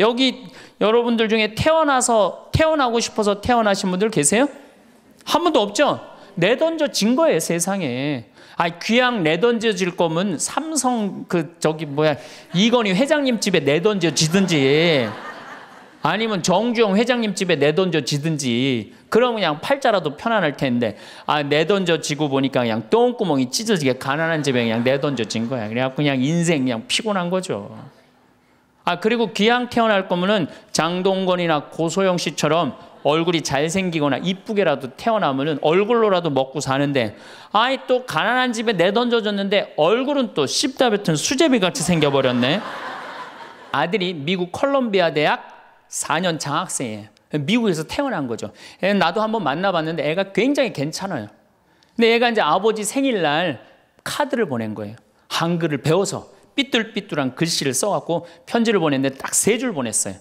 여기 여러분들 중에 태어나서 태어나고 싶어서 태어나신 분들 계세요? 한 분도 없죠? 내던져진 거예요 세상에. 아 귀향 내던져질 거면 삼성 그 저기 뭐야 이건희 회장님 집에 내던져지든지 아니면 정주영 회장님 집에 내던져지든지 그럼 그냥 팔자라도 편안할 텐데 아 내던져지고 보니까 그냥 똥구멍이 찢어지게 가난한 집에 그냥 내던져진 거야. 그래갖고 그냥 인생 그냥 피곤한 거죠. 아 그리고 귀양 태어날 거면은 장동건이나 고소영 씨처럼 얼굴이 잘생기거나 이쁘게라도 태어나면은 얼굴로라도 먹고 사는데 아이 또 가난한 집에 내던져졌는데 얼굴은 또 씹다 뱉은 수제비 같이 생겨버렸네. 아들이 미국 컬럼비아 대학 4년 장학생이에요. 미국에서 태어난 거죠. 나도 한번 만나봤는데 애가 굉장히 괜찮아요. 근데 애가 이제 아버지 생일날 카드를 보낸 거예요. 한글을 배워서 삐뚤삐뚤한 글씨를 써갖고 편지를 보냈는데 딱 세 줄 보냈어요.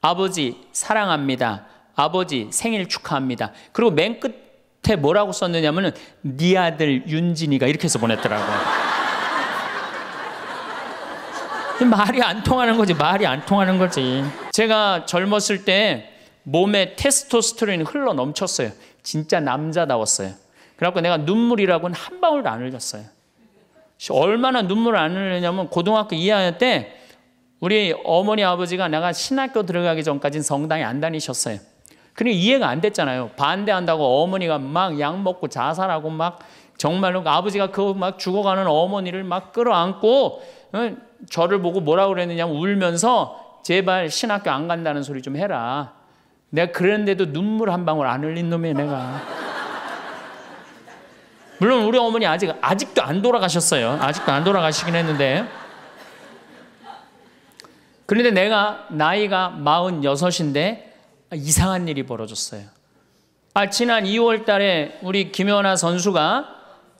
아버지 사랑합니다. 아버지 생일 축하합니다. 그리고 맨 끝에 뭐라고 썼느냐면은 네 아들 윤진이가 이렇게 해서 보냈더라고요. 말이 안 통하는 거지. 말이 안 통하는 거지. 제가 젊었을 때 몸에 테스토스테론이 흘러 넘쳤어요. 진짜 남자다웠어요. 그래갖고 내가 눈물이라고는 한 방울도 안 흘렸어요. 얼마나 눈물을 안 흘리냐면 고등학교 2학년 때 우리 어머니 아버지가 내가 신학교 들어가기 전까지는 성당에 안 다니셨어요. 그러 이해가 안 됐잖아요. 반대한다고 어머니가 막 약 먹고 자살하고 막 정말로 아버지가 그 막 죽어가는 어머니를 막 끌어안고 어, 저를 보고 뭐라 그랬느냐 울면서 제발 신학교 안 간다는 소리 좀 해라. 내가 그랬데도 눈물 한 방울 안 흘린 놈이 내가. 물론 우리 어머니 아직 아직도 안 돌아가셨어요. 아직도 안 돌아가시긴 했는데. 그런데 내가 나이가 46인데 이상한 일이 벌어졌어요. 아, 지난 2월 달에 우리 김연아 선수가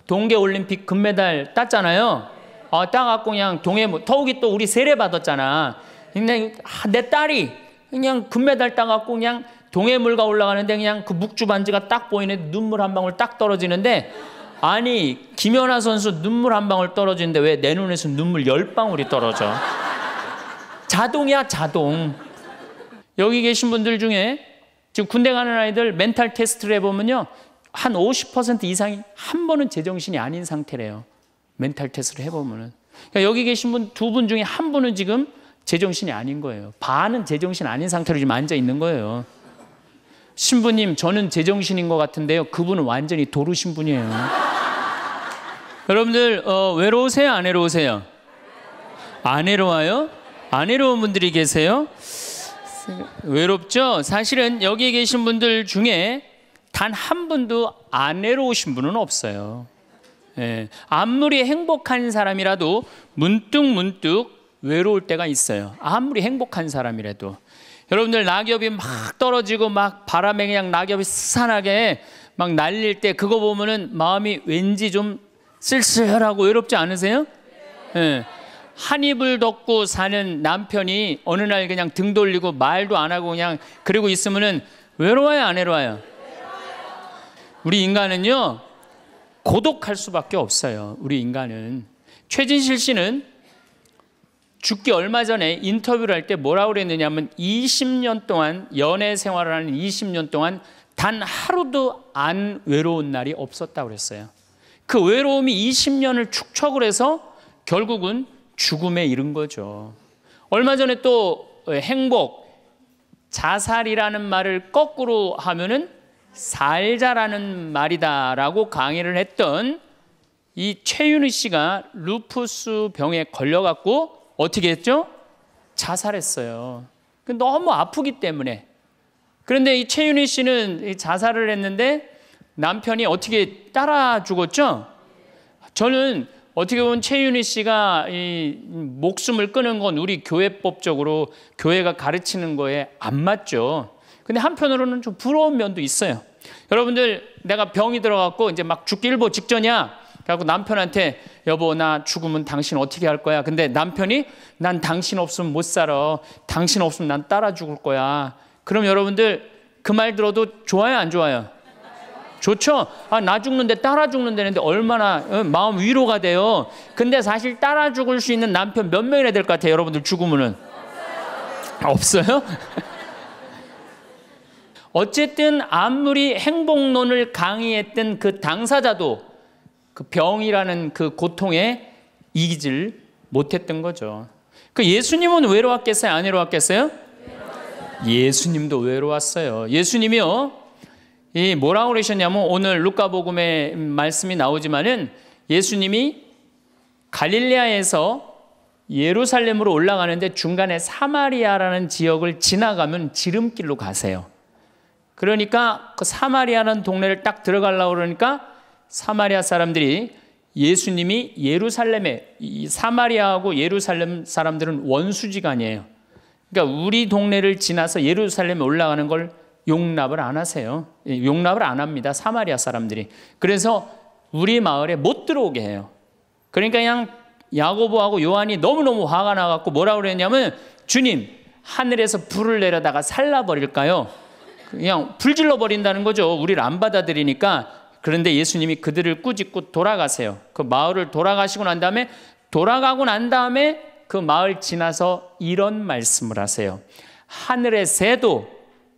동계 올림픽 금메달 땄잖아요. 아, 따갖고 그냥 동해 뭐, 더욱이 또 우리 세례 받았잖아. 그냥 아, 내 딸이 그냥 금메달 따갖고 그냥 동해물과 올라가는데 그냥 그 묵주 반지가 딱 보이는 눈물 한 방울 딱 떨어지는데 아니 김연아 선수 눈물 한 방울 떨어지는데 왜 내 눈에서 눈물 열 방울이 떨어져? 자동이야 자동. 여기 계신 분들 중에 지금 군대 가는 아이들 멘탈 테스트를 해보면요 한 50% 이상이 한 번은 제정신이 아닌 상태래요. 멘탈 테스트를 해보면은 그러니까 여기 계신 분 두분 분 중에 한 분은 지금 제정신이 아닌 거예요. 반은 제정신 아닌 상태로 지금 앉아 있는 거예요. 신부님, 저는 제정신인 것 같은데요. 그분은 완전히 도루 신분이에요. 여러분들, 어, 외로우세요? 안 외로우세요? 안 외로워요? 안 외로운 분들이 계세요? 외롭죠? 사실은 여기 계신 분들 중에 단 한 분도 안 외로우신 분은 없어요. 예, 아무리 행복한 사람이라도 문득 문득 외로울 때가 있어요. 아무리 행복한 사람이라도. 여러분들 낙엽이 막 떨어지고 막 바람에 그냥 낙엽이 스산하게 막 날릴 때 그거 보면은 마음이 왠지 좀 쓸쓸하고 외롭지 않으세요? 예. 네. 한 입을 덮고 사는 남편이 어느 날 그냥 등 돌리고 말도 안 하고 그냥 그러고 있으면은 외로워요, 안 외로워요? 우리 인간은요, 고독할 수밖에 없어요. 우리 인간은. 최진실 씨는 죽기 얼마 전에 인터뷰를 할 때 뭐라고 그랬느냐면 20년 동안 연애 생활을 하는 20년 동안 단 하루도 안 외로운 날이 없었다고 그랬어요. 그 외로움이 20년을 축척을 해서 결국은 죽음에 이른 거죠. 얼마 전에 또 행복, 자살이라는 말을 거꾸로 하면은 살자라는 말이다라고 강의를 했던 이 최윤희 씨가 루푸스 병에 걸려갖고 어떻게 했죠? 자살했어요. 그 너무 아프기 때문에. 그런데 이 최윤희 씨는 자살을 했는데 남편이 어떻게 따라 죽었죠? 저는 어떻게 보면 최윤희 씨가 목숨을 끄는 건 우리 교회법적으로 교회가 가르치는 거에 안 맞죠. 근데 한편으로는 좀 부러운 면도 있어요. 여러분들 내가 병이 들어갔고 이제 막 죽기 일보 직전이야. 그래갖고 남편한테 여보 나 죽으면 당신 어떻게 할 거야? 근데 남편이 난 당신 없으면 못 살아. 당신 없으면 난 따라 죽을 거야. 그럼 여러분들 그 말 들어도 좋아요 안 좋아요? 좋죠? 아, 나 죽는데 따라 죽는다는데 얼마나 어, 마음 위로가 돼요. 근데 사실 따라 죽을 수 있는 남편 몇 명이나 될 것 같아요, 여러분들 죽으면은? 없어요? 어쨌든 아무리 행복론을 강의했던 그 당사자도 그 병이라는 그 고통에 이기질 못했던 거죠. 그 예수님은 외로웠겠어요? 안 외로웠겠어요? 예수님도 외로웠어요. 예수님이요. 이 뭐라고 그러셨냐면 오늘 루카복음의 말씀이 나오지만은 예수님이 갈릴리아에서 예루살렘으로 올라가는데 중간에 사마리아라는 지역을 지나가면 지름길로 가세요. 그러니까 그 사마리아라는 동네를 딱 들어가려고 그러니까 사마리아 사람들이 예수님이 예루살렘에 사마리아하고 예루살렘 사람들은 원수지간이에요. 그러니까 우리 동네를 지나서 예루살렘에 올라가는 걸 용납을 안 하세요. 예, 용납을 안 합니다. 사마리아 사람들이. 그래서 우리 마을에 못 들어오게 해요. 그러니까 그냥 야고보하고 요한이 너무너무 화가 나갖고 뭐라 그랬냐면 주님 하늘에서 불을 내려다가 살라버릴까요? 그냥 불질러 버린다는 거죠. 우리를 안 받아들이니까 그런데 예수님이 그들을 꾸짖고 돌아가세요. 그 마을을 돌아가시고 난 다음에 돌아가고 난 다음에 그 마을 지나서 이런 말씀을 하세요. 하늘의 새도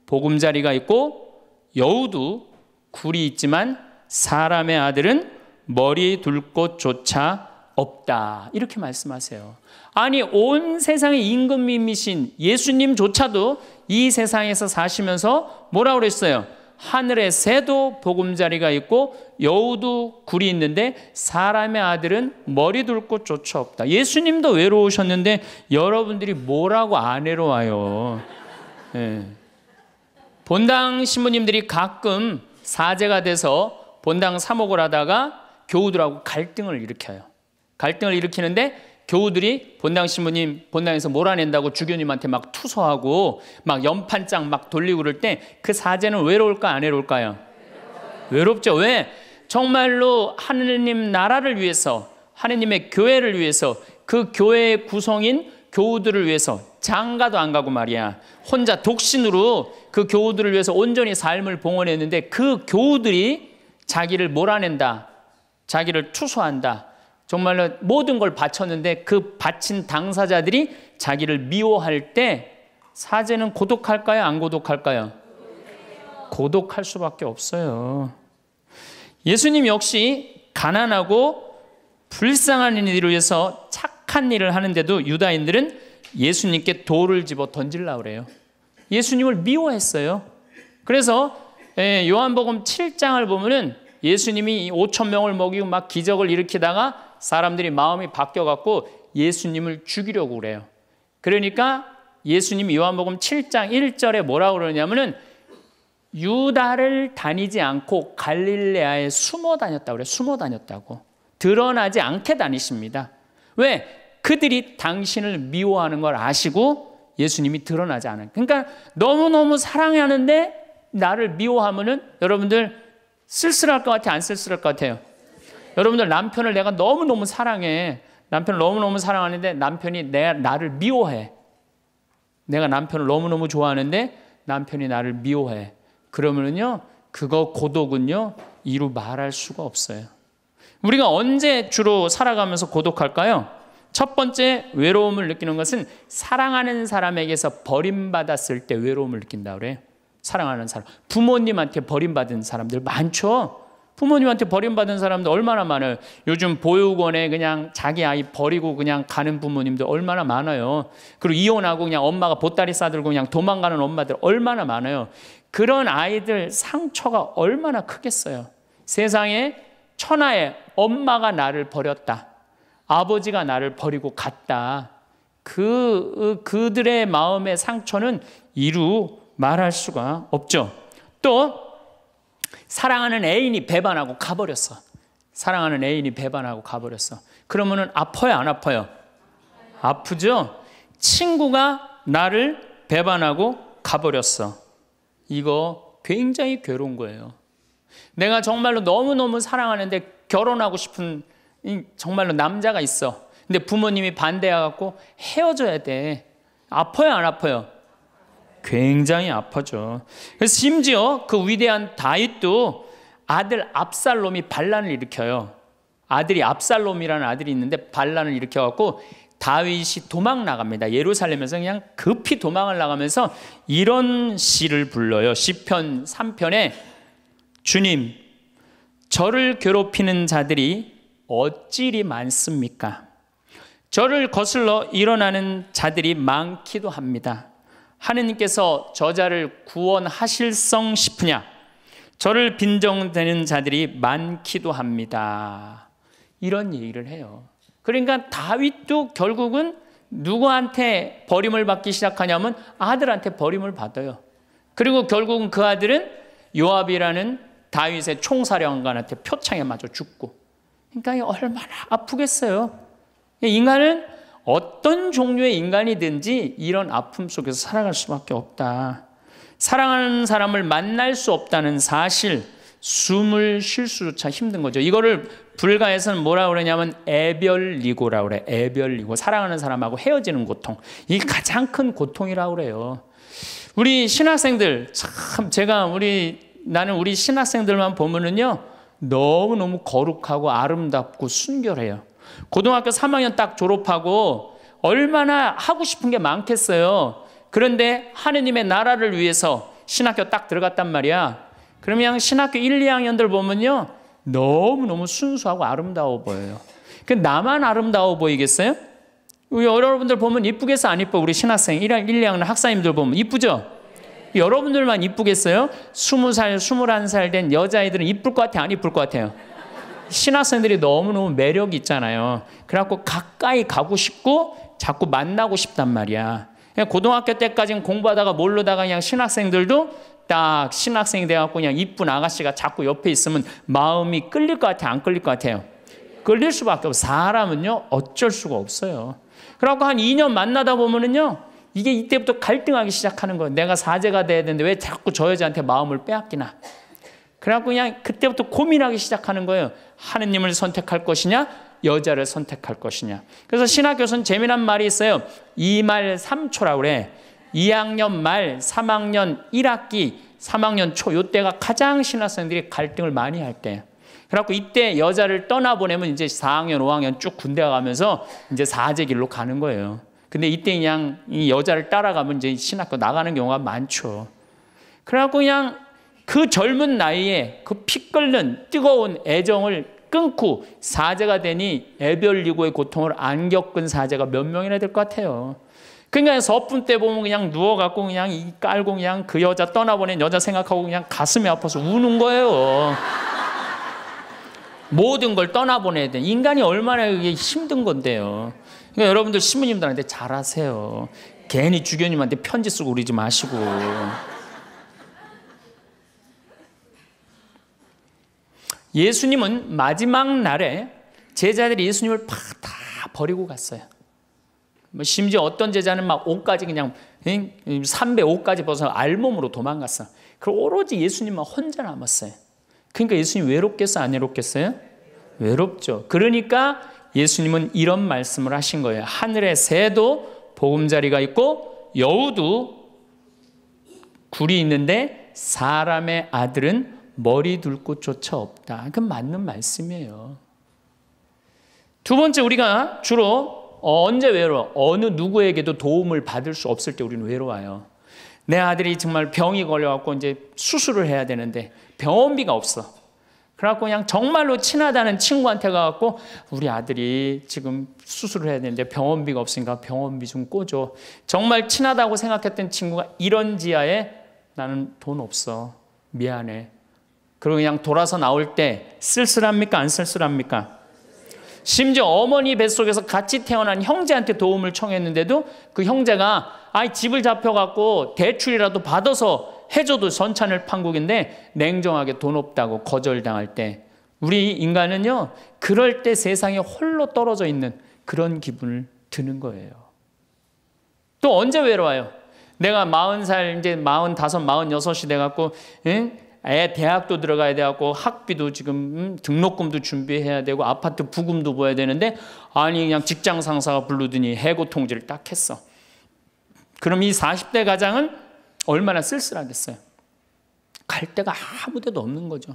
보금자리가 있고 여우도 굴이 있지만 사람의 아들은 머리 둘 곳조차 없다. 이렇게 말씀하세요. 아니, 온 세상의 임금님이신 예수님조차도 이 세상에서 사시면서 뭐라 그랬어요? 하늘의 새도 보금자리가 있고 여우도 굴이 있는데 사람의 아들은 머리 둘 곳조차 없다. 예수님도 외로우셨는데 여러분들이 뭐라고 안 외로워요. 네. 본당 신부님들이 가끔 사제가 돼서 본당 사목을 하다가 교우들하고 갈등을 일으켜요. 갈등을 일으키는데 교우들이 본당 신부님 본당에서 몰아낸다고 주교님한테 막투소하고막 연판장 막 돌리고 그럴 때 그 사제는 외로울까 안 외로울까요? 외롭죠. 왜? 정말로 하느님 나라를 위해서 하느님의 교회를 위해서 그 교회의 구성인 교우들을 위해서 장가도 안 가고 말이야. 혼자 독신으로 그 교우들을 위해서 온전히 삶을 봉헌했는데 그 교우들이 자기를 몰아낸다. 자기를 투소한다. 정말로 모든 걸 바쳤는데 그 바친 당사자들이 자기를 미워할 때 사제는 고독할까요? 안 고독할까요? 고독할 수밖에 없어요. 예수님 역시 가난하고 불쌍한 이들을 위해서 착한 일을 하는데도 유다인들은 예수님께 돌을 집어 던질라 그래요. 예수님을 미워했어요. 그래서 예, 요한복음 7장을 보면은 예수님이 5천 명을 먹이고 막 기적을 일으키다가 사람들이 마음이 바뀌어갖고 예수님을 죽이려고 그래요. 그러니까 예수님 요한복음 7장 1절에 뭐라 그러냐면은 유다를 다니지 않고 갈릴레아에 숨어 다녔다 그래. 숨어 다녔다고. 드러나지 않게 다니십니다. 왜? 그들이 당신을 미워하는 걸 아시고 예수님이 드러나지 않은. 그러니까 너무너무 사랑하는데 나를 미워하면은 여러분들 쓸쓸할 것 같아요? 안 쓸쓸할 것 같아요? 여러분들 남편을 내가 너무너무 사랑해. 남편을 너무너무 사랑하는데 남편이 내, 나를 미워해. 내가 남편을 너무너무 좋아하는데 남편이 나를 미워해. 그러면은요, 그거 고독은요, 이루 말할 수가 없어요. 우리가 언제 주로 살아가면서 고독할까요? 첫 번째 외로움을 느끼는 것은 사랑하는 사람에게서 버림받았을 때 외로움을 느낀다 그래요. 사랑하는 사람. 부모님한테 버림받은 사람들 많죠. 부모님한테 버림받은 사람들 얼마나 많아요. 요즘 보육원에 그냥 자기 아이 버리고 그냥 가는 부모님들 얼마나 많아요. 그리고 이혼하고 그냥 엄마가 보따리 싸들고 그냥 도망가는 엄마들 얼마나 많아요. 그런 아이들 상처가 얼마나 크겠어요. 세상에 천하에 엄마가 나를 버렸다. 아버지가 나를 버리고 갔다. 그, 그들의 마음의 상처는 이루 말할 수가 없죠. 또, 사랑하는 애인이 배반하고 가버렸어. 사랑하는 애인이 배반하고 가버렸어. 그러면은 아파요, 안 아파요? 아프죠? 친구가 나를 배반하고 가버렸어. 이거 굉장히 괴로운 거예요. 내가 정말로 너무너무 사랑하는데 결혼하고 싶은 정말로 남자가 있어. 근데 부모님이 반대해갖고 헤어져야 돼. 아파요, 안 아파요? 굉장히 아파죠. 그래서 심지어 그 위대한 다윗도 아들 압살롬이 반란을 일으켜요. 아들이 압살롬이라는 아들이 있는데 반란을 일으켜갖고 다윗이 도망 나갑니다. 예루살렘에서 그냥 급히 도망을 나가면서 이런 시를 불러요. 시편 3편에 주님 저를 괴롭히는 자들이 어찌리 많습니까? 저를 거슬러 일어나는 자들이 많기도 합니다. 하느님께서 저자를 구원하실성 싶으냐? 저를 빈정되는 자들이 많기도 합니다. 이런 얘기를 해요. 그러니까 다윗도 결국은 누구한테 버림을 받기 시작하냐면 아들한테 버림을 받아요. 그리고 결국은 그 아들은 요압이라는 다윗의 총사령관한테 표창에 맞아 죽고. 그러니까 얼마나 아프겠어요. 인간은 어떤 종류의 인간이든지 이런 아픔 속에서 살아갈 수밖에 없다. 사랑하는 사람을 만날 수 없다는 사실, 숨을 쉴 수조차 힘든 거죠. 이거를 불가에서는 뭐라 그러냐면 애별리고라 그래. 애별리고 사랑하는 사람하고 헤어지는 고통. 이 가장 큰 고통이라고 그래요. 우리 신학생들 참 제가 우리 나는 우리 신학생들만 보면은요. 너무너무 거룩하고 아름답고 순결해요. 고등학교 3학년 딱 졸업하고 얼마나 하고 싶은 게 많겠어요. 그런데 하느님의 나라를 위해서 신학교 딱 들어갔단 말이야. 그러면 신학교 1, 2학년들 보면요. 너무너무 순수하고 아름다워 보여요. 그 나만 아름다워 보이겠어요? 우리 여러분들 보면 이쁘겠어 안 이뻐? 우리 신학생 1 1, 2학년 학사님들 보면 이쁘죠? 여러분들만 이쁘겠어요? 20살, 21살 된 여자애들은 이쁠 것 같아요? 안 이쁠 것 같아요? 신학생들이 너무너무 매력이 있잖아요. 그래갖고 가까이 가고 싶고 자꾸 만나고 싶단 말이야. 고등학교 때까지는 공부하다가 모르다가 그냥 신학생들도 딱 신학생이 돼갖고 그냥 이쁜 아가씨가 자꾸 옆에 있으면 마음이 끌릴 것 같아요? 안 끌릴 것 같아요? 끌릴 수밖에 없어 요 사람은요, 어쩔 수가 없어요. 그래갖고 한 2년 만나다 보면은요, 이게 이때부터 갈등하기 시작하는 거예요. 내가 사제가 돼야 되는데 왜 자꾸 저 여자한테 마음을 빼앗기나. 그래갖고 그냥 그때부터 고민하기 시작하는 거예요. 하느님을 선택할 것이냐, 여자를 선택할 것이냐. 그래서 신학교수 재미난 말이 있어요. 2말 3초라고 그래. 2학년 말, 3학년 1학기, 3학년 초, 요때가 가장 신학생들이 갈등을 많이 할때 그래갖고 이때 여자를 떠나보내면 이제 4학년, 5학년 쭉 군대 가면서 이제 사제 길로 가는 거예요. 근데 이때 그냥 이 여자를 따라가면 이제 신학교 나가는 경우가 많죠. 그래갖고 그냥 그 젊은 나이에 그 피 끓는 뜨거운 애정을 끊고 사제가 되니 애별리고의 고통을 안 겪은 사제가 몇 명이나 될 것 같아요. 그러니까 그냥 서푼 때 보면 그냥 누워갖고 그냥 이 깔고 그냥 그 여자 떠나보낸 여자 생각하고 그냥 가슴이 아파서 우는 거예요. 모든 걸 떠나보내야 돼. 인간이 얼마나 이게 힘든 건데요. 그러니까 여러분들 신부님들한테 잘하세요. 괜히 주교님한테 편지 쓰고 그러지 마시고. 예수님은 마지막 날에 제자들이 예수님을 다 버리고 갔어요. 뭐 심지어 어떤 제자는 막 옷까지 그냥 삼배 옷까지 벗어 알몸으로 도망갔어. 그 오로지 예수님만 혼자 남았어요. 그러니까 예수님 외롭겠어 안 외롭겠어요? 외롭죠. 그러니까 예수님은 이런 말씀을 하신 거예요. 하늘에 새도 보금자리가 있고 여우도 굴이 있는데 사람의 아들은 머리 둘 곳조차 없다. 그건 맞는 말씀이에요. 두 번째 우리가 주로 어, 언제 외로워? 어느 누구에게도 도움을 받을 수 없을 때 우리는 외로워요. 내 아들이 정말 병이 걸려갖고 이제 수술을 해야 되는데 병원비가 없어. 그래갖고 그냥 정말로 친하다는 친구한테 가갖고 우리 아들이 지금 수술을 해야 되는데 병원비가 없으니까 병원비 좀 꿔줘. 정말 친하다고 생각했던 친구가 이런 지하에 나는 돈 없어. 미안해. 그리고 그냥 돌아서 나올 때 쓸쓸합니까? 안 쓸쓸합니까? 심지어 어머니 뱃속에서 같이 태어난 형제한테 도움을 청했는데도 그 형제가 아이 집을 잡혀갖고 대출이라도 받아서 해줘도 선찬을 판국인데 냉정하게 돈 없다고 거절당할 때 우리 인간은요 그럴 때 세상에 홀로 떨어져 있는 그런 기분을 드는 거예요. 또 언제 외로워요? 내가 마흔 살 이제 마흔 다섯, 이 돼갖고 응? 애 대학도 들어가야 되고 학비도 지금 음, 등록금도 준비해야 되고 아파트 부금도 보아야 되는데 아니 그냥 직장 상사가 부르더니 해고 통지를 딱 했어. 그럼 이 40대 가장은 얼마나 쓸쓸하겠어요. 갈 데가 아무 데도 없는 거죠.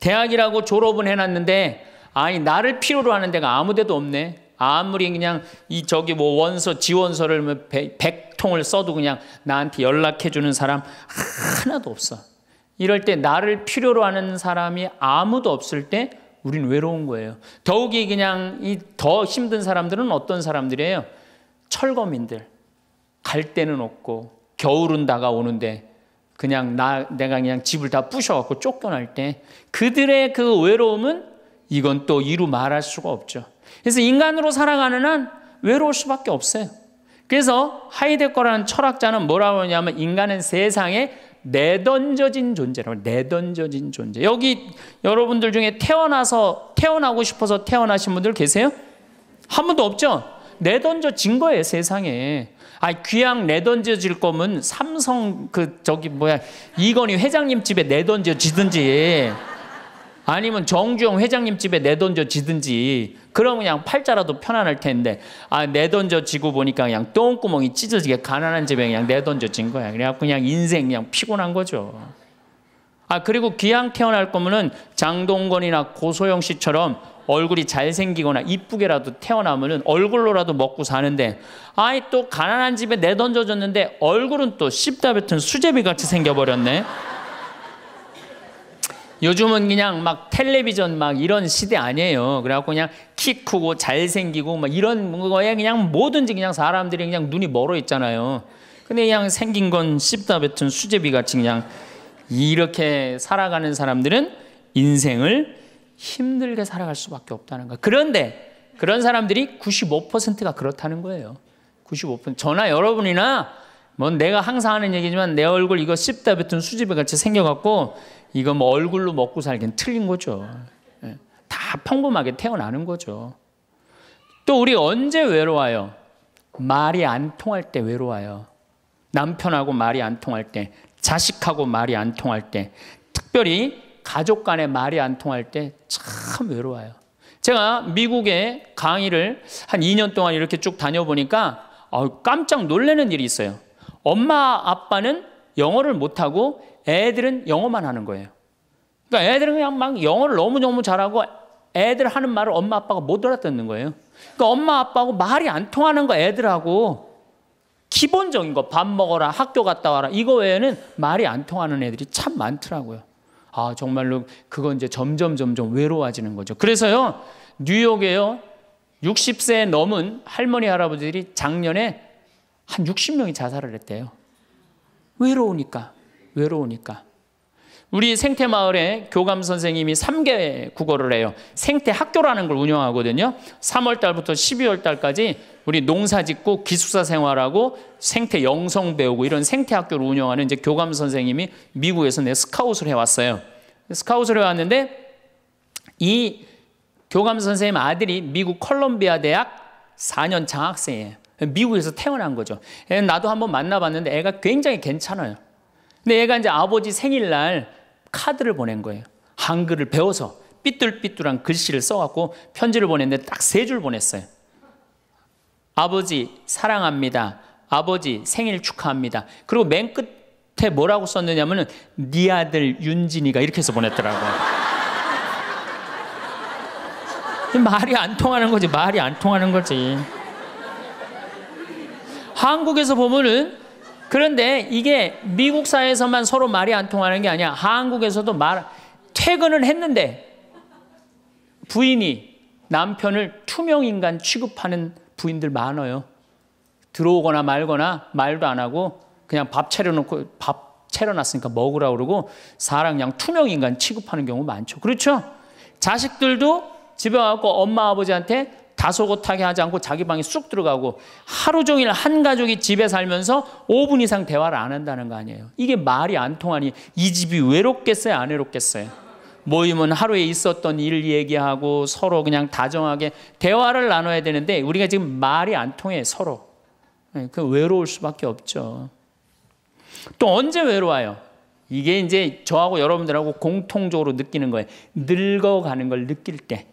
대학이라고 졸업은 해놨는데 아니 나를 필요로 하는 데가 아무 데도 없네. 아무리 그냥 이 저기 뭐 원서 지원서를 100통을 뭐 써도 그냥 나한테 연락해 주는 사람 하나도 없어. 이럴 때 나를 필요로 하는 사람이 아무도 없을 때 우린 외로운 거예요. 더욱이 그냥 이 더 힘든 사람들은 어떤 사람들이에요? 철거민들. 갈 데는 없고 겨울은 다가오는데 그냥 나 내가 그냥 집을 다 부셔갖고 쫓겨날 때 그들의 그 외로움은 이건 또 이루 말할 수가 없죠. 그래서 인간으로 살아가는 한 외로울 수밖에 없어요. 그래서 하이데거라는 철학자는 뭐라고 하냐면 인간은 세상에 내던져진 존재라고 내던져진 존재. 여기 여러분들 중에 태어나서 태어나고 싶어서 태어나신 분들 계세요? 한 분도 없죠. 내던져진 거예요 세상에. 아 귀향 내던져질 거면 삼성 그 저기 뭐야 이건희 회장님 집에 내던져지든지. 아니면 정주영 회장님 집에 내던져 지든지 그럼 그냥 팔자라도 편안할 텐데 아 내던져 지고 보니까 그냥 똥구멍이 찢어지게 가난한 집에 그냥 내던져 진 거야. 그래갖고 그냥 인생 그냥 피곤한 거죠. 아 그리고 귀양 태어날 거면은 장동건이나 고소영 씨처럼 얼굴이 잘생기거나 이쁘게라도 태어나면은 얼굴로라도 먹고 사는데 아이 또 가난한 집에 내던져졌는데 얼굴은 또 씹다 뱉은 수제비 같이 생겨버렸네. 요즘은 그냥 막 텔레비전 막 이런 시대 아니에요. 그래갖고 그냥 키 크고 잘생기고 막 이런 거에 그냥 뭐든지 그냥 사람들이 그냥 눈이 멀어 있잖아요. 근데 그냥 생긴 건 씹다 뱉은 수제비 같이 그냥 이렇게 살아가는 사람들은 인생을 힘들게 살아갈 수밖에 없다는 거 그런데 그런 사람들이 95%가 그렇다는 거예요. 95%. 저나 여러분이나 뭐 내가 항상 하는 얘기지만 내 얼굴 이거 씹다 뱉은 수제비 같이 생겨갖고 이거 뭐 얼굴로 먹고 살기엔 틀린 거죠. 예. 다 평범하게 태어나는 거죠. 또 우리 언제 외로워요? 말이 안 통할 때 외로워요. 남편하고 말이 안 통할 때, 자식하고 말이 안 통할 때, 특별히 가족 간에 말이 안 통할 때 참 외로워요. 제가 미국에 강의를 한 2년 동안 이렇게 쭉 다녀보니까 깜짝 놀라는 일이 있어요. 엄마, 아빠는 영어를 못하고 애들은 영어만 하는 거예요. 그러니까 애들은 그냥 막 영어를 너무너무 잘하고 애들 하는 말을 엄마 아빠가 못 알아듣는 거예요. 그러니까 엄마 아빠하고 말이 안 통하는 거 애들하고 기본적인 거 밥 먹어라 학교 갔다 와라 이거 외에는 말이 안 통하는 애들이 참 많더라고요. 아 정말로 그건 이제 점점 점점 외로워지는 거죠. 그래서요 뉴욕에요 60세 넘은 할머니 할아버지들이 작년에 한 60명이 자살을 했대요. 외로우니까. 외로우니까. 우리 생태 마을에 교감 선생님이 3개 국어를 해요. 생태 학교라는 걸 운영하거든요. 3월 달부터 12월 달까지 우리 농사 짓고 기숙사 생활하고 생태 영성 배우고 이런 생태 학교를 운영하는 이제 교감 선생님이 미국에서 내 스카웃을 해 왔어요. 스카웃을 해 왔는데 이 교감 선생님 아들이 미국 컬럼비아 대학 4년 장학생이에요. 미국에서 태어난 거죠. 나도 한번 만나봤는데 애가 굉장히 괜찮아요. 근데 얘가 이제 아버지 생일날 카드를 보낸 거예요. 한글을 배워서 삐뚤삐뚤한 글씨를 써갖고 편지를 보냈는데 딱 세 줄 보냈어요. 아버지 사랑합니다. 아버지 생일 축하합니다. 그리고 맨 끝에 뭐라고 썼느냐면은 네 아들 윤진이가 이렇게 해서 보냈더라고요. 말이 안 통하는 거지 말이 안 통하는 거지. 한국에서 보면은 그런데 이게 미국 사회에서만 서로 말이 안 통하는 게 아니야. 한국에서도 말, 퇴근을 했는데 부인이 남편을 투명인간 취급하는 부인들 많아요. 들어오거나 말거나 말도 안 하고 그냥 밥 차려놓고 밥 차려놨으니까 먹으라 그러고 사랑 그냥 투명인간 취급하는 경우 많죠. 그렇죠? 자식들도 집에 와갖고 엄마 아버지한테 다소곳하게 하지 않고 자기 방에 쑥 들어가고 하루 종일 한 가족이 집에 살면서 5분 이상 대화를 안 한다는 거 아니에요. 이게 말이 안 통하니 이 집이 외롭겠어요? 안 외롭겠어요? 모임은 하루에 있었던 일 얘기하고 서로 그냥 다정하게 대화를 나눠야 되는데 우리가 지금 말이 안 통해 서로. 네, 그 외로울 수밖에 없죠. 또 언제 외로워요? 이게 이제 저하고 여러분들하고 공통적으로 느끼는 거예요. 늙어가는 걸 느낄 때.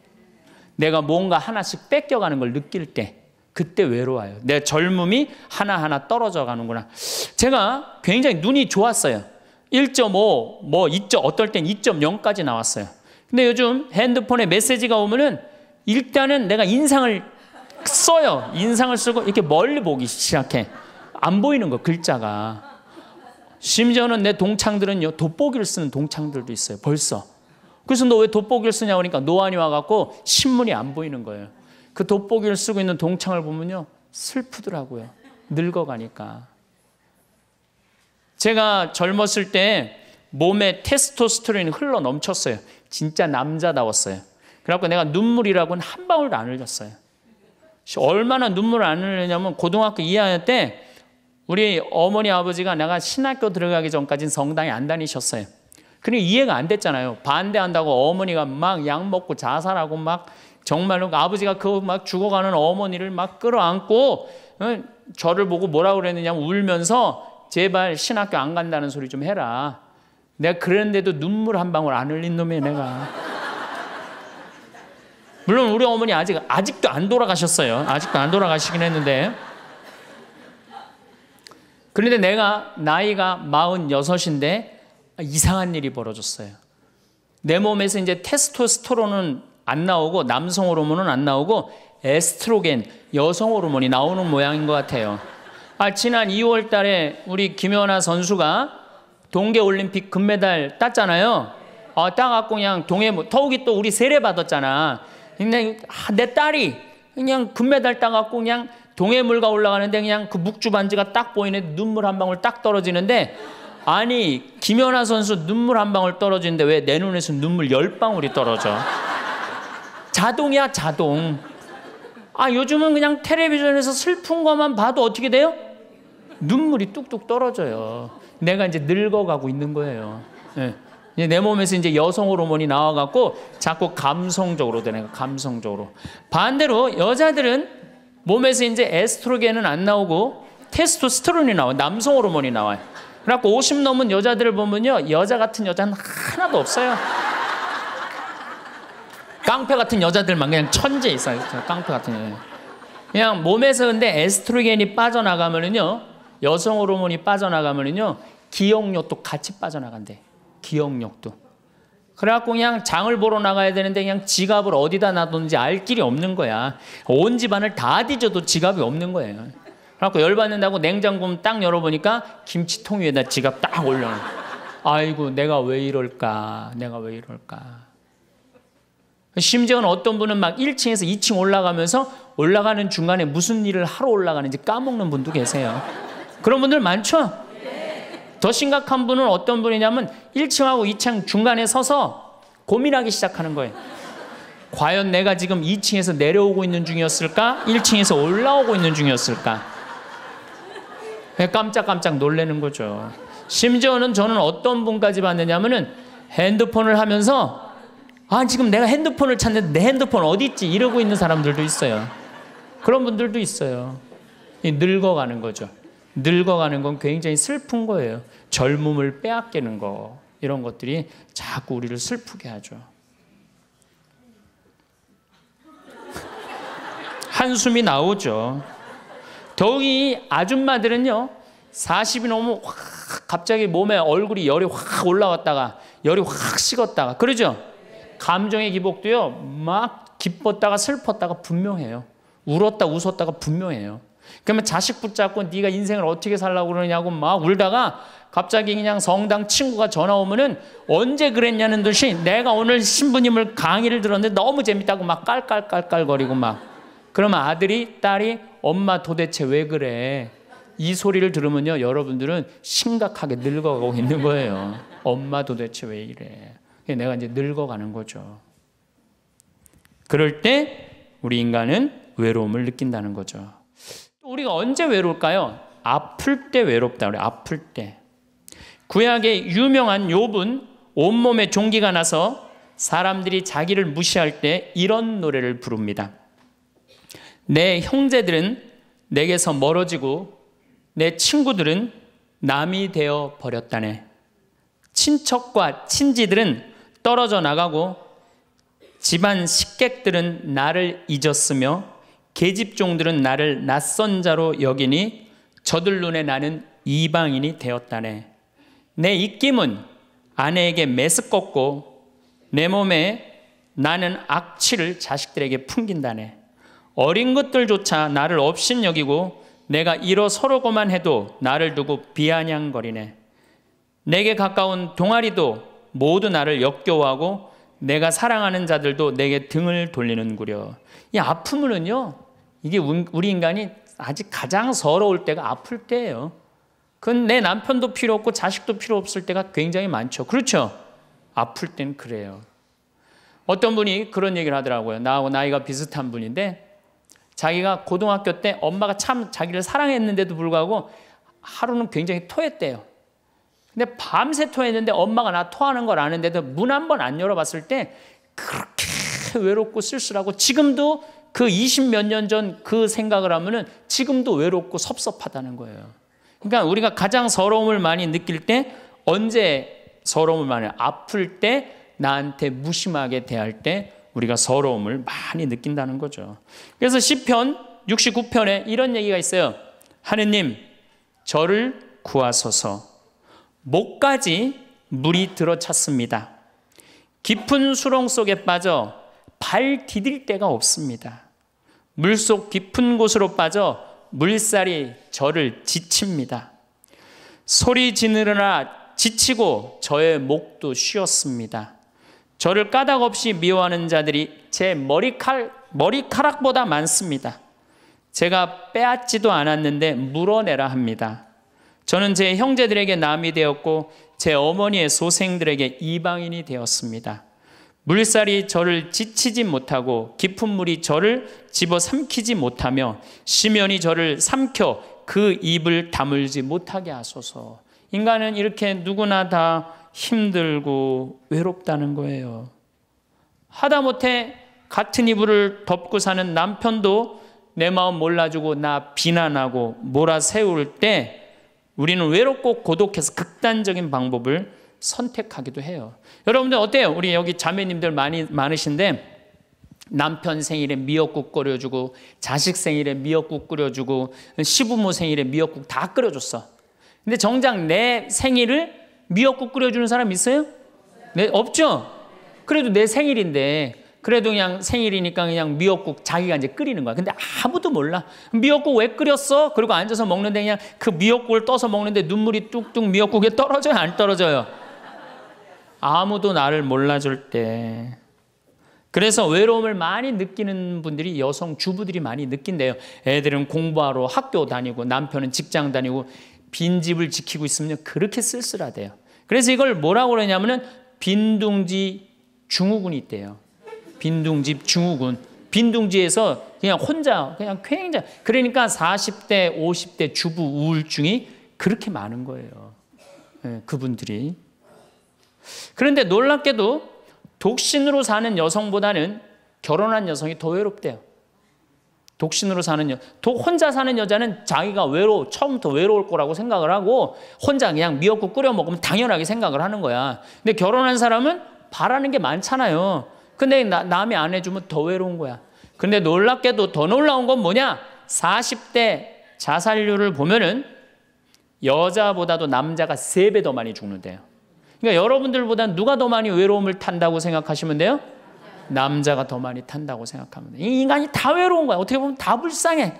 내가 뭔가 하나씩 뺏겨가는 걸 느낄 때 그때 외로워요. 내 젊음이 하나하나 떨어져 가는구나. 제가 굉장히 눈이 좋았어요. 1.5, 뭐 2. 어떨 땐 2.0까지 나왔어요. 근데 요즘 핸드폰에 메시지가 오면은 일단은 내가 인상을 써요. 인상을 쓰고 이렇게 멀리 보기 시작해. 안 보이는 거 글자가. 심지어는 내 동창들은요 돋보기를 쓰는 동창들도 있어요. 벌써 그래서 너 왜 돋보기를 쓰냐고 하니까 그러니까 노안이 와갖고 신문이 안 보이는 거예요. 그 돋보기를 쓰고 있는 동창을 보면요. 슬프더라고요. 늙어가니까. 제가 젊었을 때 몸에 테스토스테론이 흘러 넘쳤어요. 진짜 남자다웠어요. 그래갖고 내가 눈물이라고는 한 방울도 안 흘렸어요. 얼마나 눈물을 안 흘렸냐면 고등학교 2학년 때 우리 어머니 아버지가 내가 신학교 들어가기 전까지는 성당에 안 다니셨어요. 그러니 이해가 안 됐잖아요. 반대한다고 어머니가 막 약 먹고 자살하고 막 정말로 아버지가 그 막 죽어가는 어머니를 막 끌어안고 어, 저를 보고 뭐라고 그랬느냐 울면서 제발 신학교 안 간다는 소리 좀 해라. 내가 그랬는데도 눈물 한 방울 안 흘린 놈이 내가. 물론 우리 어머니 아직 아직도 안 돌아가셨어요. 아직도 안 돌아가시긴 했는데. 그런데 내가 나이가 마흔여섯인데 아, 이상한 일이 벌어졌어요. 내 몸에서 이제 테스토스테론은 안 나오고 남성 호르몬은 안 나오고 에스트로겐 여성 호르몬이 나오는 모양인 것 같아요. 아, 지난 2월 달에 우리 김연아 선수가 동계 올림픽 금메달 땄잖아요. 아, 따갖고 그냥 동해 뭐, 더욱이 또 우리 세례 받았잖아. 그냥 아, 내 딸이 그냥 금메달 따갖고 그냥 동해물과 올라가는데 그냥 그 묵주 반지가 딱 보이는 눈물 한 방울 딱 떨어지는데 아니 김연아 선수 눈물 한 방울 떨어지는데 왜 내 눈에서 눈물 열 방울이 떨어져? 자동이야 자동. 아 요즘은 그냥 텔레비전에서 슬픈 것만 봐도 어떻게 돼요? 눈물이 뚝뚝 떨어져요. 내가 이제 늙어가고 있는 거예요. 네. 내 몸에서 이제 여성 호르몬이 나와갖고 자꾸 감성적으로 되는 거 감성적으로. 반대로 여자들은 몸에서 이제 에스트로겐은 안 나오고 테스토스테론이 나와 남성 호르몬이 나와요. 그래갖고 50 넘은 여자들을 보면요. 여자 같은 여자는 하나도 없어요. 깡패 같은 여자들만 그냥 천재 있어요. 깡패 같은 여자. 그냥 몸에서 근데 에스트로겐이 빠져나가면은요. 여성 호르몬이 빠져나가면은요. 기억력도 같이 빠져나간대. 기억력도. 그래갖고 그냥 장을 보러 나가야 되는데 그냥 지갑을 어디다 놔뒀는지 알 길이 없는 거야. 온 집안을 다 뒤져도 지갑이 없는 거예요. 그래갖고 열받는다고 냉장고 딱 열어보니까 김치통 위에다 지갑 딱 올려놓은 아이고 내가 왜 이럴까 내가 왜 이럴까 심지어는 어떤 분은 막 1층에서 2층 올라가면서 올라가는 중간에 무슨 일을 하러 올라가는지 까먹는 분도 계세요 그런 분들 많죠? 더 심각한 분은 어떤 분이냐면 1층하고 2층 중간에 서서 고민하기 시작하는 거예요 과연 내가 지금 2층에서 내려오고 있는 중이었을까? 1층에서 올라오고 있는 중이었을까? 예, 깜짝깜짝 놀래는 거죠. 심지어는 저는 어떤 분까지 봤느냐면은 핸드폰을 하면서 아 지금 내가 핸드폰을 찾는데 내 핸드폰 어디 있지 이러고 있는 사람들도 있어요. 그런 분들도 있어요. 늙어가는 거죠. 늙어가는 건 굉장히 슬픈 거예요. 젊음을 빼앗기는 거 이런 것들이 자꾸 우리를 슬프게 하죠. 한숨이 나오죠. 더욱이 아줌마들은요. 40이 넘으면 확 갑자기 몸에 얼굴이 열이 확 올라왔다가 열이 확 식었다가 그러죠? 감정의 기복도요. 막 기뻤다가 슬펐다가 분명해요. 울었다 웃었다가 분명해요. 그러면 자식 붙잡고 네가 인생을 어떻게 살라고 그러냐고 막 울다가 갑자기 그냥 성당 친구가 전화 오면은 언제 그랬냐는 듯이 내가 오늘 신부님을 강의를 들었는데 너무 재밌다고 막 깔깔깔깔거리고 막 그러면 아들이, 딸이 엄마 도대체 왜 그래? 이 소리를 들으면요, 여러분들은 심각하게 늙어가고 있는 거예요. 엄마 도대체 왜 이래? 내가 이제 늙어가는 거죠. 그럴 때 우리 인간은 외로움을 느낀다는 거죠. 우리가 언제 외로울까요? 아플 때 외롭다 그래. 아플 때. 구약의 유명한 욥은 온몸에 종기가 나서 사람들이 자기를 무시할 때 이런 노래를 부릅니다. 내 형제들은 내게서 멀어지고 내 친구들은 남이 되어 버렸다네. 친척과 친지들은 떨어져 나가고 집안 식객들은 나를 잊었으며 계집종들은 나를 낯선 자로 여기니 저들 눈에 나는 이방인이 되었다네. 내 입김은 아내에게 메스껍고 내 몸에 나는 악취를 자식들에게 풍긴다네. 어린 것들조차 나를 없인 여기고 내가 일어서려고만 해도 나를 두고 비아냥거리네. 내게 가까운 동아리도 모두 나를 역겨워하고 내가 사랑하는 자들도 내게 등을 돌리는구려. 이 아픔은요, 이게 우리 인간이 아직 가장 서러울 때가 아플 때예요. 그건 내 남편도 필요 없고 자식도 필요 없을 때가 굉장히 많죠. 그렇죠? 아플 땐 그래요. 어떤 분이 그런 얘기를 하더라고요. 나하고 나이가 비슷한 분인데 자기가 고등학교 때 엄마가 참 자기를 사랑했는데도 불구하고 하루는 굉장히 토했대요. 근데 밤새 토했는데 엄마가 나 토하는 걸 아는데도 문 한 번 안 열어봤을 때 그렇게 외롭고 쓸쓸하고 지금도 그 20몇 년 전 그 생각을 하면은 지금도 외롭고 섭섭하다는 거예요. 그러니까 우리가 가장 서러움을 많이 느낄 때 언제 서러움을 많이 아플 때 나한테 무심하게 대할 때 우리가 서러움을 많이 느낀다는 거죠. 그래서 1 0편 69편에 이런 얘기가 있어요. 하느님, 저를 구하소서. 목까지 물이 들어찼습니다. 깊은 수렁 속에 빠져 발 디딜 데가 없습니다. 물 속 깊은 곳으로 빠져 물살이 저를 지칩니다. 소리 지느라 지치고 저의 목도 쉬었습니다. 저를 까닭 없이 미워하는 자들이 제 머리칼, 머리카락보다 많습니다. 제가 빼앗지도 않았는데 물어내라 합니다. 저는 제 형제들에게 남이 되었고 제 어머니의 소생들에게 이방인이 되었습니다. 물살이 저를 지치지 못하고 깊은 물이 저를 집어 삼키지 못하며 심연이 저를 삼켜 그 입을 다물지 못하게 하소서. 인간은 이렇게 누구나 다 힘들고 외롭다는 거예요. 하다못해 같은 이불을 덮고 사는 남편도 내 마음 몰라주고 나 비난하고 몰아세울 때 우리는 외롭고 고독해서 극단적인 방법을 선택하기도 해요. 여러분들 어때요? 우리 여기 자매님들 많이 많으신데 남편 생일에 미역국 끓여주고 자식 생일에 미역국 끓여주고 시부모 생일에 미역국 다 끓여줬어. 근데 정작 내 생일을 미역국 끓여주는 사람 있어요? 네, 없죠? 그래도 내 생일인데, 그래도 그냥 생일이니까 그냥 미역국 자기가 이제 끓이는 거야. 근데 아무도 몰라. 미역국 왜 끓였어? 그리고 앉아서 먹는데 그냥 그 미역국을 떠서 먹는데 눈물이 뚝뚝 미역국에 떨어져요? 안 떨어져요? 아무도 나를 몰라줄 때. 그래서 외로움을 많이 느끼는 분들이 여성 주부들이 많이 느낀대요. 애들은 공부하러 학교 다니고 남편은 직장 다니고 빈집을 지키고 있으면 그렇게 쓸쓸하대요. 그래서 이걸 뭐라고 그러냐면은 빈둥지 중후군이 있대요. 빈둥집 중후군. 빈둥지에서 그냥 혼자 그냥 굉장히 그러니까 40대 50대 주부 우울증이 그렇게 많은 거예요. 네, 그분들이. 그런데 놀랍게도 독신으로 사는 여성보다는 결혼한 여성이 더 외롭대요. 독신으로 사는 여, 독 혼자 사는 여자는 자기가 외로 처음부터 외로울 거라고 생각을 하고 혼자 그냥 미역국 끓여 먹으면 당연하게 생각을 하는 거야. 근데 결혼한 사람은 바라는 게 많잖아요. 근데 나, 남이 안 해주면 더 외로운 거야. 근데 놀랍게도 더 놀라운 건 뭐냐? 40대 자살률을 보면은 여자보다도 남자가 3배 더 많이 죽는데요. 그러니까 여러분들보다 누가 더 많이 외로움을 탄다고 생각하시면 돼요? 남자가 더 많이 탄다고 생각하면 돼. 인간이 다 외로운 거야. 어떻게 보면 다 불쌍해.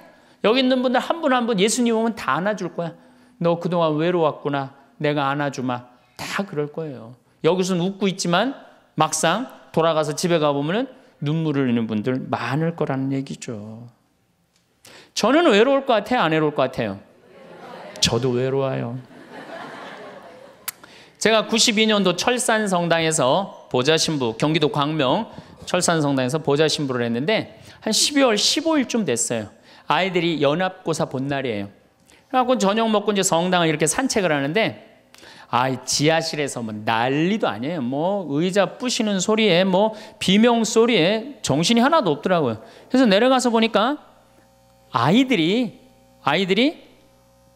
여기 있는 분들 한 분 한 분 예수님 오면 다 안아줄 거야. 너 그동안 외로웠구나. 내가 안아주마. 다 그럴 거예요. 여기서는 웃고 있지만 막상 돌아가서 집에 가보면 눈물을 흘리는 분들 많을 거라는 얘기죠. 저는 외로울 것 같아요? 안 외로울 것 같아요? 저도 외로워요. 제가 92년도 철산 성당에서 보좌신부 경기도 광명 철산성당에서 보좌 신부를 했는데 한 12월 15일쯤 됐어요. 아이들이 연합고사 본날이에요. 그래갖고 저녁 먹고 이제 성당을 이렇게 산책을 하는데 아, 지하실에서 뭐 난리도 아니에요. 뭐 의자 부시는 소리에 뭐 비명 소리에 정신이 하나도 없더라고요. 그래서 내려가서 보니까 아이들이 아이들이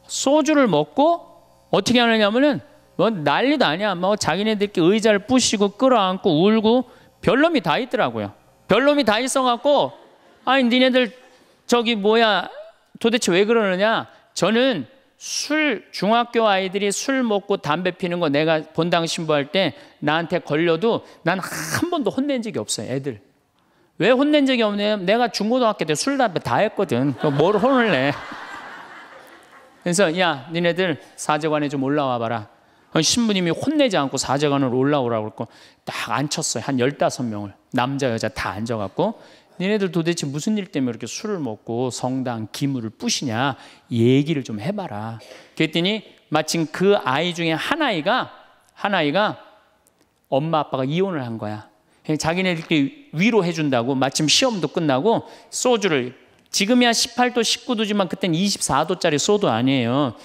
소주를 먹고 어떻게 하느냐면은 뭐 난리도 아니야. 뭐 자기네들끼리 의자를 부시고 끌어안고 울고 별놈이 다 있더라고요. 별놈이 다 있어갖고 아니 니네들 저기 뭐야 도대체 왜 그러느냐 저는 술 중학교 아이들이 술 먹고 담배 피는 거 내가 본당 신부할 때 나한테 걸려도 난 한 번도 혼낸 적이 없어요 애들 왜 혼낸 적이 없냐면 내가 중고등학교 때 술 담배 다 했거든 뭘 혼을 내 그래서 야 니네들 사제관에 좀 올라와 봐라 그러니까 신부님이 혼내지 않고 사제관을 올라오라고 그랬고 딱 앉혔어요. 한 15명을. 남자 여자 다 앉아갖고 니네들 도대체 무슨 일 때문에 이렇게 술을 먹고 성당 기물을 뿌시냐 얘기를 좀 해봐라. 그랬더니 마침 그 아이 중에 한 아이가 한 아이가 엄마 아빠가 이혼을 한 거야. 자기네들끼리 위로해 준다고 마침 시험도 끝나고 소주를 지금이야 18도 19도지만 그땐 24도짜리 소도 아니에요.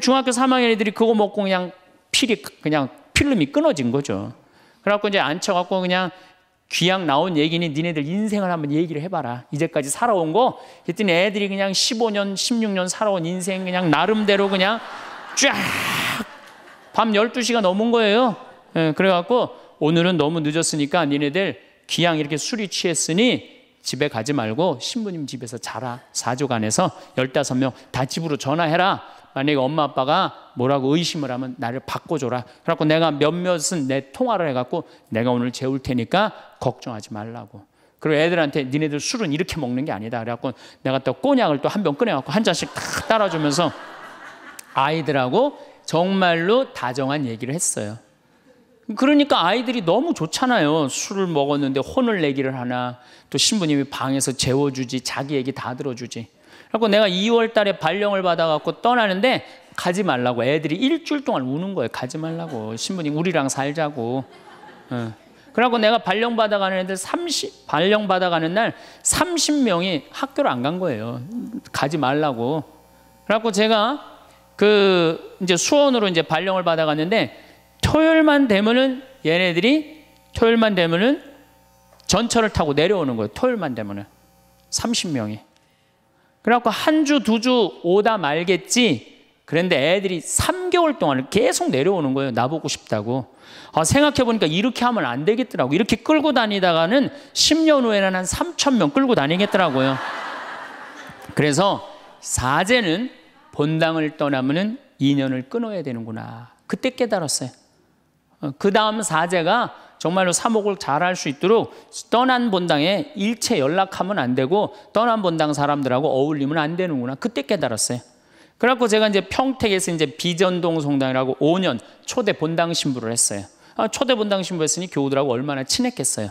중학교 3학년 애들이 그거 먹고 그냥 필이 그냥 필름이 끊어진 거죠. 그래갖고 이제 앉혀갖고 그냥 귀향 나온 얘기니 니네들 인생을 한번 얘기를 해봐라. 이제까지 살아온 거. 그랬더니 애들이 그냥 15년, 16년 살아온 인생 그냥 나름대로 그냥 쫙 밤 12시가 넘은 거예요. 예, 그래갖고 오늘은 너무 늦었으니까 니네들 귀향 이렇게 술이 취했으니 집에 가지 말고 신부님 집에서 자라. 사족 안에서 15명 다 집으로 전화해라. 만약에 아, 엄마 아빠가 뭐라고 의심을 하면 나를 바꿔줘라. 그래갖고 내가 몇몇은 내 통화를 해갖고 내가 오늘 재울 테니까 걱정하지 말라고. 그리고 애들한테 니네들 술은 이렇게 먹는 게 아니다. 그래갖고 내가 또 꼬냑을 또 한 병 꺼내갖고 한 잔씩 딱 따라주면서 아이들하고 정말로 다정한 얘기를 했어요. 그러니까 아이들이 너무 좋잖아요. 술을 먹었는데 혼을 내기를 하나, 또 신부님이 방에서 재워주지, 자기 얘기 다 들어주지. 그래고 내가 2월 달에 발령을 받아갖고 떠나는데 가지 말라고 애들이 일주일 동안 우는 거예요. 가지 말라고 신부님 우리랑 살자고. 어. 그러고 내가 발령 받아가는 애들 30 발령 받아가는 날 30명이 학교를 안 간 거예요. 가지 말라고. 그래갖 제가 그 이제 수원으로 이제 발령을 받아갔는데 토요일만 되면은 얘네들이 토요일만 되면은 전철을 타고 내려오는 거예요. 토요일만 되면은 30명이. 그래갖고 한 주, 두 주 오다 말겠지. 그런데 애들이 3개월 동안 계속 내려오는 거예요. 나보고 싶다고. 아, 생각해보니까 이렇게 하면 안 되겠더라고. 이렇게 끌고 다니다가는 10년 후에는 한 3,000명 끌고 다니겠더라고요. 그래서 사제는 본당을 떠나면은 인연을 끊어야 되는구나. 그때 깨달았어요. 어, 그 다음 사제가 정말로 사목을 잘할 수 있도록 떠난 본당에 일체 연락하면 안 되고 떠난 본당 사람들하고 어울리면 안 되는구나. 그때 깨달았어요. 그래갖고 제가 이제 평택에서 이제 비전동 성당이라고 5년 초대 본당 신부를 했어요. 아, 초대 본당 신부했으니 교우들하고 얼마나 친했겠어요.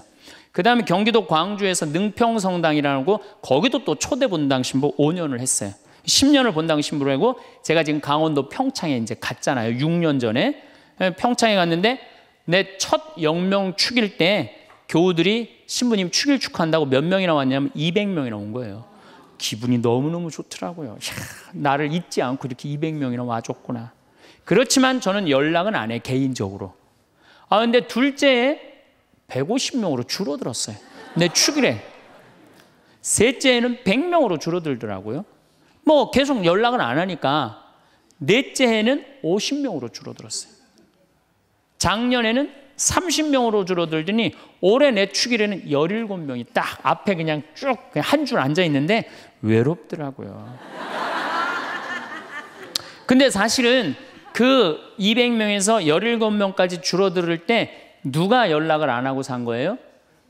그 다음에 경기도 광주에서 능평성당이라고 거기도 또 초대 본당 신부 5년을 했어요. 10년을 본당 신부를 하고 제가 지금 강원도 평창에 이제 갔잖아요. 6년 전에. 예, 평창에 갔는데 내 첫 영명 축일 때 교우들이 신부님 축일 축한다고 몇 명이나 왔냐면 200명이나 온 거예요. 기분이 너무너무 좋더라고요. 야, 나를 잊지 않고 이렇게 200명이나 와줬구나. 그렇지만 저는 연락은 안 해, 개인적으로. 아, 근데 둘째에 150명으로 줄어들었어요. 내 축일에. 셋째에는 100명으로 줄어들더라고요. 뭐 계속 연락을 안 하니까 넷째에는 50명으로 줄어들었어요. 작년에는 30명으로 줄어들더니 올해 내 축일에는 17명이 딱 앞에 그냥 쭉 한 줄 앉아 있는데 외롭더라고요. 근데 사실은 그 200명에서 17명까지 줄어들 때 누가 연락을 안 하고 산 거예요?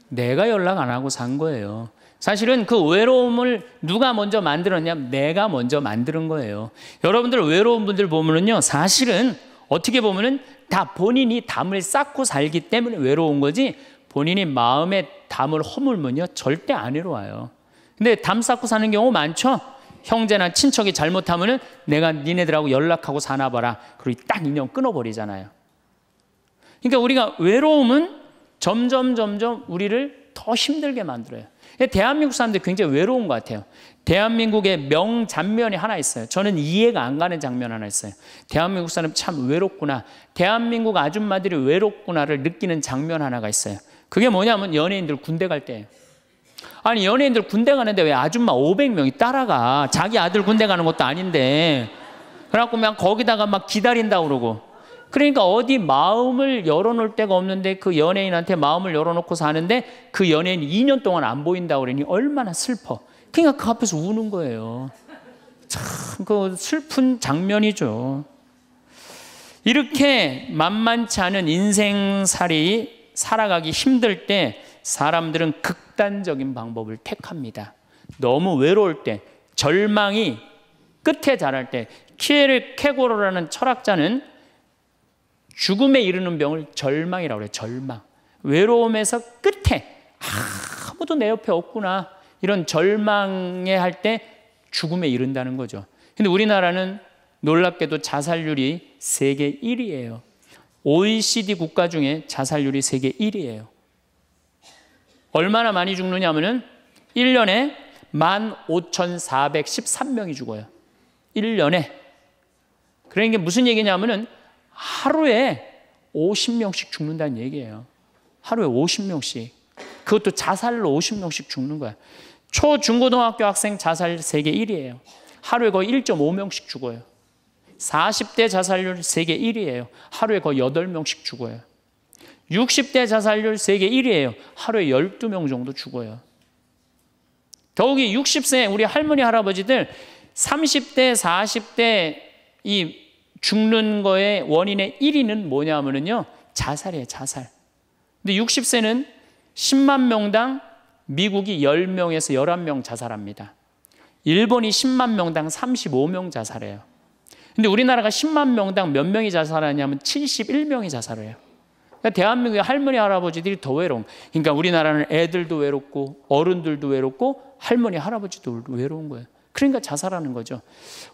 내가 연락 안 하고 산 거예요. 사실은 그 외로움을 누가 먼저 만들었냐면 내가 먼저 만드는 거예요. 여러분들 외로운 분들 보면은요, 사실은 어떻게 보면은 다 본인이 담을 쌓고 살기 때문에 외로운 거지 본인이 마음에 담을 허물면요 절대 안 외로워요. 근데 담 쌓고 사는 경우 많죠. 형제나 친척이 잘못하면은 내가 니네들하고 연락하고 사나 봐라. 그리고 딱 인연 끊어버리잖아요. 그러니까 우리가 외로움은 점점 점점 우리를 더 힘들게 만들어요. 대한민국 사람들이 굉장히 외로운 것 같아요. 대한민국의 명장면이 하나 있어요. 저는 이해가 안 가는 장면 하나 있어요. 대한민국 사람 참 외롭구나. 대한민국 아줌마들이 외롭구나를 느끼는 장면 하나가 있어요. 그게 뭐냐면 연예인들 군대 갈 때예요. 아니 연예인들 군대 가는데 왜 아줌마 500명이 따라가? 자기 아들 군대 가는 것도 아닌데. 그래갖고 그냥 거기다가 막 기다린다 그러고 그러니까 어디 마음을 열어놓을 데가 없는데 그 연예인한테 마음을 열어놓고 사는데 그연예인 2년 동안 안 보인다 그러니 얼마나 슬퍼. 그러니까 그 앞에서 우는 거예요. 참 그 슬픈 장면이죠. 이렇게 만만치 않은 인생살이 살아가기 힘들 때 사람들은 극단적인 방법을 택합니다. 너무 외로울 때, 절망이 끝에 자랄 때, 키에르 케고로라는 철학자는 죽음에 이르는 병을 절망이라고 그래요. 절망. 외로움에서 끝에 아무도 내 옆에 없구나. 이런 절망에 할 때 죽음에 이른다는 거죠. 근데 우리나라는 놀랍게도 자살률이 세계 1위예요. OECD 국가 중에 자살률이 세계 1위예요. 얼마나 많이 죽느냐 하면은 1년에 15,413명이 죽어요. 1년에. 그러니까 무슨 얘기냐면은 하루에 50명씩 죽는다는 얘기예요. 하루에 50명씩. 그것도 자살로 50명씩 죽는 거야. 초, 중, 고등학교 학생 자살 세계 1위예요. 하루에 거의 1.5명씩 죽어요. 40대 자살률 세계 1위예요. 하루에 거의 8명씩 죽어요. 60대 자살률 세계 1위예요. 하루에 12명 정도 죽어요. 더욱이 60세 우리 할머니 할아버지들 30대, 40대 이 죽는 거의 원인의 1위는 뭐냐면은요. 자살이에요, 자살. 근데 60세는 10만 명당 미국이 10명에서 11명 자살합니다. 일본이 10만 명당 35명 자살해요. 근데 우리나라가 10만 명당 몇 명이 자살하냐면 71명이 자살해요. 그러니까 대한민국의 할머니 할아버지들이 더 외로움. 그러니까 우리나라는 애들도 외롭고 어른들도 외롭고 할머니 할아버지도 외로운 거예요. 그러니까 자살하는 거죠.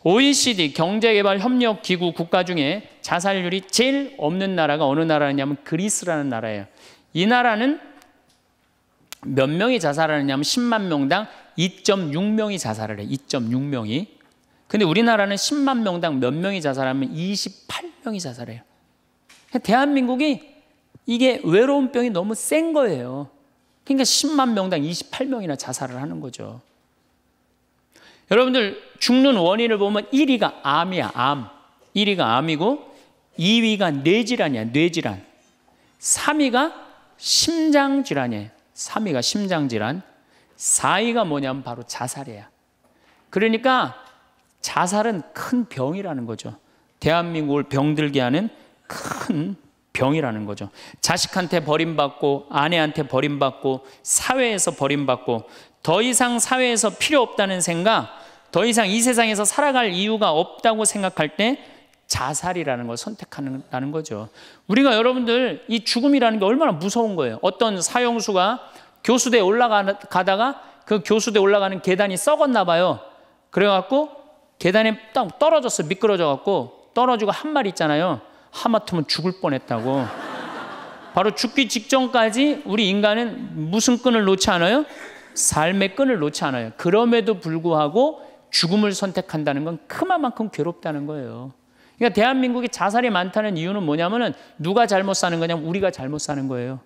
OECD 경제개발협력기구 국가 중에 자살률이 제일 없는 나라가 어느 나라냐면 그리스라는 나라예요. 이 나라는 몇 명이 자살하느냐면 10만 명당 2.6명이 자살을 해. 2.6명이. 근데 우리나라는 10만 명당 몇 명이 자살하면 28명이 자살해요. 대한민국이 이게 외로운 병이 너무 센 거예요. 그러니까 10만 명당 28명이나 자살을 하는 거죠. 여러분들 죽는 원인을 보면 1위가 암이야, 암. 1위가 암이고 2위가 뇌질환이야, 뇌질환. 3위가 심장 질환이에요. 3위가 심장 질환. 4위가 뭐냐면 바로 자살이야. 그러니까 자살은 큰 병이라는 거죠. 대한민국을 병들게 하는 큰 병이라는 거죠. 자식한테 버림받고 아내한테 버림받고 사회에서 버림받고 더 이상 사회에서 필요 없다는 생각 더 이상 이 세상에서 살아갈 이유가 없다고 생각할 때 자살이라는 걸 선택하는 거죠. 우리가 여러분들 이 죽음이라는 게 얼마나 무서운 거예요. 어떤 사형수가 교수대에 올라가다가 그 교수대에 올라가는 계단이 썩었나 봐요. 그래갖고 계단에 딱 떨어졌어. 미끄러져갖고 떨어지고 한말 있잖아요. 하마터면 죽을 뻔했다고. 바로 죽기 직전까지 우리 인간은 무슨 끈을 놓지 않아요? 삶의 끈을 놓지 않아요. 그럼에도 불구하고 죽음을 선택한다는 건 그만큼 괴롭다는 거예요. 그러니까 대한민국이 자살이 많다는 이유는 뭐냐면은 누가 잘못 사는 거냐면 우리가 잘못 사는 거예요.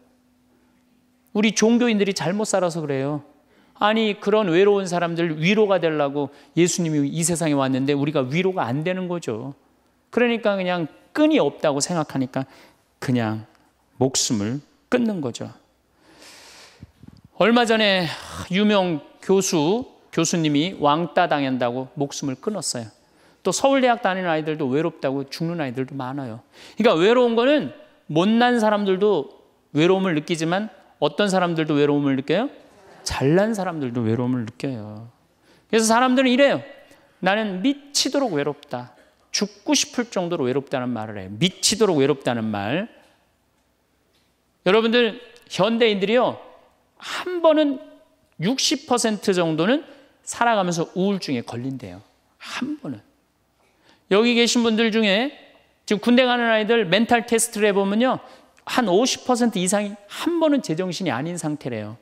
우리 종교인들이 잘못 살아서 그래요. 아니 그런 외로운 사람들 위로가 되려고 예수님이 이 세상에 왔는데 우리가 위로가 안 되는 거죠. 그러니까 그냥 끈이 없다고 생각하니까 그냥 목숨을 끊는 거죠. 얼마 전에 유명 교수 교수님이 왕따 당한다고 목숨을 끊었어요. 또 서울대학 다니는 아이들도 외롭다고 죽는 아이들도 많아요. 그러니까 외로운 거는 못난 사람들도 외로움을 느끼지만 어떤 사람들도 외로움을 느껴요? 잘난 사람들도 외로움을 느껴요. 그래서 사람들은 이래요. 나는 미치도록 외롭다. 죽고 싶을 정도로 외롭다는 말을 해요. 미치도록 외롭다는 말. 여러분들 현대인들이요. 한 번은 60% 정도는 살아가면서 우울증에 걸린대요. 한 번은. 여기 계신 분들 중에 지금 군대 가는 아이들 멘탈 테스트를 해보면요. 한 50% 이상이 한 번은 제정신이 아닌 상태래요.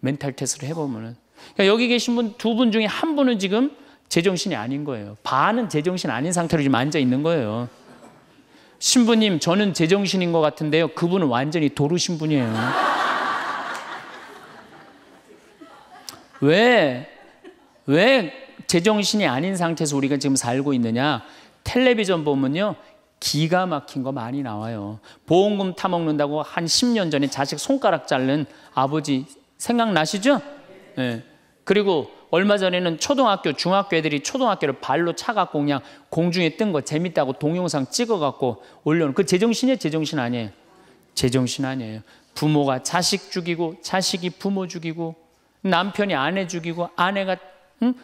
멘탈 테스트를 해보면은. 그러니까 여기 계신 분 두 분 중에 한 분은 지금 제정신이 아닌 거예요. 반은 제정신 아닌 상태로 지금 앉아 있는 거예요. 신부님, 저는 제정신인 것 같은데요. 그분은 완전히 도루신분이에요. 왜? 왜 제정신이 아닌 상태에서 우리가 지금 살고 있느냐? 텔레비전 보면요. 기가 막힌 거 많이 나와요. 보험금 타먹는다고 한 10년 전에 자식 손가락 자른 아버지 생각나시죠? 네. 그리고 얼마 전에는 초등학교, 중학교 애들이 초등학교를 발로 차갖고 그냥 공중에 뜬 거 재밌다고 동영상 찍어갖고 올려놓은 그 제정신이에요? 제정신 아니에요? 제정신 아니에요. 부모가 자식 죽이고 자식이 부모 죽이고 남편이 아내 죽이고 아내가 응?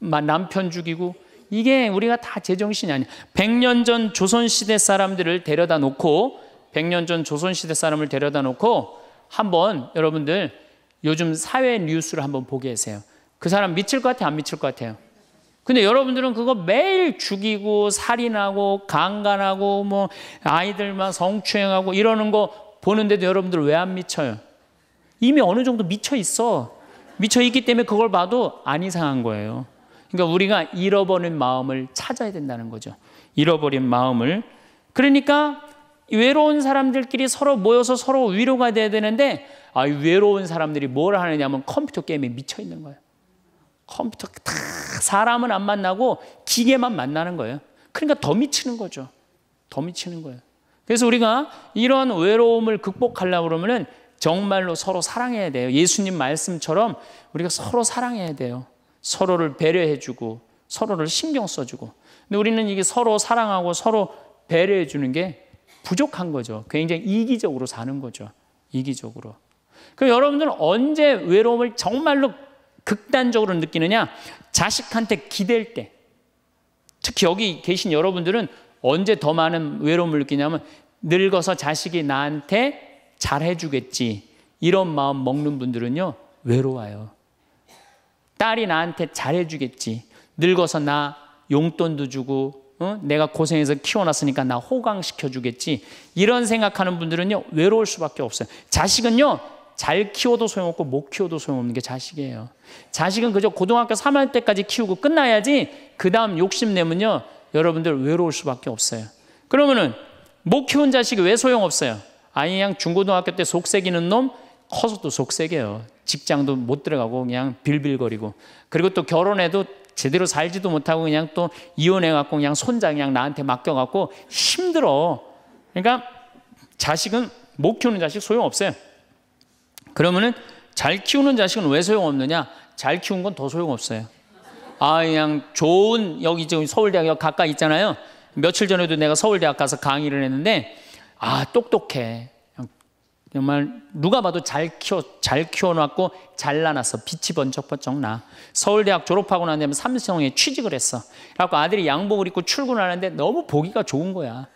남편 죽이고 이게 우리가 다 제정신이 아니야. 100년 전 조선시대 사람들을 데려다 놓고 100년 전 조선시대 사람을 데려다 놓고 한번 여러분들 요즘 사회 뉴스를 한번 보게 하세요. 그 사람 미칠 것 같아요? 안 미칠 것 같아요? 근데 여러분들은 그거 매일 죽이고 살인하고 강간하고 뭐 아이들만 성추행하고 이러는 거 보는데도 여러분들 왜 안 미쳐요? 이미 어느 정도 미쳐 있어. 미쳐 있기 때문에 그걸 봐도 안 이상한 거예요. 그러니까 우리가 잃어버린 마음을 찾아야 된다는 거죠. 잃어버린 마음을. 그러니까 외로운 사람들끼리 서로 모여서 서로 위로가 돼야 되는데 아, 외로운 사람들이 뭘 하느냐면 컴퓨터 게임에 미쳐 있는 거예요. 컴퓨터 다 사람은 안 만나고 기계만 만나는 거예요. 그러니까 더 미치는 거죠. 더 미치는 거예요. 그래서 우리가 이런 외로움을 극복하려고 그러면은 정말로 서로 사랑해야 돼요. 예수님 말씀처럼 우리가 서로 사랑해야 돼요. 서로를 배려해주고 서로를 신경 써주고. 근데 우리는 이게 서로 사랑하고 서로 배려해주는 게 부족한 거죠. 굉장히 이기적으로 사는 거죠. 이기적으로. 그럼 여러분들은 언제 외로움을 정말로 극단적으로 느끼느냐? 자식한테 기댈 때. 특히 여기 계신 여러분들은 언제 더 많은 외로움을 느끼냐면 늙어서 자식이 나한테 잘 해주겠지. 이런 마음 먹는 분들은요, 외로워요. 딸이 나한테 잘 해주겠지. 늙어서 나 용돈도 주고, 어? 내가 고생해서 키워놨으니까 나 호강시켜주겠지. 이런 생각하는 분들은요, 외로울 수밖에 없어요. 자식은요, 잘 키워도 소용없고 못 키워도 소용없는 게 자식이에요. 자식은 그저 고등학교 3학년 때까지 키우고 끝나야지 그 다음 욕심내면요 여러분들 외로울 수밖에 없어요. 그러면은 못 키운 자식이 왜 소용없어요? 아니 그냥 중고등학교 때 속색이는 놈 커서 또 속색이에요. 직장도 못 들어가고 그냥 빌빌거리고 그리고 또 결혼해도 제대로 살지도 못하고 그냥 또 이혼해갖고 그냥 손자 그냥 나한테 맡겨갖고 힘들어. 그러니까 자식은 못 키우는 자식 소용없어요. 그러면은 잘 키우는 자식은 왜 소용없느냐? 잘 키운 건 더 소용없어요. 아, 그냥 좋은 여기 지금 서울대학 가까이 있잖아요. 며칠 전에도 내가 서울대학 가서 강의를 했는데 아, 똑똑해. 정말 누가 봐도 잘 키워 잘 키워놨고 잘나놨어 빛이 번쩍번쩍 나 서울대학 졸업하고 난 다음에 삼성에 취직을 했어 그래갖고 아들이 양복을 입고 출근하는데 너무 보기가 좋은 거야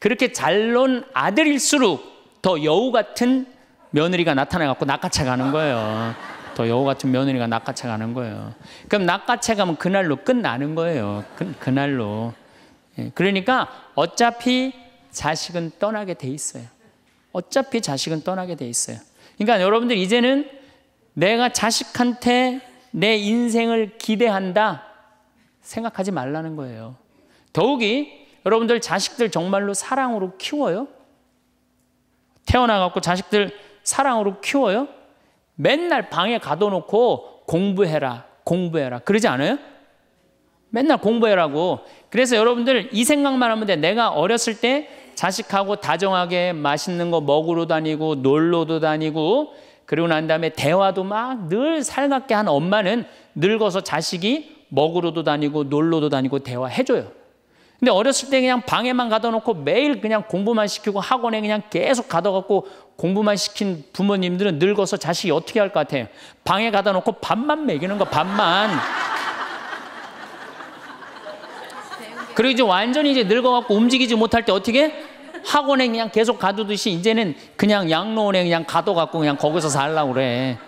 그렇게 잘난 아들일수록 더 여우 같은 며느리가 나타나갖고 낚아채 가는 거예요 더 여우 같은 며느리가 낚아채 가는 거예요 그럼 낚아채 가면 그날로 끝나는 거예요 그, 그날로 예, 그러니까 어차피 자식은 떠나게 돼 있어요. 어차피 자식은 떠나게 돼 있어요. 그러니까 여러분들 이제는 내가 자식한테 내 인생을 기대한다 생각하지 말라는 거예요. 더욱이 여러분들 자식들 정말로 사랑으로 키워요? 태어나 갖고 자식들 사랑으로 키워요? 맨날 방에 가둬놓고 공부해라, 공부해라. 그러지 않아요? 맨날 공부해라고. 그래서 여러분들 이 생각만 하면 돼. 내가 어렸을 때 자식하고 다정하게 맛있는 거 먹으러 다니고 놀러도 다니고 그리고 난 다음에 대화도 막 늘 살갑게 한 엄마는 늙어서 자식이 먹으러도 다니고 놀러도 다니고 대화해줘요. 근데 어렸을 때 그냥 방에만 가둬놓고 매일 그냥 공부만 시키고 학원에 그냥 계속 가둬갖고 공부만 시킨 부모님들은 늙어서 자식이 어떻게 할 것 같아요? 방에 가둬놓고 밥만 먹이는 거, 밥만. 그리고 이제 완전히 이제 늙어갖고 움직이지 못할 때 어떻게? 학원에 그냥 계속 가두듯이 이제는 그냥 양로원에 그냥 가둬갖고 그냥 거기서 살라고 그래.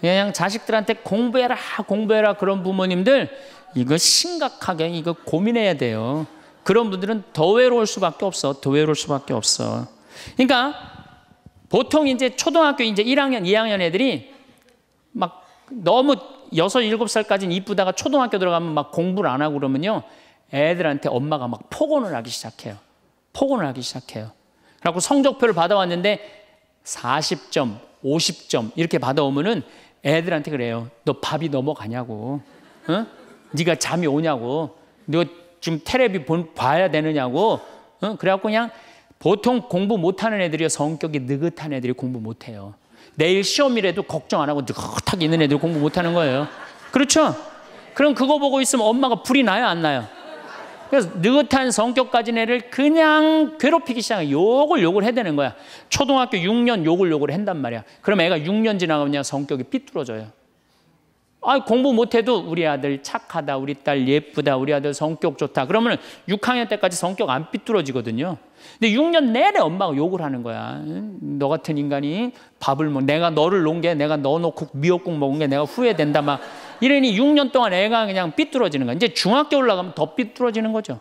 그냥 자식들한테 공부해라, 공부해라 그런 부모님들 이거 심각하게 이거 고민해야 돼요. 그런 분들은 더 외로울 수밖에 없어. 더 외로울 수밖에 없어. 그러니까 보통 이제 초등학교 이제 1학년, 2학년 애들이 막 너무 6, 7살까지는 이쁘다가 초등학교 들어가면 막 공부를 안 하고 그러면요. 애들한테 엄마가 막 폭언을 하기 시작해요. 폭언을 하기 시작해요. 그래갖고 성적표를 받아왔는데 40점, 50점 이렇게 받아오면은 애들한테 그래요. 너 밥이 넘어가냐고. 어? 네가 잠이 오냐고. 너 지금 테레비 본, 봐야 되느냐고. 어? 그래갖고 그냥 보통 공부 못하는 애들이요. 성격이 느긋한 애들이 공부 못해요. 내일 시험이라도 걱정 안 하고 느긋하게 있는 애들 공부 못하는 거예요. 그렇죠? 그럼 그거 보고 있으면 엄마가 불이 나요? 안 나요? 그래서 느긋한 성격 가진 애를 그냥 괴롭히기 시작해. 욕을 욕을 해야되는 거야. 초등학교 6년 욕을 욕을 한단 말이야. 그럼 애가 6년 지나가면 그냥 성격이 삐뚤어져요. 아, 공부 못해도 우리 아들 착하다, 우리 딸 예쁘다, 우리 아들 성격 좋다. 그러면 6학년 때까지 성격 안 삐뚤어지거든요. 근데 6년 내내 엄마가 욕을 하는 거야. 너 같은 인간이 밥을 먹, 내가 너를 놓은 게 내가 너놓고 미역국 먹은 게 내가 후회된다 막. 이러니 6년 동안 애가 그냥 삐뚤어지는 거야. 이제 중학교 올라가면 더 삐뚤어지는 거죠.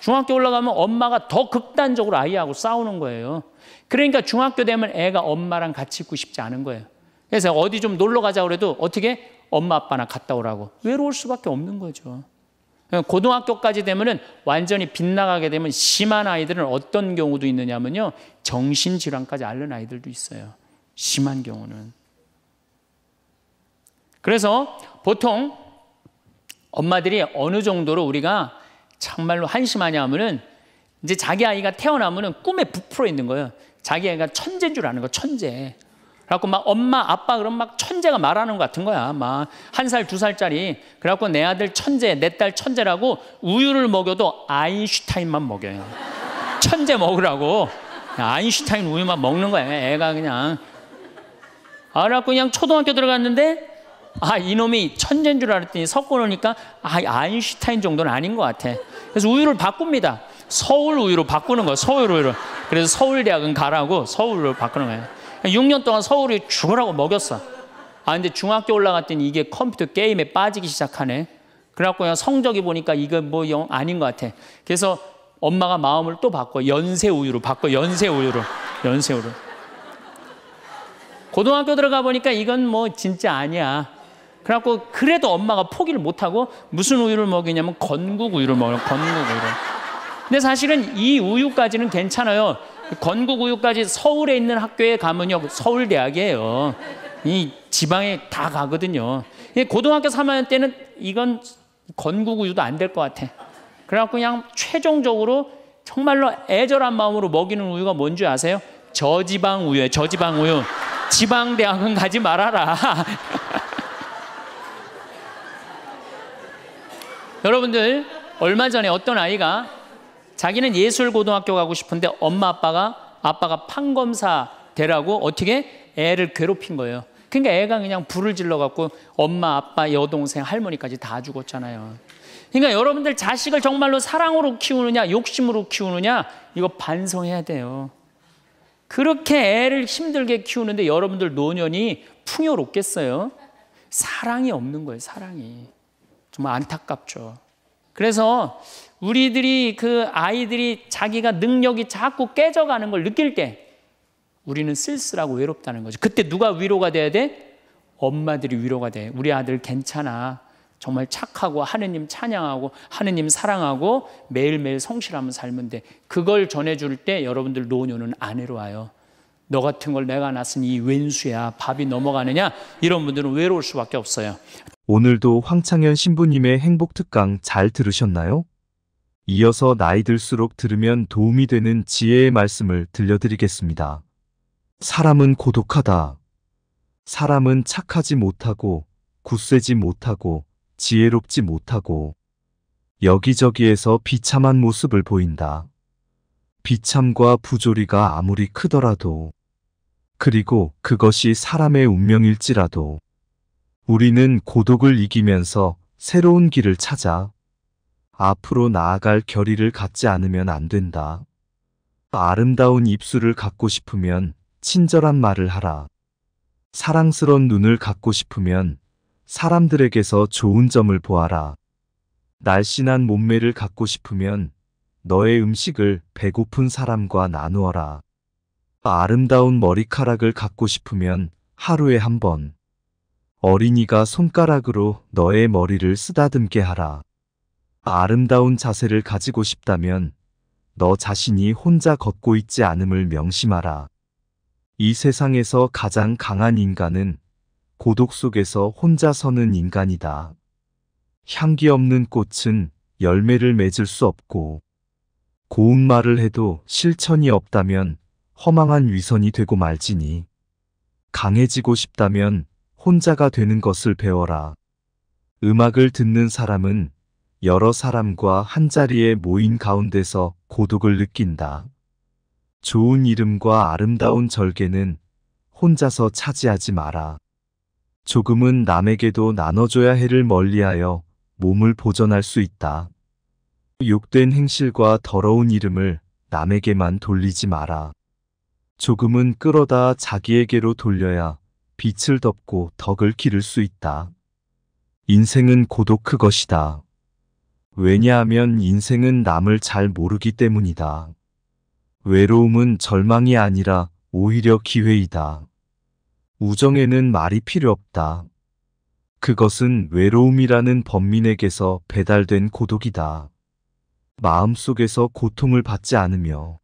중학교 올라가면 엄마가 더 극단적으로 아이하고 싸우는 거예요. 그러니까 중학교 되면 애가 엄마랑 같이 있고 싶지 않은 거예요. 그래서 어디 좀 놀러 가자 그래도 어떻게 엄마 아빠나 갔다 오라고 외로울 수밖에 없는 거죠. 그러니까 고등학교까지 되면은 완전히 빗나가게 되면 심한 아이들은 어떤 경우도 있느냐면요. 정신질환까지 앓는 아이들도 있어요. 심한 경우는. 그래서 보통 엄마들이 어느 정도로 우리가 정말로 한심하냐 하면은 이제 자기 아이가 태어나면은 꿈에 부풀어 있는 거예요. 자기 아이가 천재인 줄 아는 거, 천재. 그래갖고 막 엄마, 아빠 그럼 막 천재가 말하는 것 같은 거야. 막 한 살, 두 살짜리. 그래갖고 내 아들 천재, 내 딸 천재라고 우유를 먹여도 아인슈타인만 먹여요. 천재 먹으라고. 아인슈타인 우유만 먹는 거야. 애가 그냥. 아, 그고 그냥 초등학교 들어갔는데 아 이놈이 천재인 줄 알았더니 섞어 놓으니까 아 아인슈타인 정도는 아닌 것 같아. 그래서 우유를 바꿉니다. 서울 우유로 바꾸는 거예 서울 우유로. 그래서 서울대학은 가라고 서울로 바꾸는 거예요. 6년 동안 서울이 죽으라고 먹였어. 아 근데 중학교 올라갔더니 이게 컴퓨터 게임에 빠지기 시작하네. 그래갖고 그냥 성적이 보니까 이거 뭐영 아닌 것 같아. 그래서 엄마가 마음을 또 바꿔 연세 우유로 바꿔 연세 우유로 연세 우유로. 고등학교 들어가 보니까 이건 뭐 진짜 아니야. 그래갖고 그래도 엄마가 포기를 못하고 무슨 우유를 먹이냐면 건국 우유를 먹어요. 건국 우유. 를 근데 사실은 이 우유까지는 괜찮아요. 건국 우유까지 서울에 있는 학교에 가면요. 서울대학이에요. 이 지방에 다 가거든요. 고등학교 3학년 때는 이건 건국 우유도 안 될 것 같아. 그래갖고 그냥 최종적으로 정말로 애절한 마음으로 먹이는 우유가 뭔지 아세요? 저지방 우유예요. 저지방 우유. 지방 대학은 가지 말아라. 여러분들 얼마 전에 어떤 아이가 자기는 예술 고등학교 가고 싶은데 엄마 아빠가 아빠가 판검사 되라고 어떻게 애를 괴롭힌 거예요. 그러니까 애가 그냥 불을 질러 갖고 엄마 아빠 여동생 할머니까지 다 죽었잖아요. 그러니까 여러분들 자식을 정말로 사랑으로 키우느냐 욕심으로 키우느냐 이거 반성해야 돼요. 그렇게 애를 힘들게 키우는데 여러분들 노년이 풍요롭겠어요? 사랑이 없는 거예요, 사랑이. 정말 안타깝죠. 그래서 우리들이 그 아이들이 자기가 능력이 자꾸 깨져가는 걸 느낄 때 우리는 쓸쓸하고 외롭다는 거죠. 그때 누가 위로가 돼야 돼? 엄마들이 위로가 돼. 우리 아들 괜찮아. 정말 착하고 하느님 찬양하고 하느님 사랑하고 매일매일 성실하면 살면 돼. 그걸 전해줄 때 여러분들 노년은 안 외로워요. 너 같은 걸 내가 낳은 이 왼수야 밥이 넘어가느냐 이런 분들은 외로울 수밖에 없어요. 오늘도 황창현 신부님의 행복 특강 잘 들으셨나요? 이어서 나이 들수록 들으면 도움이 되는 지혜의 말씀을 들려드리겠습니다. 사람은 고독하다. 사람은 착하지 못하고 굳세지 못하고 지혜롭지 못하고 여기저기에서 비참한 모습을 보인다. 비참과 부조리가 아무리 크더라도 그리고 그것이 사람의 운명일지라도 우리는 고독을 이기면서 새로운 길을 찾아 앞으로 나아갈 결의를 갖지 않으면 안 된다. 아름다운 입술을 갖고 싶으면 친절한 말을 하라. 사랑스런 눈을 갖고 싶으면 사람들에게서 좋은 점을 보아라. 날씬한 몸매를 갖고 싶으면 너의 음식을 배고픈 사람과 나누어라. 아름다운 머리카락을 갖고 싶으면 하루에 한 번. 어린이가 손가락으로 너의 머리를 쓰다듬게 하라. 아름다운 자세를 가지고 싶다면 너 자신이 혼자 걷고 있지 않음을 명심하라. 이 세상에서 가장 강한 인간은 고독 속에서 혼자 서는 인간이다. 향기 없는 꽃은 열매를 맺을 수 없고 고운 말을 해도 실천이 없다면 허망한 위선이 되고 말지니 강해지고 싶다면 혼자가 되는 것을 배워라. 음악을 듣는 사람은 여러 사람과 한자리에 모인 가운데서 고독을 느낀다. 좋은 이름과 아름다운 절개는 혼자서 차지하지 마라. 조금은 남에게도 나눠줘야 해를 멀리하여 몸을 보전할 수 있다. 욕된 행실과 더러운 이름을 남에게만 돌리지 마라. 조금은 끌어다 자기에게로 돌려야 빛을 덮고 덕을 기를 수 있다. 인생은 고독 그것이다. 왜냐하면 인생은 남을 잘 모르기 때문이다. 외로움은 절망이 아니라 오히려 기회이다. 우정에는 말이 필요 없다. 그것은 외로움이라는 범민에게서 배달된 고독이다. 마음속에서 고통을 받지 않으며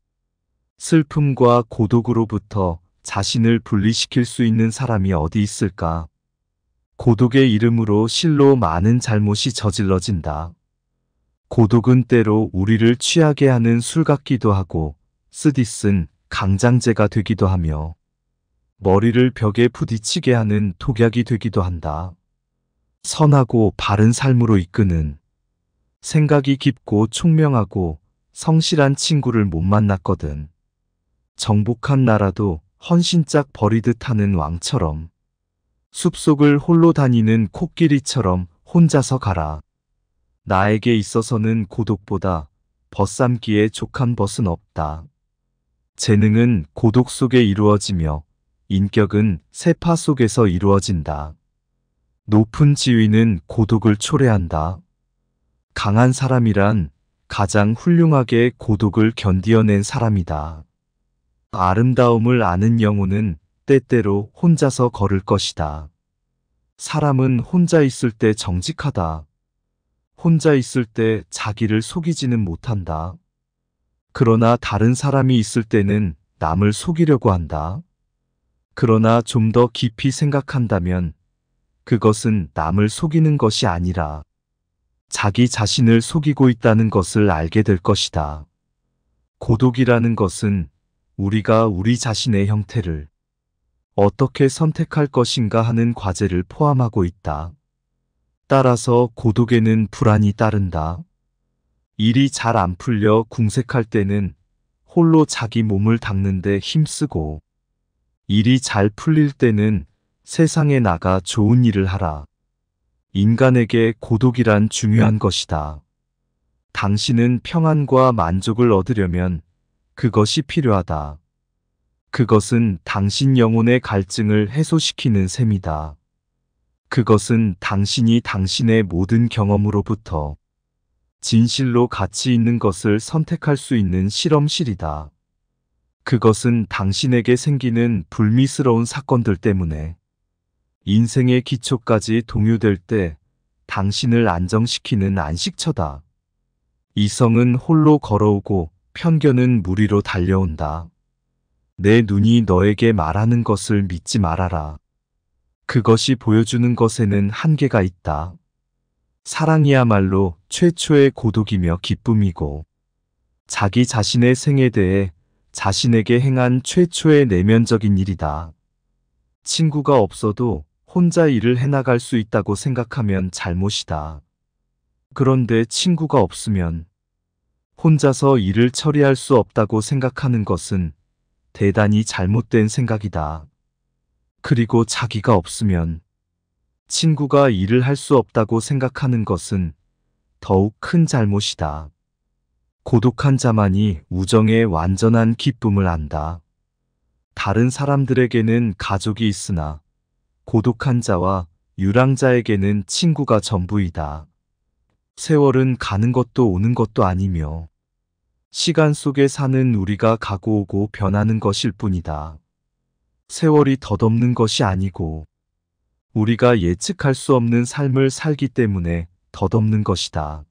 슬픔과 고독으로부터 자신을 분리시킬 수 있는 사람이 어디 있을까? 고독의 이름으로 실로 많은 잘못이 저질러진다. 고독은 때로 우리를 취하게 하는 술 같기도 하고 쓰디쓴 강장제가 되기도 하며 머리를 벽에 부딪히게 하는 독약이 되기도 한다. 선하고 바른 삶으로 이끄는 생각이 깊고 총명하고 성실한 친구를 못 만났거든. 정복한 나라도 헌신짝 버리듯 하는 왕처럼 숲속을 홀로 다니는 코끼리처럼 혼자서 가라. 나에게 있어서는 고독보다 벗삼기에 족한 벗은 없다. 재능은 고독 속에 이루어지며 인격은 세파 속에서 이루어진다. 높은 지위는 고독을 초래한다. 강한 사람이란 가장 훌륭하게 고독을 견디어낸 사람이다. 아름다움을 아는 영혼은 때때로 혼자서 걸을 것이다. 사람은 혼자 있을 때 정직하다. 혼자 있을 때 자기를 속이지는 못한다. 그러나 다른 사람이 있을 때는 남을 속이려고 한다. 그러나 좀 더 깊이 생각한다면 그것은 남을 속이는 것이 아니라 자기 자신을 속이고 있다는 것을 알게 될 것이다. 고독이라는 것은 우리가 우리 자신의 형태를 어떻게 선택할 것인가 하는 과제를 포함하고 있다. 따라서 고독에는 불안이 따른다. 일이 잘 안 풀려 궁색할 때는 홀로 자기 몸을 닦는데 힘쓰고 일이 잘 풀릴 때는 세상에 나가 좋은 일을 하라. 인간에게 고독이란 중요한 것이다. 당신은 평안과 만족을 얻으려면 그것이 필요하다. 그것은 당신 영혼의 갈증을 해소시키는 셈이다. 그것은 당신이 당신의 모든 경험으로부터 진실로 가치 있는 것을 선택할 수 있는 실험실이다. 그것은 당신에게 생기는 불미스러운 사건들 때문에 인생의 기초까지 동요될 때 당신을 안정시키는 안식처다. 이성은 홀로 걸어오고 편견은 무리로 달려온다. 내 눈이 너에게 말하는 것을 믿지 말아라. 그것이 보여주는 것에는 한계가 있다. 사랑이야말로 최초의 고독이며 기쁨이고 자기 자신의 생에 대해 자신에게 행한 최초의 내면적인 일이다. 친구가 없어도 혼자 일을 해나갈 수 있다고 생각하면 잘못이다. 그런데 친구가 없으면 혼자서 일을 처리할 수 없다고 생각하는 것은 대단히 잘못된 생각이다. 그리고 자기가 없으면 친구가 일을 할 수 없다고 생각하는 것은 더욱 큰 잘못이다. 고독한 자만이 우정의 완전한 기쁨을 안다. 다른 사람들에게는 가족이 있으나 고독한 자와 유랑자에게는 친구가 전부이다. 세월은 가는 것도 오는 것도 아니며 시간 속에 사는 우리가 가고 오고 변하는 것일 뿐이다. 세월이 덧없는 것이 아니고 우리가 예측할 수 없는 삶을 살기 때문에 덧없는 것이다.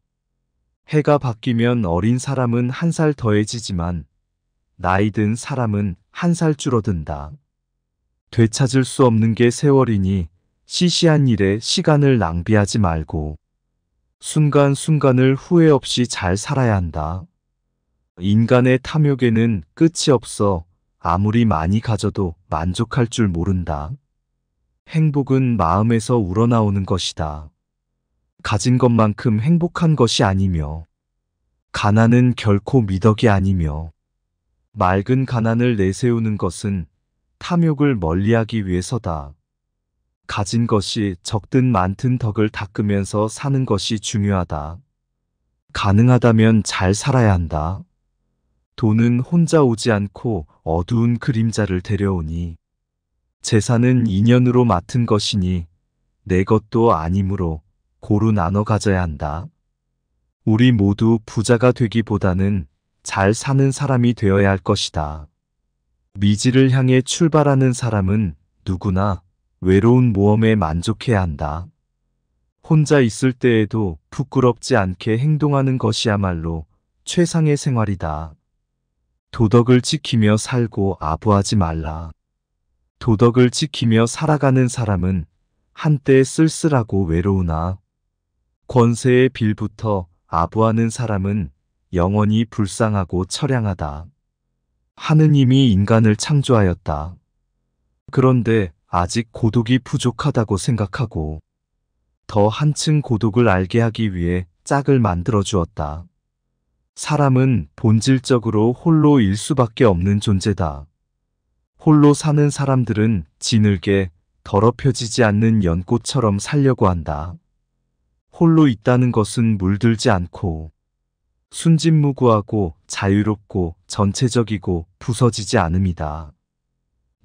해가 바뀌면 어린 사람은 한 살 더해지지만 나이 든 사람은 한 살 줄어든다. 되찾을 수 없는 게 세월이니 시시한 일에 시간을 낭비하지 말고 순간순간을 후회 없이 잘 살아야 한다. 인간의 탐욕에는 끝이 없어 아무리 많이 가져도 만족할 줄 모른다. 행복은 마음에서 우러나오는 것이다. 가진 것만큼 행복한 것이 아니며 가난은 결코 미덕이 아니며 맑은 가난을 내세우는 것은 탐욕을 멀리하기 위해서다. 가진 것이 적든 많든 덕을 닦으면서 사는 것이 중요하다. 가능하다면 잘 살아야 한다. 돈은 혼자 오지 않고 어두운 그림자를 데려오니 재산은 인연으로 맡은 것이니 내 것도 아니므로 고루 나눠 가져야 한다. 우리 모두 부자가 되기보다는 잘 사는 사람이 되어야 할 것이다. 미지를 향해 출발하는 사람은 누구나 외로운 모험에 만족해야 한다. 혼자 있을 때에도 부끄럽지 않게 행동하는 것이야말로 최상의 생활이다. 도덕을 지키며 살고 아부하지 말라. 도덕을 지키며 살아가는 사람은 한때 쓸쓸하고 외로우나 권세의 빌부터 아부하는 사람은 영원히 불쌍하고 철량하다 하느님이 인간을 창조하였다. 그런데 아직 고독이 부족하다고 생각하고 더 한층 고독을 알게 하기 위해 짝을 만들어 주었다. 사람은 본질적으로 홀로일 수밖에 없는 존재다. 홀로 사는 사람들은 지늘게 더럽혀지지 않는 연꽃처럼 살려고 한다. 홀로 있다는 것은 물들지 않고 순진무구하고 자유롭고 전체적이고 부서지지 않음이다.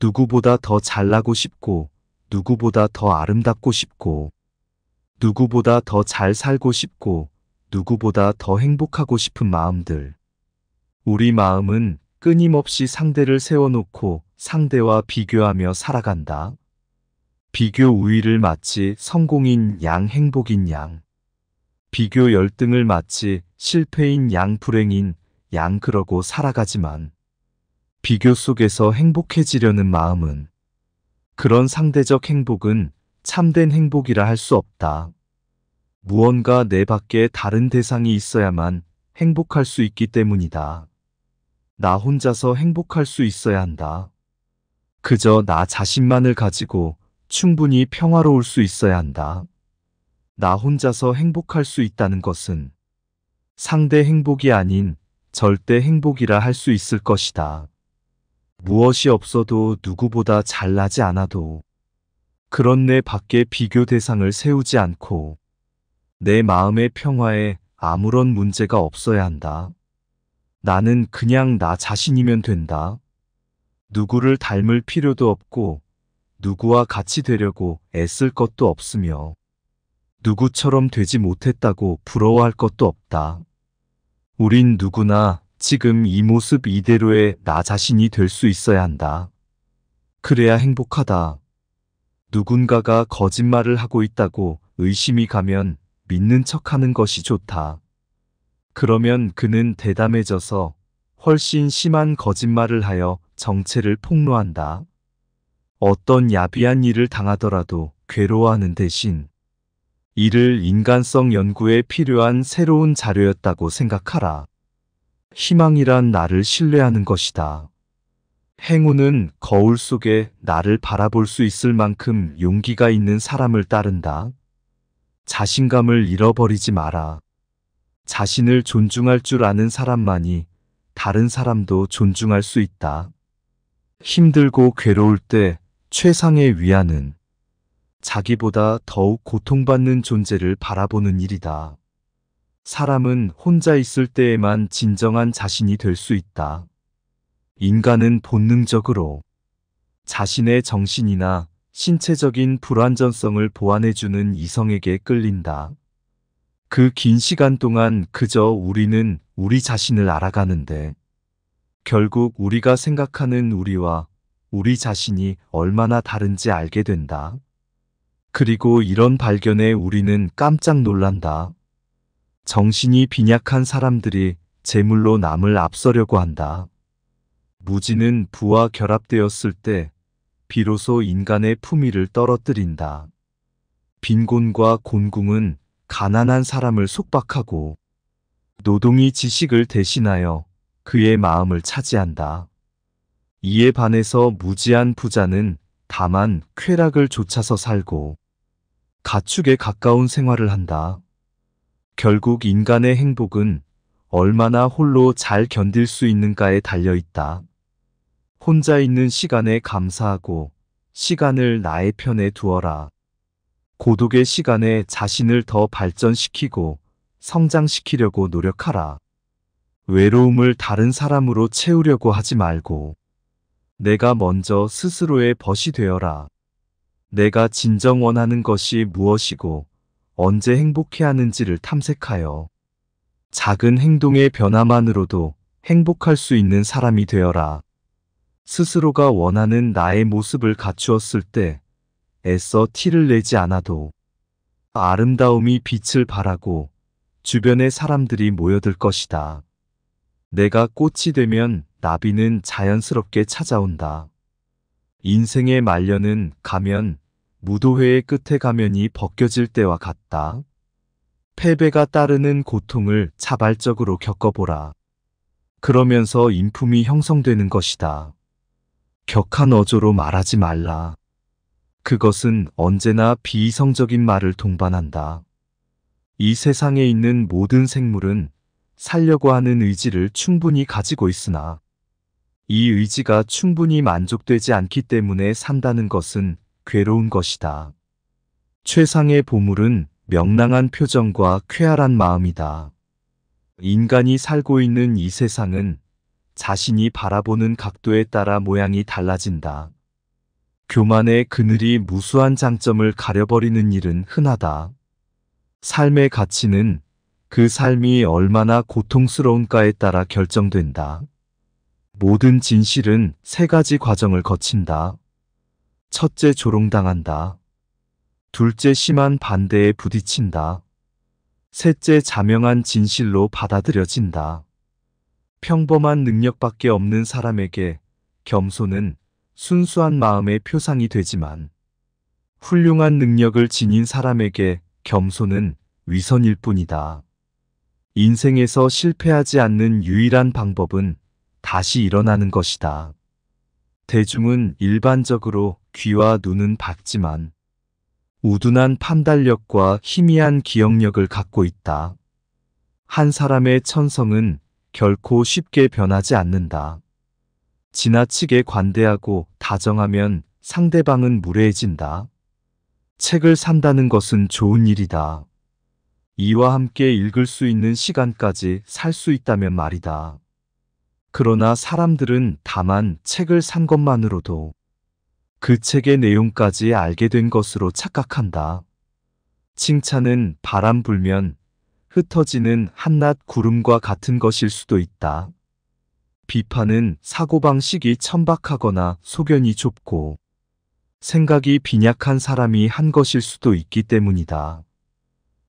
누구보다 더 잘나고 싶고, 누구보다 더 아름답고 싶고, 누구보다 더 잘 살고 싶고, 누구보다 더 행복하고 싶은 마음들. 우리 마음은 끊임없이 상대를 세워놓고 상대와 비교하며 살아간다. 비교 우위를 마치 성공인 양 행복인 양. 비교 열등을 마치 실패인 양 불행인 양 그러고 살아가지만 비교 속에서 행복해지려는 마음은 그런 상대적 행복은 참된 행복이라 할 수 없다. 무언가 내 밖에 다른 대상이 있어야만 행복할 수 있기 때문이다. 나 혼자서 행복할 수 있어야 한다. 그저 나 자신만을 가지고 충분히 평화로울 수 있어야 한다. 나 혼자서 행복할 수 있다는 것은 상대 행복이 아닌 절대 행복이라 할 수 있을 것이다. 무엇이 없어도 누구보다 잘나지 않아도 그런 내 밖에 비교 대상을 세우지 않고 내 마음의 평화에 아무런 문제가 없어야 한다. 나는 그냥 나 자신이면 된다. 누구를 닮을 필요도 없고 누구와 같이 되려고 애쓸 것도 없으며 누구처럼 되지 못했다고 부러워할 것도 없다. 우린 누구나 지금 이 모습 이대로의 나 자신이 될 수 있어야 한다. 그래야 행복하다. 누군가가 거짓말을 하고 있다고 의심이 가면 믿는 척 하는 것이 좋다. 그러면 그는 대담해져서 훨씬 심한 거짓말을 하여 정체를 폭로한다. 어떤 야비한 일을 당하더라도 괴로워하는 대신 이를 인간성 연구에 필요한 새로운 자료였다고 생각하라. 희망이란 나를 신뢰하는 것이다. 행운은 거울 속에 나를 바라볼 수 있을 만큼 용기가 있는 사람을 따른다. 자신감을 잃어버리지 마라. 자신을 존중할 줄 아는 사람만이 다른 사람도 존중할 수 있다. 힘들고 괴로울 때 최상의 위안은 자기보다 더욱 고통받는 존재를 바라보는 일이다. 사람은 혼자 있을 때에만 진정한 자신이 될 수 있다. 인간은 본능적으로 자신의 정신이나 신체적인 불완전성을 보완해주는 이성에게 끌린다. 그 긴 시간 동안 그저 우리는 우리 자신을 알아가는데 결국 우리가 생각하는 우리와 우리 자신이 얼마나 다른지 알게 된다. 그리고 이런 발견에 우리는 깜짝 놀란다. 정신이 빈약한 사람들이 재물로 남을 앞서려고 한다. 무지는 부와 결합되었을 때 비로소 인간의 품위를 떨어뜨린다. 빈곤과 곤궁은 가난한 사람을 속박하고 노동이 지식을 대신하여 그의 마음을 차지한다. 이에 반해서 무지한 부자는 다만 쾌락을 좇아서 살고 가축에 가까운 생활을 한다. 결국 인간의 행복은 얼마나 홀로 잘 견딜 수 있는가에 달려 있다. 혼자 있는 시간에 감사하고 시간을 나의 편에 두어라. 고독의 시간에 자신을 더 발전시키고 성장시키려고 노력하라. 외로움을 다른 사람으로 채우려고 하지 말고 내가 먼저 스스로의 벗이 되어라. 내가 진정 원하는 것이 무엇이고 언제 행복해하는지를 탐색하여 작은 행동의 변화만으로도 행복할 수 있는 사람이 되어라. 스스로가 원하는 나의 모습을 갖추었을 때 애써 티를 내지 않아도 아름다움이 빛을 발하고 주변의 사람들이 모여들 것이다. 내가 꽃이 되면 나비는 자연스럽게 찾아온다. 인생의 말년은 가면 무도회의 끝에 가면이 벗겨질 때와 같다. 패배가 따르는 고통을 자발적으로 겪어보라. 그러면서 인품이 형성되는 것이다. 격한 어조로 말하지 말라. 그것은 언제나 비이성적인 말을 동반한다. 이 세상에 있는 모든 생물은 살려고 하는 의지를 충분히 가지고 있으나 이 의지가 충분히 만족되지 않기 때문에 산다는 것은 괴로운 것이다. 최상의 보물은 명랑한 표정과 쾌활한 마음이다. 인간이 살고 있는 이 세상은 자신이 바라보는 각도에 따라 모양이 달라진다. 교만의 그늘이 무수한 장점을 가려버리는 일은 흔하다. 삶의 가치는 그 삶이 얼마나 고통스러운가에 따라 결정된다. 모든 진실은 세 가지 과정을 거친다. 첫째 조롱당한다. 둘째 심한 반대에 부딪힌다. 셋째 자명한 진실로 받아들여진다. 평범한 능력밖에 없는 사람에게 겸손은 순수한 마음의 표상이 되지만 훌륭한 능력을 지닌 사람에게 겸손은 위선일 뿐이다. 인생에서 실패하지 않는 유일한 방법은 다시 일어나는 것이다. 대중은 일반적으로 귀와 눈은 봤지만 우둔한 판단력과 희미한 기억력을 갖고 있다. 한 사람의 천성은 결코 쉽게 변하지 않는다. 지나치게 관대하고 다정하면 상대방은 무례해진다. 책을 산다는 것은 좋은 일이다. 이와 함께 읽을 수 있는 시간까지 살 수 있다면 말이다. 그러나 사람들은 다만 책을 산 것만으로도 그 책의 내용까지 알게 된 것으로 착각한다. 칭찬은 바람 불면 흩어지는 한낱 구름과 같은 것일 수도 있다. 비판은 사고방식이 천박하거나 소견이 좁고 생각이 빈약한 사람이 한 것일 수도 있기 때문이다.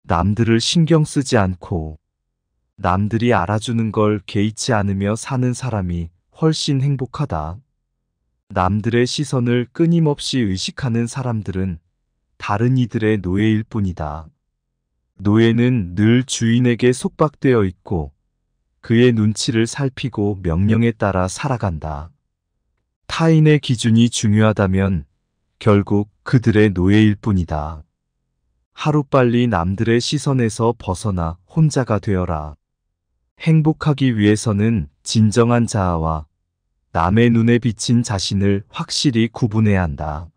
남들을 신경 쓰지 않고 남들이 알아주는 걸 개의치 않으며 사는 사람이 훨씬 행복하다. 남들의 시선을 끊임없이 의식하는 사람들은 다른 이들의 노예일 뿐이다. 노예는 늘 주인에게 속박되어 있고 그의 눈치를 살피고 명령에 따라 살아간다. 타인의 기준이 중요하다면 결국 그들의 노예일 뿐이다. 하루빨리 남들의 시선에서 벗어나 혼자가 되어라. 행복하기 위해서는 진정한 자아와 남의 눈에 비친 자신을 확실히 구분해야 한다.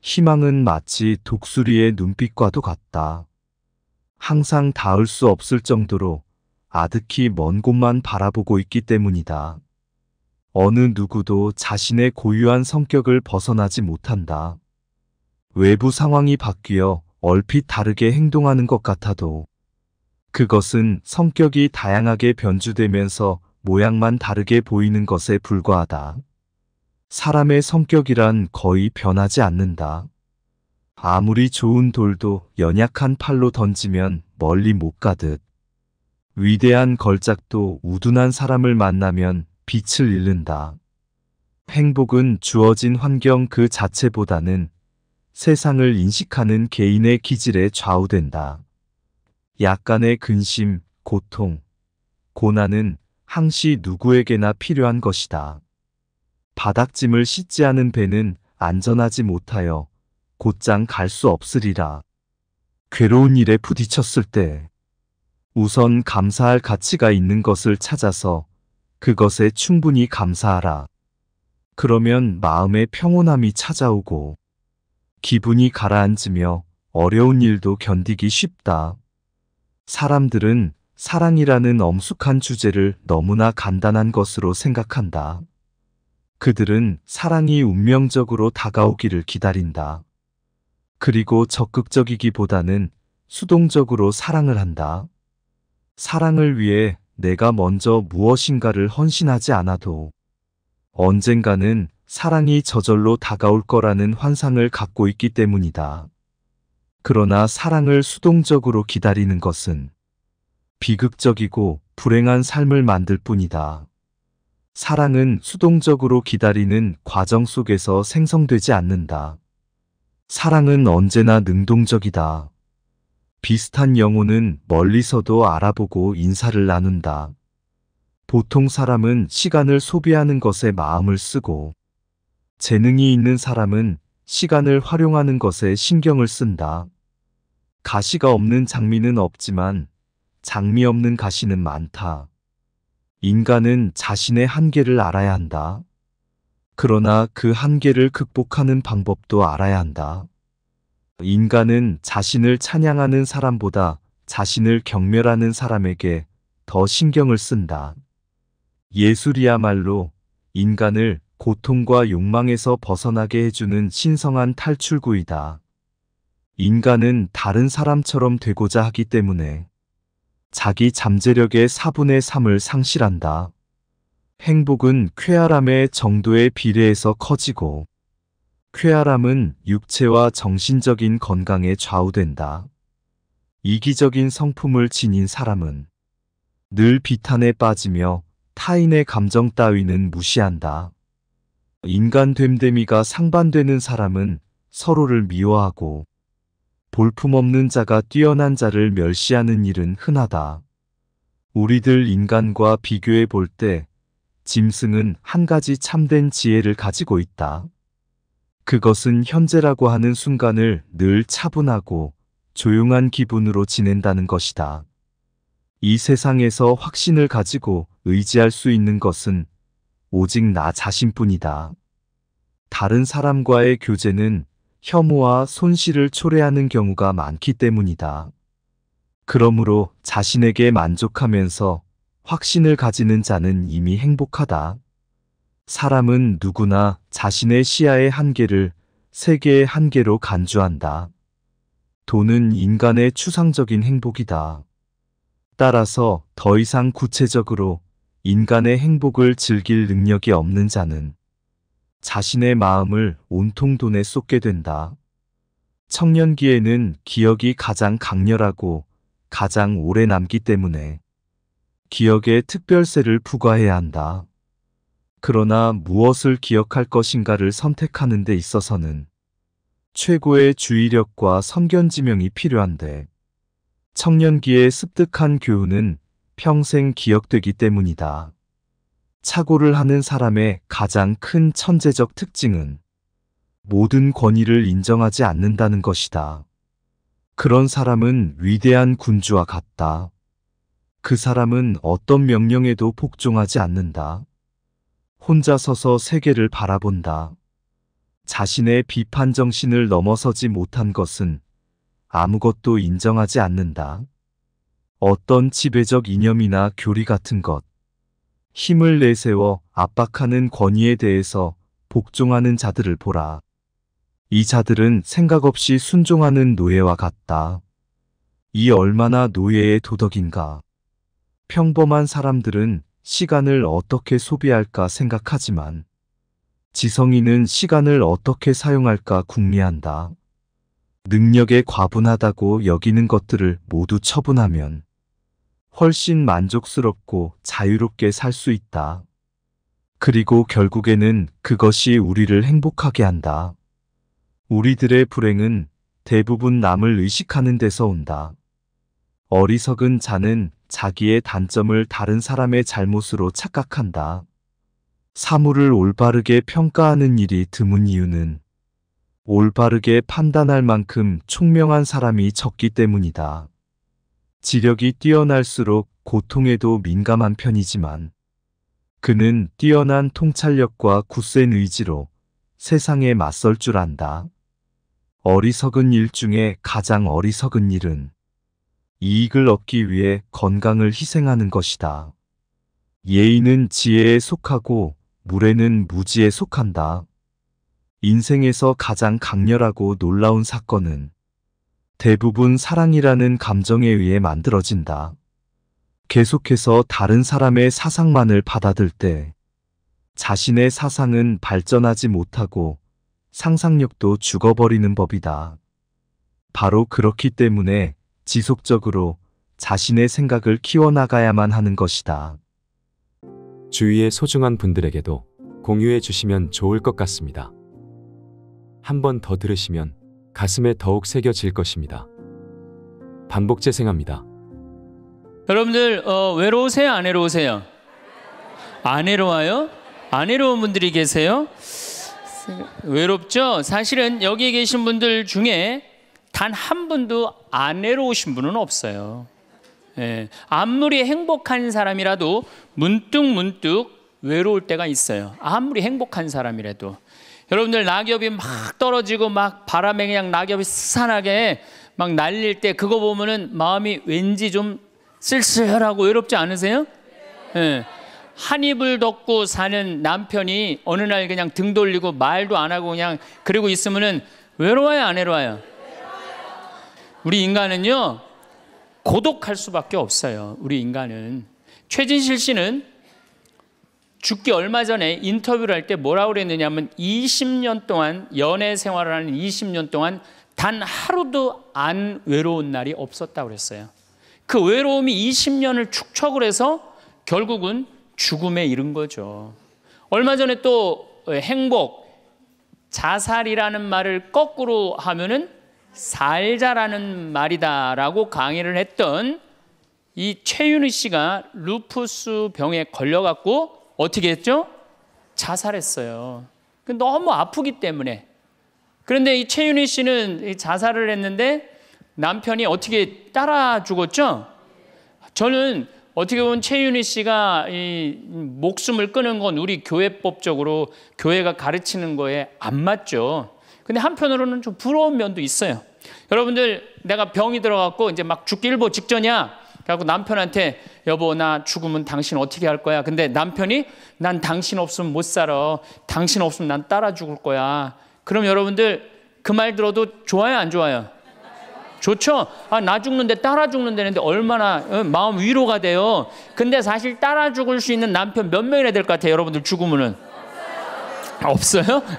희망은 마치 독수리의 눈빛과도 같다. 항상 닿을 수 없을 정도로 아득히 먼 곳만 바라보고 있기 때문이다. 어느 누구도 자신의 고유한 성격을 벗어나지 못한다. 외부 상황이 바뀌어 얼핏 다르게 행동하는 것 같아도 그것은 성격이 다양하게 변주되면서 모양만 다르게 보이는 것에 불과하다. 사람의 성격이란 거의 변하지 않는다. 아무리 좋은 돌도 연약한 팔로 던지면 멀리 못 가듯. 위대한 걸작도 우둔한 사람을 만나면 빛을 잃는다. 행복은 주어진 환경 그 자체보다는 세상을 인식하는 개인의 기질에 좌우된다. 약간의 근심, 고통, 고난은 항시 누구에게나 필요한 것이다. 바닥짐을 씻지 않은 배는 안전하지 못하여 곧장 갈 수 없으리라. 괴로운 일에 부딪혔을 때 우선 감사할 가치가 있는 것을 찾아서 그것에 충분히 감사하라. 그러면 마음의 평온함이 찾아오고 기분이 가라앉으며 어려운 일도 견디기 쉽다. 사람들은 사랑이라는 엄숙한 주제를 너무나 간단한 것으로 생각한다. 그들은 사랑이 운명적으로 다가오기를 기다린다. 그리고 적극적이기보다는 수동적으로 사랑을 한다. 사랑을 위해 내가 먼저 무엇인가를 헌신하지 않아도 언젠가는 사랑이 저절로 다가올 거라는 환상을 갖고 있기 때문이다. 그러나 사랑을 수동적으로 기다리는 것은 비극적이고 불행한 삶을 만들 뿐이다. 사랑은 수동적으로 기다리는 과정 속에서 생성되지 않는다. 사랑은 언제나 능동적이다. 비슷한 영혼은 멀리서도 알아보고 인사를 나눈다. 보통 사람은 시간을 소비하는 것에 마음을 쓰고 재능이 있는 사람은 시간을 활용하는 것에 신경을 쓴다. 가시가 없는 장미는 없지만 장미 없는 가시는 많다. 인간은 자신의 한계를 알아야 한다. 그러나 그 한계를 극복하는 방법도 알아야 한다. 인간은 자신을 찬양하는 사람보다 자신을 경멸하는 사람에게 더 신경을 쓴다. 예술이야말로 인간을 고통과 욕망에서 벗어나게 해주는 신성한 탈출구이다. 인간은 다른 사람처럼 되고자 하기 때문에 자기 잠재력의 4분의 3을 상실한다. 행복은 쾌활함의 정도에 비례해서 커지고 쾌활함은 육체와 정신적인 건강에 좌우된다. 이기적인 성품을 지닌 사람은 늘 비탄에 빠지며 타인의 감정 따위는 무시한다. 인간 됨됨이가 상반되는 사람은 서로를 미워하고 볼품없는 자가 뛰어난 자를 멸시하는 일은 흔하다. 우리들 인간과 비교해 볼 때 짐승은 한 가지 참된 지혜를 가지고 있다. 그것은 현재라고 하는 순간을 늘 차분하고 조용한 기분으로 지낸다는 것이다. 이 세상에서 확신을 가지고 의지할 수 있는 것은 오직 나 자신뿐이다. 다른 사람과의 교제는 혐오와 손실을 초래하는 경우가 많기 때문이다. 그러므로 자신에게 만족하면서 확신을 가지는 자는 이미 행복하다. 사람은 누구나 자신의 시야의 한계를 세계의 한계로 간주한다. 돈은 인간의 추상적인 행복이다. 따라서 더 이상 구체적으로 인간의 행복을 즐길 능력이 없는 자는 자신의 마음을 온통 돈에 쏟게 된다. 청년기에는 기억이 가장 강렬하고 가장 오래 남기 때문에 기억에 특별세를 부과해야 한다. 그러나 무엇을 기억할 것인가를 선택하는 데 있어서는 최고의 주의력과 선견지명이 필요한데 청년기에 습득한 교훈은 평생 기억되기 때문이다. 착오를 하는 사람의 가장 큰 천재적 특징은 모든 권위를 인정하지 않는다는 것이다. 그런 사람은 위대한 군주와 같다. 그 사람은 어떤 명령에도 복종하지 않는다. 혼자 서서 세계를 바라본다. 자신의 비판 정신을 넘어서지 못한 것은 아무것도 인정하지 않는다. 어떤 지배적 이념이나 교리 같은 것, 힘을 내세워 압박하는 권위에 대해서 복종하는 자들을 보라. 이 자들은 생각 없이 순종하는 노예와 같다. 이 얼마나 노예의 도덕인가. 평범한 사람들은 시간을 어떻게 소비할까 생각하지만 지성인은 시간을 어떻게 사용할까 궁리한다. 능력에 과분하다고 여기는 것들을 모두 처분하면 훨씬 만족스럽고 자유롭게 살 수 있다. 그리고 결국에는 그것이 우리를 행복하게 한다. 우리들의 불행은 대부분 남을 의식하는 데서 온다. 어리석은 자는 자기의 단점을 다른 사람의 잘못으로 착각한다. 사물을 올바르게 평가하는 일이 드문 이유는 올바르게 판단할 만큼 총명한 사람이 적기 때문이다. 지력이 뛰어날수록 고통에도 민감한 편이지만 그는 뛰어난 통찰력과 굳센 의지로 세상에 맞설 줄 안다. 어리석은 일 중에 가장 어리석은 일은 이익을 얻기 위해 건강을 희생하는 것이다. 예의는 지혜에 속하고 물에는 무지에 속한다. 인생에서 가장 강렬하고 놀라운 사건은 대부분 사랑이라는 감정에 의해 만들어진다. 계속해서 다른 사람의 사상만을 받아들 때 자신의 사상은 발전하지 못하고 상상력도 죽어버리는 법이다. 바로 그렇기 때문에 지속적으로 자신의 생각을 키워나가야만 하는 것이다. 주위의 소중한 분들에게도 공유해 주시면 좋을 것 같습니다. 한 번 더 들으시면 가슴에 더욱 새겨질 것입니다. 반복 재생합니다. 여러분들 어, 외로우세요? 안 외로우세요? 안 외로워요? 안 외로운 분들이 계세요? 외롭죠? 사실은 여기 계신 분들 중에 단 한 분도 안 외로우신 분은 없어요. 예, 아무리 행복한 사람이라도 문득 문득 외로울 때가 있어요. 아무리 행복한 사람이라도. 여러분들 낙엽이 막 떨어지고 막 바람에 그냥 낙엽이 스산하게 막 날릴 때 그거 보면은 마음이 왠지 좀 쓸쓸하고 외롭지 않으세요? 예. 네. 한 이불 덮고 사는 남편이 어느 날 그냥 등 돌리고 말도 안 하고 그냥 그리고 있으면은 외로워요, 안 외로워요? 우리 인간은요, 고독할 수밖에 없어요. 우리 인간은. 최진실 씨는 죽기 얼마 전에 인터뷰를 할 때 뭐라고 그랬느냐면 20년 동안 연애 생활을 하는 20년 동안 단 하루도 안 외로운 날이 없었다고 그랬어요. 그 외로움이 20년을 축척을 해서 결국은 죽음에 이른 거죠. 얼마 전에 또 행복, 자살이라는 말을 거꾸로 하면은 살자라는 말이다라고 강의를 했던 이 최윤희 씨가 루푸스 병에 걸려갖고 어떻게 했죠? 자살했어요. 그 너무 아프기 때문에. 그런데 이 최윤희 씨는 자살을 했는데 남편이 어떻게 따라 죽었죠? 저는 어떻게 보면 최윤희 씨가 이 목숨을 끄는 건 우리 교회법적으로 교회가 가르치는 거에 안 맞죠. 근데 한편으로는 좀 부러운 면도 있어요. 여러분들 내가 병이 들어갔고 이제 막 죽기 일보 직전이야. 그래갖고 남편한테 여보 나 죽으면 당신 어떻게 할 거야? 근데 남편이 난 당신 없으면 못 살아. 당신 없으면 난 따라 죽을 거야. 그럼 여러분들 그 말 들어도 좋아요 안 좋아요? 좋죠? 아, 나 죽는데 따라 죽는다는데 얼마나 어, 마음 위로가 돼요. 근데 사실 따라 죽을 수 있는 남편 몇 명이나 될 것 같아요, 여러분들 죽으면은? 없어요. 없어요?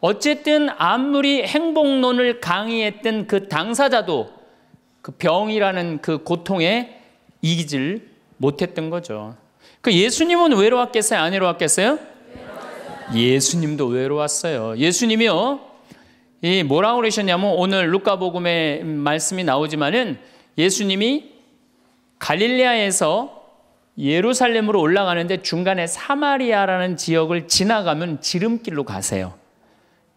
어쨌든 아무리 행복론을 강의했던 그 당사자도 그 병이라는 그 고통에 이기질 못했던 거죠. 그 예수님은 외로웠겠어요? 안 외로웠겠어요? 예수님도 외로웠어요. 예수님이요. 이 뭐라고 그러셨냐면 오늘 루카복음의 말씀이 나오지만은 예수님이 갈릴리아에서 예루살렘으로 올라가는데 중간에 사마리아라는 지역을 지나가면 지름길로 가세요.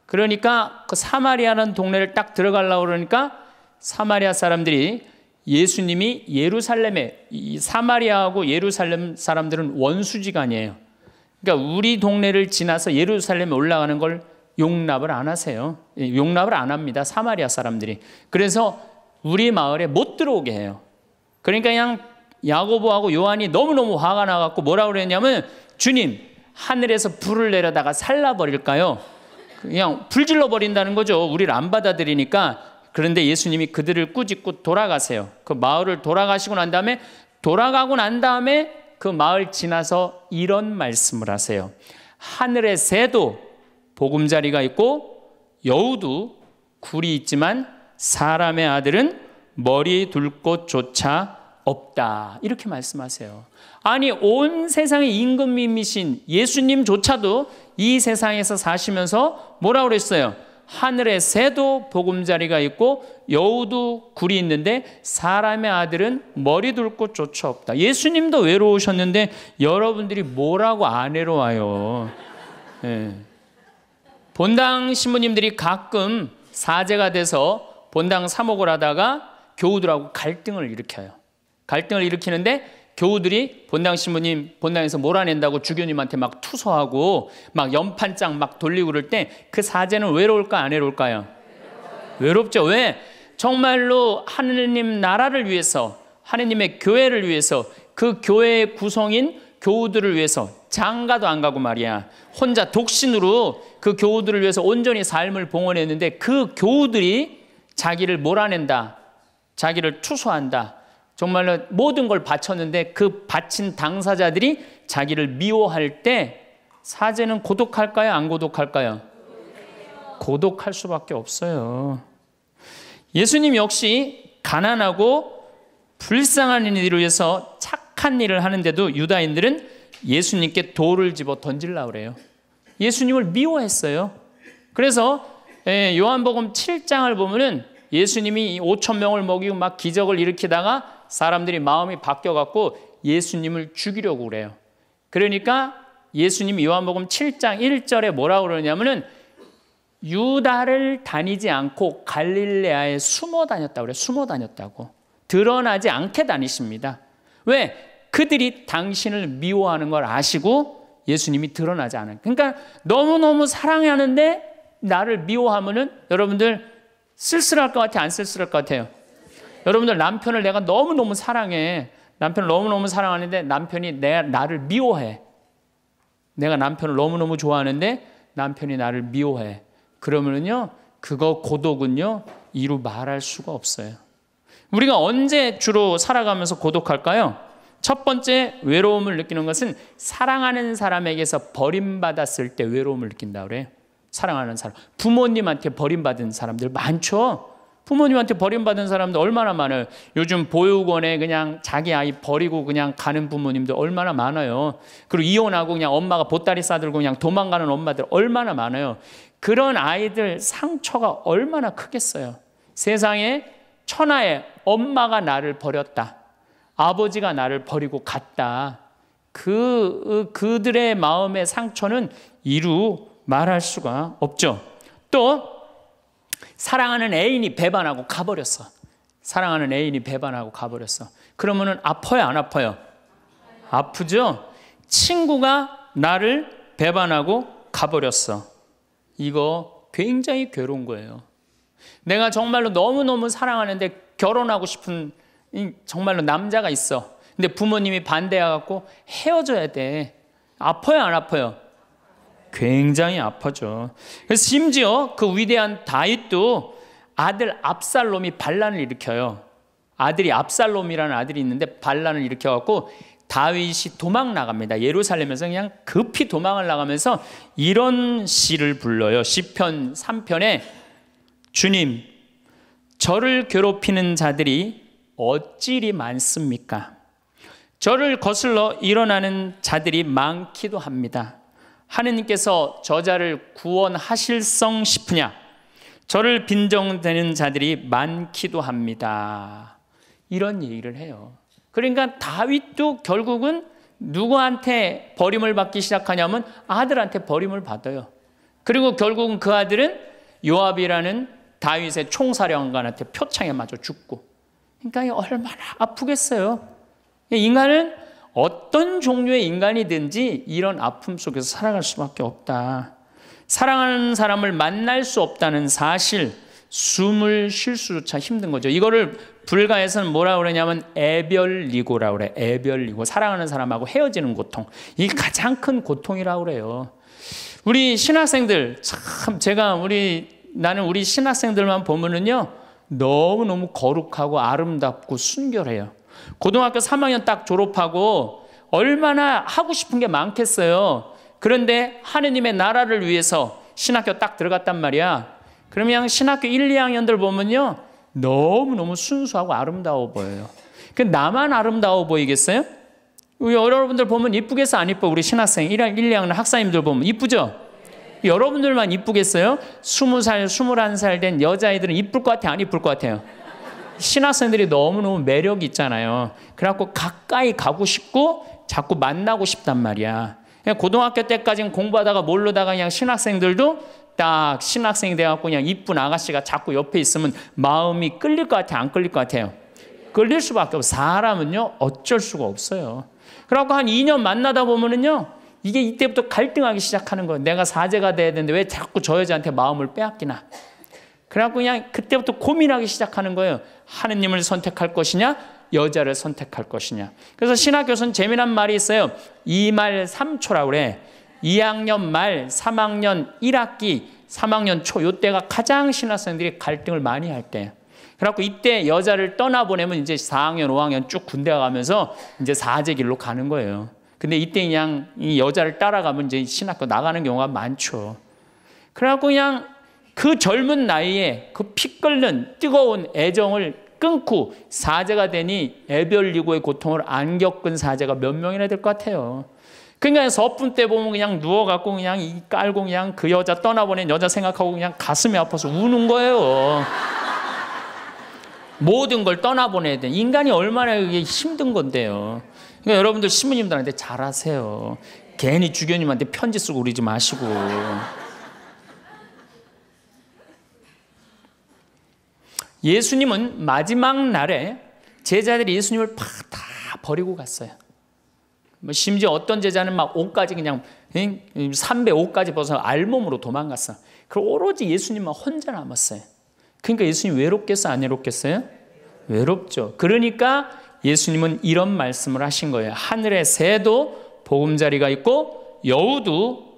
그러니까 그 사마리아라는 동네를 딱 들어가려고 그러니까 사마리아 사람들이 예수님이 예루살렘에 사마리아하고 예루살렘 사람들은 원수지간이에요. 그러니까 우리 동네를 지나서 예루살렘에 올라가는 걸 용납을 안 하세요. 예, 용납을 안 합니다. 사마리아 사람들이. 그래서 우리 마을에 못 들어오게 해요. 그러니까 그냥 야고보하고 요한이 너무너무 화가 나갖고 뭐라 그랬냐면 주님 하늘에서 불을 내려다가 살라버릴까요? 그냥 불질러 버린다는 거죠. 우리를 안 받아들이니까 그런데 예수님이 그들을 꾸짖고 돌아가세요. 그 마을을 돌아가시고 난 다음에 돌아가고 난 다음에 그 마을 지나서 이런 말씀을 하세요. 하늘의 새도 보금자리가 있고 여우도 굴이 있지만 사람의 아들은 머리 둘 곳조차 없다. 이렇게 말씀하세요. 아니, 온 세상의 임금님이신 예수님조차도 이 세상에서 사시면서 뭐라 그랬어요? 하늘의 새도 보금자리가 있고 여우도 굴이 있는데 사람의 아들은 머리 둘곳 조차 없다. 예수님도 외로우셨는데 여러분들이 뭐라고 안 외로워요. 네. 본당 신부님들이 가끔 사제가 돼서 본당 사목을 하다가 교우들하고 갈등을 일으켜요. 갈등을 일으키는데 교우들이 본당 신부님 본당에서 몰아낸다고 주교님한테 막 투서하고 막 연판장 막 돌리고 그럴 때 그 사제는 외로울까 안 외로울까요? 외롭죠. 왜? 정말로 하느님 나라를 위해서 하느님의 교회를 위해서 그 교회의 구성인 교우들을 위해서 장가도 안 가고 말이야. 혼자 독신으로 그 교우들을 위해서 온전히 삶을 봉헌했는데 그 교우들이 자기를 몰아낸다. 자기를 투소한다. 정말로 모든 걸 바쳤는데 그 바친 당사자들이 자기를 미워할 때 사제는 고독할까요? 안 고독할까요? 고독할 수밖에 없어요. 예수님 역시 가난하고 불쌍한 이들을 위해서 착한 일을 하는데도 유다인들은 예수님께 돌을 집어 던질라 그래요. 예수님을 미워했어요. 그래서 예, 요한복음 7장을 보면은 예수님이 5천 명을 먹이고 막 기적을 일으키다가 사람들이 마음이 바뀌어갖고 예수님을 죽이려고 그래요. 그러니까 예수님이 요한복음 7장 1절에 뭐라 그러냐면은 유다를 다니지 않고 갈릴레아에 숨어 다녔다 그래. 숨어 다녔다고. 드러나지 않게 다니십니다. 왜? 그들이 당신을 미워하는 걸 아시고 예수님이 드러나지 않은. 그러니까 너무너무 사랑하는데 나를 미워하면은 여러분들 쓸쓸할 것 같아요? 안 쓸쓸할 것 같아요? 여러분들 남편을 내가 너무너무 사랑해. 남편을 너무너무 사랑하는데 남편이 내, 나를 미워해. 내가 남편을 너무너무 좋아하는데 남편이 나를 미워해. 그러면은요, 그거 고독은요, 이루 말할 수가 없어요. 우리가 언제 주로 살아가면서 고독할까요? 첫 번째 외로움을 느끼는 것은 사랑하는 사람에게서 버림받았을 때 외로움을 느낀다 그래요. 사랑하는 사람. 부모님한테 버림받은 사람들 많죠? 부모님한테 버림받은 사람들 얼마나 많아요. 요즘 보육원에 그냥 자기 아이 버리고 그냥 가는 부모님들 얼마나 많아요. 그리고 이혼하고 그냥 엄마가 보따리 싸들고 그냥 도망가는 엄마들 얼마나 많아요. 그런 아이들 상처가 얼마나 크겠어요. 세상에 천하에 엄마가 나를 버렸다. 아버지가 나를 버리고 갔다. 그, 그들의 마음의 상처는 이루 말할 수가 없죠. 또, 사랑하는 애인이 배반하고 가버렸어. 사랑하는 애인이 배반하고 가버렸어. 그러면은 아파요, 안 아파요? 아프죠? 친구가 나를 배반하고 가버렸어. 이거 굉장히 괴로운 거예요. 내가 정말로 너무너무 사랑하는데 결혼하고 싶은 정말로 남자가 있어. 근데 부모님이 반대해갖고 헤어져야 돼. 아파요, 안 아파요? 굉장히 아파죠. 그래서 심지어 그 위대한 다윗도 아들 압살롬이 반란을 일으켜요. 아들이 압살롬이라는 아들이 있는데 반란을 일으켜갖고 다윗이 도망 나갑니다. 예루살렘에서 그냥 급히 도망을 나가면서 이런 시를 불러요. 시편 3편에 주님 저를 괴롭히는 자들이 어찌리 많습니까? 저를 거슬러 일어나는 자들이 많기도 합니다. 하느님께서 저자를 구원하실성 싶으냐? 저를 빈정되는 자들이 많기도 합니다. 이런 얘기를 해요. 그러니까 다윗도 결국은 누구한테 버림을 받기 시작하냐면 아들한테 버림을 받아요. 그리고 결국은 그 아들은 요압이라는 다윗의 총사령관한테 표창에 맞아 죽고. 그러니까 얼마나 아프겠어요. 인간은 어떤 종류의 인간이든지 이런 아픔 속에서 살아갈 수밖에 없다. 사랑하는 사람을 만날 수 없다는 사실, 숨을 쉴 수조차 힘든 거죠. 이거를 불가에서는 뭐라 그러냐면 애별리고라 그래. 애별리고 사랑하는 사람하고 헤어지는 고통. 이게 가장 큰고통이라 그래요. 우리 신학생들 참 제가 우리 나는 우리 신학생들만 보면은요. 너무너무 거룩하고 아름답고 순결해요. 고등학교 3학년 딱 졸업하고 얼마나 하고 싶은 게 많겠어요. 그런데 하느님의 나라를 위해서 신학교 딱 들어갔단 말이야. 그러면 신학교 1, 2학년들 보면요. 너무너무 순수하고 아름다워 보여요. 그 나만 아름다워 보이겠어요? 우리 여러분들 보면 이쁘겠어? 안 이뻐? 우리 신학생, 1, 1, 2학년 학사님들 보면 이쁘죠? 여러분들만 이쁘겠어요? 20살, 21살 된 여자아이들은 이쁠 것 같아요? 안 이쁠 것 같아요? 신학생들이 너무너무 매력이 있잖아요. 그래갖고 가까이 가고 싶고 자꾸 만나고 싶단 말이야. 고등학교 때까지는 공부하다가 모르다가 그냥 신학생들도 딱 신학생이 돼갖고 그냥 이쁜 아가씨가 자꾸 옆에 있으면 마음이 끌릴 것 같아요? 안 끌릴 것 같아요? 끌릴 수밖에 없어 요 사람은요, 어쩔 수가 없어요. 그래갖고 한 2년 만나다 보면은요, 이게 이때부터 갈등하기 시작하는 거예요. 내가 사제가 돼야 되는데 왜 자꾸 저 여자한테 마음을 빼앗기나. 그래갖고 그냥 그때부터 고민하기 시작하는 거예요. 하느님을 선택할 것이냐, 여자를 선택할 것이냐. 그래서 신학교수는 재미난 말이 있어요. 2말 3초라고 그래. 2학년 말, 3학년 1학기, 3학년 초, 요때가 가장 신학생들이 갈등을 많이 할 때예요. 그래갖고 이때 여자를 떠나보내면 이제 4학년, 5학년 쭉 군대 가면서 이제 사제길로 가는 거예요. 근데 이때 그냥 이 여자를 따라가면 이제 신학교 나가는 경우가 많죠. 그래갖고 그냥 그 젊은 나이에 그 피 끓는 뜨거운 애정을 끊고 사제가 되니 애별리고의 고통을 안 겪은 사제가 몇 명이나 될 것 같아요. 그러니까 서품 때 보면 그냥 누워갖고 그냥 이 깔고 그냥 그 여자 떠나보낸 여자 생각하고 그냥 가슴이 아파서 우는 거예요. 모든 걸 떠나보내야 돼. 인간이 얼마나 이게 힘든 건데요. 그러니까 여러분들 신부님들한테 잘하세요. 괜히 주교님한테 편지 쓰고 그러지 마시고. 예수님은 마지막 날에 제자들이 예수님을 다 버리고 갔어요. 뭐 심지어 어떤 제자는 막 옷까지 그냥 삼배 옷까지 벗어 알몸으로 도망갔어. 그 오로지 예수님만 혼자 남았어요. 그러니까 예수님 외롭겠어요? 안 외롭겠어요? 외롭죠. 그러니까 예수님은 이런 말씀을 하신 거예요. 하늘의 새도 보금자리가 있고 여우도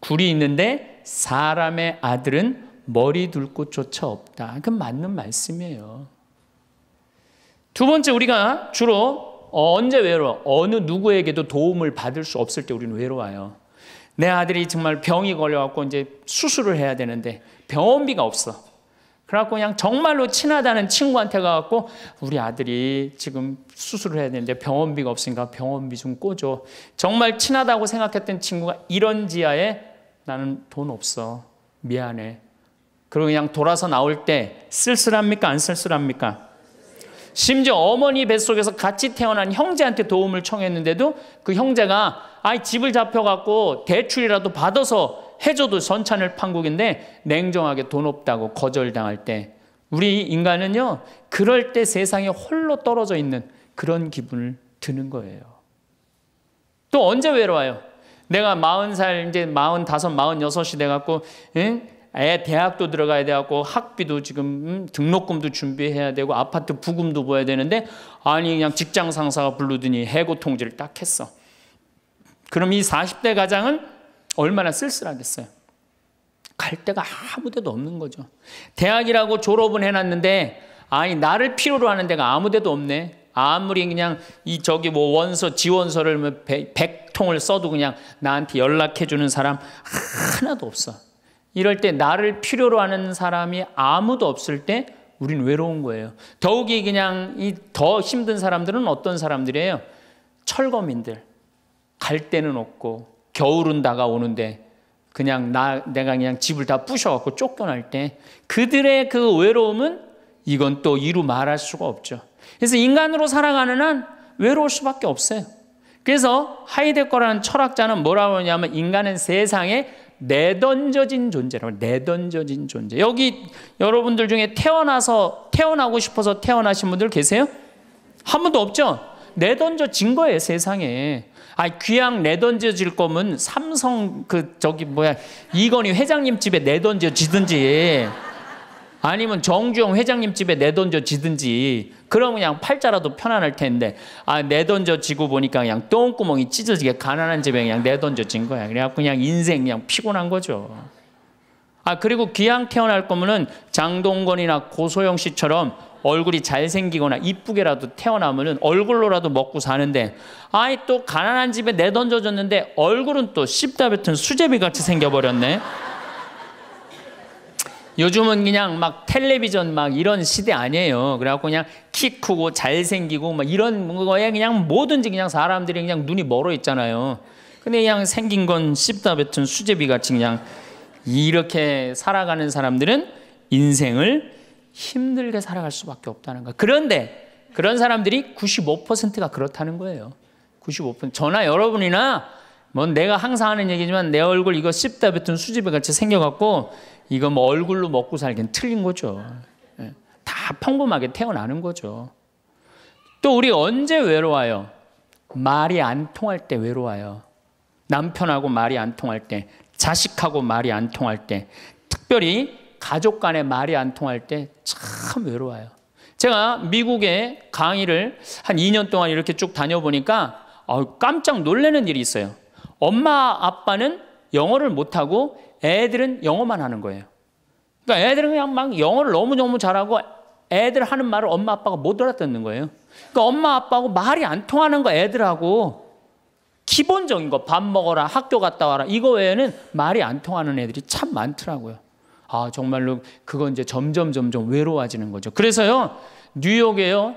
굴이 있는데 사람의 아들은 머리 둘 곳조차 없다. 그건 맞는 말씀이에요. 두 번째 우리가 주로 어, 언제 외로워? 어느 누구에게도 도움을 받을 수 없을 때 우리는 외로워요. 내 아들이 정말 병이 걸려갖고 이제 수술을 해야 되는데 병원비가 없어. 그래갖고 그냥 정말로 친하다는 친구한테 가갖고 우리 아들이 지금 수술을 해야 되는데 병원비가 없으니까 병원비 좀 꿔줘. 정말 친하다고 생각했던 친구가 이런 지하에 나는 돈 없어. 미안해. 그리고 그냥 돌아서 나올 때 쓸쓸합니까? 안 쓸쓸합니까? 심지어 어머니 뱃속에서 같이 태어난 형제한테 도움을 청했는데도 그 형제가 아이 집을 잡혀갖고 대출이라도 받아서 해줘도 선찬을 판국인데 냉정하게 돈 없다고 거절당할 때 우리 인간은요 그럴 때 세상에 홀로 떨어져 있는 그런 기분을 드는 거예요. 또 언제 외로워요? 내가 마흔 살 이제 마흔 다섯, 마흔 여섯이 돼갖고 응? 애 대학도 들어가야 되고 학비도 지금 음, 등록금도 준비해야 되고 아파트 부금도 보야 되는데 아니 그냥 직장 상사가 부르더니 해고 통지를 딱 했어. 그럼 이 40대 가장은 얼마나 쓸쓸하겠어요. 갈 데가 아무 데도 없는 거죠. 대학이라고 졸업은 해놨는데 아니 나를 필요로 하는 데가 아무 데도 없네. 아무리 그냥 이 저기 뭐 원서 지원서를 100통을 뭐 써도 그냥 나한테 연락해 주는 사람 하나도 없어. 이럴 때 나를 필요로 하는 사람이 아무도 없을 때 우린 외로운 거예요. 더욱이 그냥 이 더 힘든 사람들은 어떤 사람들이에요? 철거민들. 갈 데는 없고 겨울은 다가오는데 그냥 나 내가 그냥 집을 다 부셔갖고 쫓겨날 때 그들의 그 외로움은 이건 또 이루 말할 수가 없죠. 그래서 인간으로 살아가는 한 외로울 수밖에 없어요. 그래서 하이데거라는 철학자는 뭐라고 하냐면 인간은 세상에 내던져진 존재라고 내던져진 존재. 여기 여러분들 중에 태어나서 태어나고 싶어서 태어나신 분들 계세요? 한 분도 없죠? 내던져진 거예요, 세상에. 아, 귀향 내던져질 거면 삼성 그 저기 뭐야 이건희 회장님 집에 내던져지든지. 아니면 정주영 회장님 집에 내던져 지든지 그럼 그냥 팔자라도 편안할 텐데 아 내던져 지고 보니까 그냥 똥구멍이 찢어지게 가난한 집에 그냥 내던져 진 거야. 그래갖고 그냥 인생 그냥 피곤한 거죠. 아 그리고 귀양 태어날 거면은 장동건이나 고소영 씨처럼 얼굴이 잘생기거나 이쁘게라도 태어나면은 얼굴로라도 먹고 사는데 아이 또 가난한 집에 내던져졌는데 얼굴은 또 씹다 뱉은 수제비 같이 생겨버렸네. 요즘은 그냥 막 텔레비전 막 이런 시대 아니에요. 그래갖고 그냥 키 크고 잘생기고 막 이런 거에 그냥 뭐든지 그냥 사람들이 그냥 눈이 멀어 있잖아요. 근데 그냥 생긴 건 씹다 뱉은 수제비 같이 그냥 이렇게 살아가는 사람들은 인생을 힘들게 살아갈 수밖에 없다는 거. 그런데 그런 사람들이 95%가 그렇다는 거예요. 95%. 저나 여러분이나 뭐 내가 항상 하는 얘기지만 내 얼굴 이거 씹다 뱉은 수제비 같이 생겨갖고 이거 뭐 얼굴로 먹고 살기엔 틀린 거죠. 예. 다 평범하게 태어나는 거죠. 또 우리 언제 외로워요? 말이 안 통할 때 외로워요. 남편하고 말이 안 통할 때, 자식하고 말이 안 통할 때, 특별히 가족 간에 말이 안 통할 때 참 외로워요. 제가 미국에 강의를 한 2년 동안 이렇게 쭉 다녀보니까 깜짝 놀라는 일이 있어요. 엄마, 아빠는 영어를 못하고 애들은 영어만 하는 거예요. 그러니까 애들은 그냥 막 영어를 너무너무 잘하고 애들 하는 말을 엄마 아빠가 못 알아듣는 거예요. 그러니까 엄마 아빠하고 말이 안 통하는 거 애들하고 기본적인 거 밥 먹어라 학교 갔다 와라 이거 외에는 말이 안 통하는 애들이 참 많더라고요. 아 정말로 그건 이제 점점 점점 외로워지는 거죠. 그래서요 뉴욕에요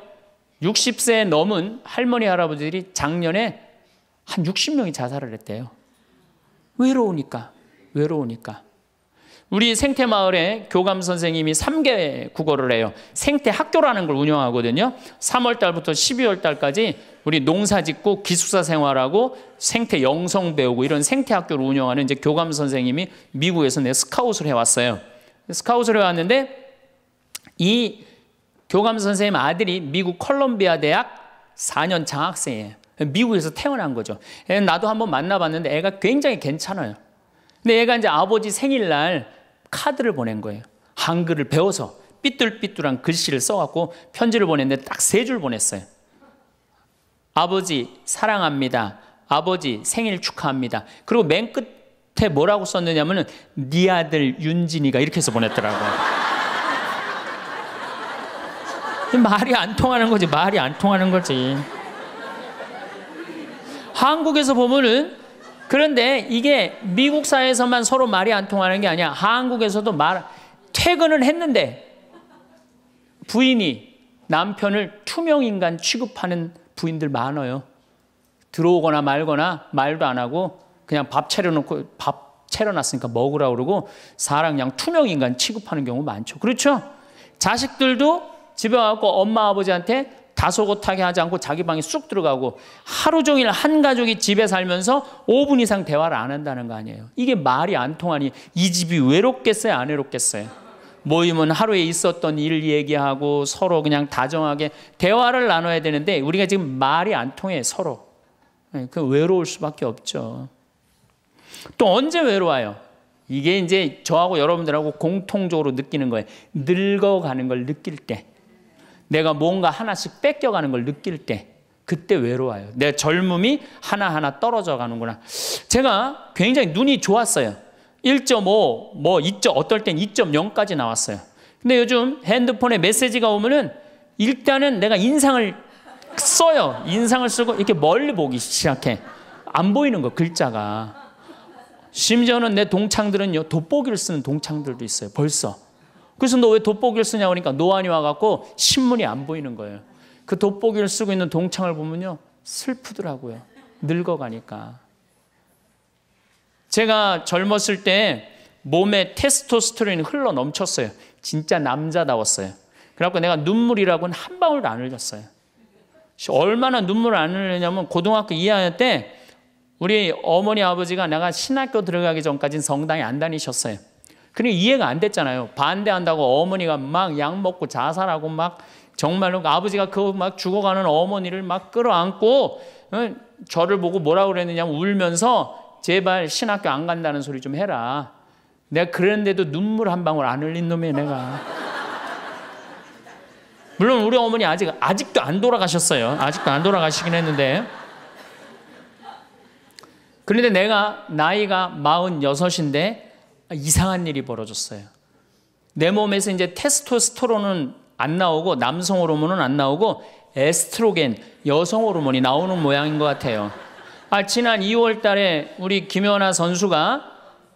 60세 넘은 할머니 할아버지들이 작년에 한 60명이 자살을 했대요. 외로우니까. 외로우니까. 우리 생태 마을에 교감 선생님이 3개 국어를 해요. 생태 학교라는 걸 운영하거든요. 3월 달부터 12월 달까지 우리 농사 짓고 기숙사 생활하고 생태 영성 배우고 이런 생태 학교를 운영하는 이제 교감 선생님이 미국에서 내 스카웃을 해 왔어요. 스카웃을 해 왔는데 이 교감 선생님 아들이 미국 컬럼비아 대학 4년 장학생이에요. 미국에서 태어난 거죠. 나도 한번 만나봤는데 애가 굉장히 괜찮아요. 근데 얘가 이제 아버지 생일날 카드를 보낸 거예요. 한글을 배워서 삐뚤삐뚤한 글씨를 써갖고 편지를 보냈는데 딱 세 줄 보냈어요. 아버지 사랑합니다. 아버지 생일 축하합니다. 그리고 맨 끝에 뭐라고 썼느냐면은 네 아들 윤진이가 이렇게 해서 보냈더라고요. 말이 안 통하는 거지. 말이 안 통하는 거지. 한국에서 보면은 그런데 이게 미국 사회에서만 서로 말이 안 통하는 게 아니야. 한국에서도 말, 퇴근을 했는데 부인이 남편을 투명인간 취급하는 부인들 많아요. 들어오거나 말거나 말도 안 하고 그냥 밥 차려놓고 밥 차려놨으니까 먹으라 그러고 사랑 그냥 투명인간 취급하는 경우 많죠. 그렇죠? 자식들도 집에 와갖고 엄마 아버지한테 다소곳하게 하지 않고 자기 방에 쑥 들어가고 하루 종일 한 가족이 집에 살면서 5분 이상 대화를 안 한다는 거 아니에요. 이게 말이 안 통하니 이 집이 외롭겠어요? 안 외롭겠어요? 모임은 하루에 있었던 일 얘기하고 서로 그냥 다정하게 대화를 나눠야 되는데 우리가 지금 말이 안 통해 서로. 예, 그 외로울 수밖에 없죠. 또 언제 외로워요? 이게 이제 저하고 여러분들하고 공통적으로 느끼는 거예요. 늙어가는 걸 느낄 때. 내가 뭔가 하나씩 뺏겨가는 걸 느낄 때 그때 외로워요. 내 젊음이 하나하나 떨어져 가는구나. 제가 굉장히 눈이 좋았어요. 1.5, 뭐 2. 어떨 땐 2.0까지 나왔어요. 근데 요즘 핸드폰에 메시지가 오면은 일단은 내가 인상을 써요. 인상을 쓰고 이렇게 멀리 보기 시작해. 안 보이는 거 글자가. 심지어는 내 동창들은요 돋보기를 쓰는 동창들도 있어요. 벌써 그래서 너 왜 돋보기를 쓰냐 고하니까 그러니까 노안이 와갖고 신문이 안 보이는 거예요. 그 돋보기를 쓰고 있는 동창을 보면요. 슬프더라고요. 늙어가니까. 제가 젊었을 때 몸에 테스토스테론이 흘러 넘쳤어요. 진짜 남자다웠어요. 그래갖고 내가 눈물이라고는 한 방울도 안 흘렸어요. 얼마나 눈물을 안 흘렸냐면 고등학교 2학년 때 우리 어머니 아버지가 내가 신학교 들어가기 전까지는 성당에 안 다니셨어요. 그래 이해가 안 됐잖아요. 반대한다고 어머니가 막 약 먹고 자살하고 막 정말로 아버지가 그 막 죽어가는 어머니를 막 끌어안고 어, 저를 보고 뭐라 그랬느냐 울면서 제발 신학교 안 간다는 소리 좀 해라. 내가 그랬데도 눈물 한 방울 안 흘린 놈이 내가. 물론 우리 어머니 아직 아직도 안 돌아가셨어요. 아직도 안 돌아가시긴 했는데. 그런데 내가 나이가 46인데 이상한 일이 벌어졌어요. 내 몸에서 이제 테스토스테론은 안 나오고 남성 호르몬은 안 나오고 에스트로겐 여성 호르몬이 나오는 모양인 것 같아요. 아, 지난 2월 달에 우리 김연아 선수가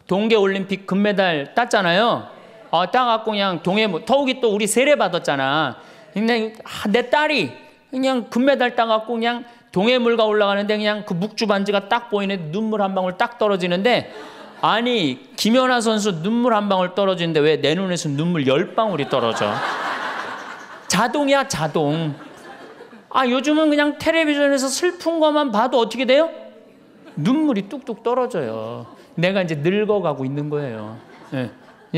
동계 올림픽 금메달 땄잖아요. 아, 따갖고 그냥 동해 뭐, 더욱이 또 우리 세례 받았잖아. 그냥 아, 내 딸이 그냥 금메달 따갖고 그냥 동해물과 올라가는데 그냥 그 묵주 반지가 딱 보이네 눈물 한 방울 딱 떨어지는데 아니 김연아 선수 눈물 한 방울 떨어지는데 왜 내 눈에서 눈물 열 방울이 떨어져? 자동이야 자동. 아 요즘은 그냥 텔레비전에서 슬픈 것만 봐도 어떻게 돼요? 눈물이 뚝뚝 떨어져요. 내가 이제 늙어가고 있는 거예요. 네.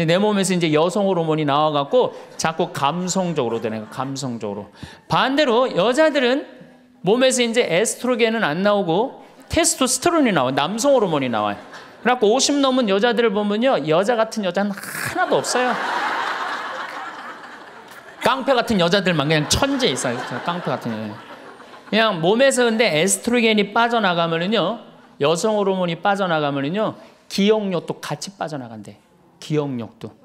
내 몸에서 이제 여성 호르몬이 나와갖고 자꾸 감성적으로 되는 거 감성적으로. 반대로 여자들은 몸에서 이제 에스트로겐은 안 나오고 테스토스테론이 나와 남성 호르몬이 나와요. 그래갖고 50 넘은 여자들을 보면요. 여자 같은 여자는 하나도 없어요. 깡패 같은 여자들만 그냥 천재 있어요. 깡패 같은 여자. 그냥 몸에서 근데 에스트로겐이 빠져나가면은요. 여성 호르몬이 빠져나가면은요. 기억력도 같이 빠져나간대. 기억력도.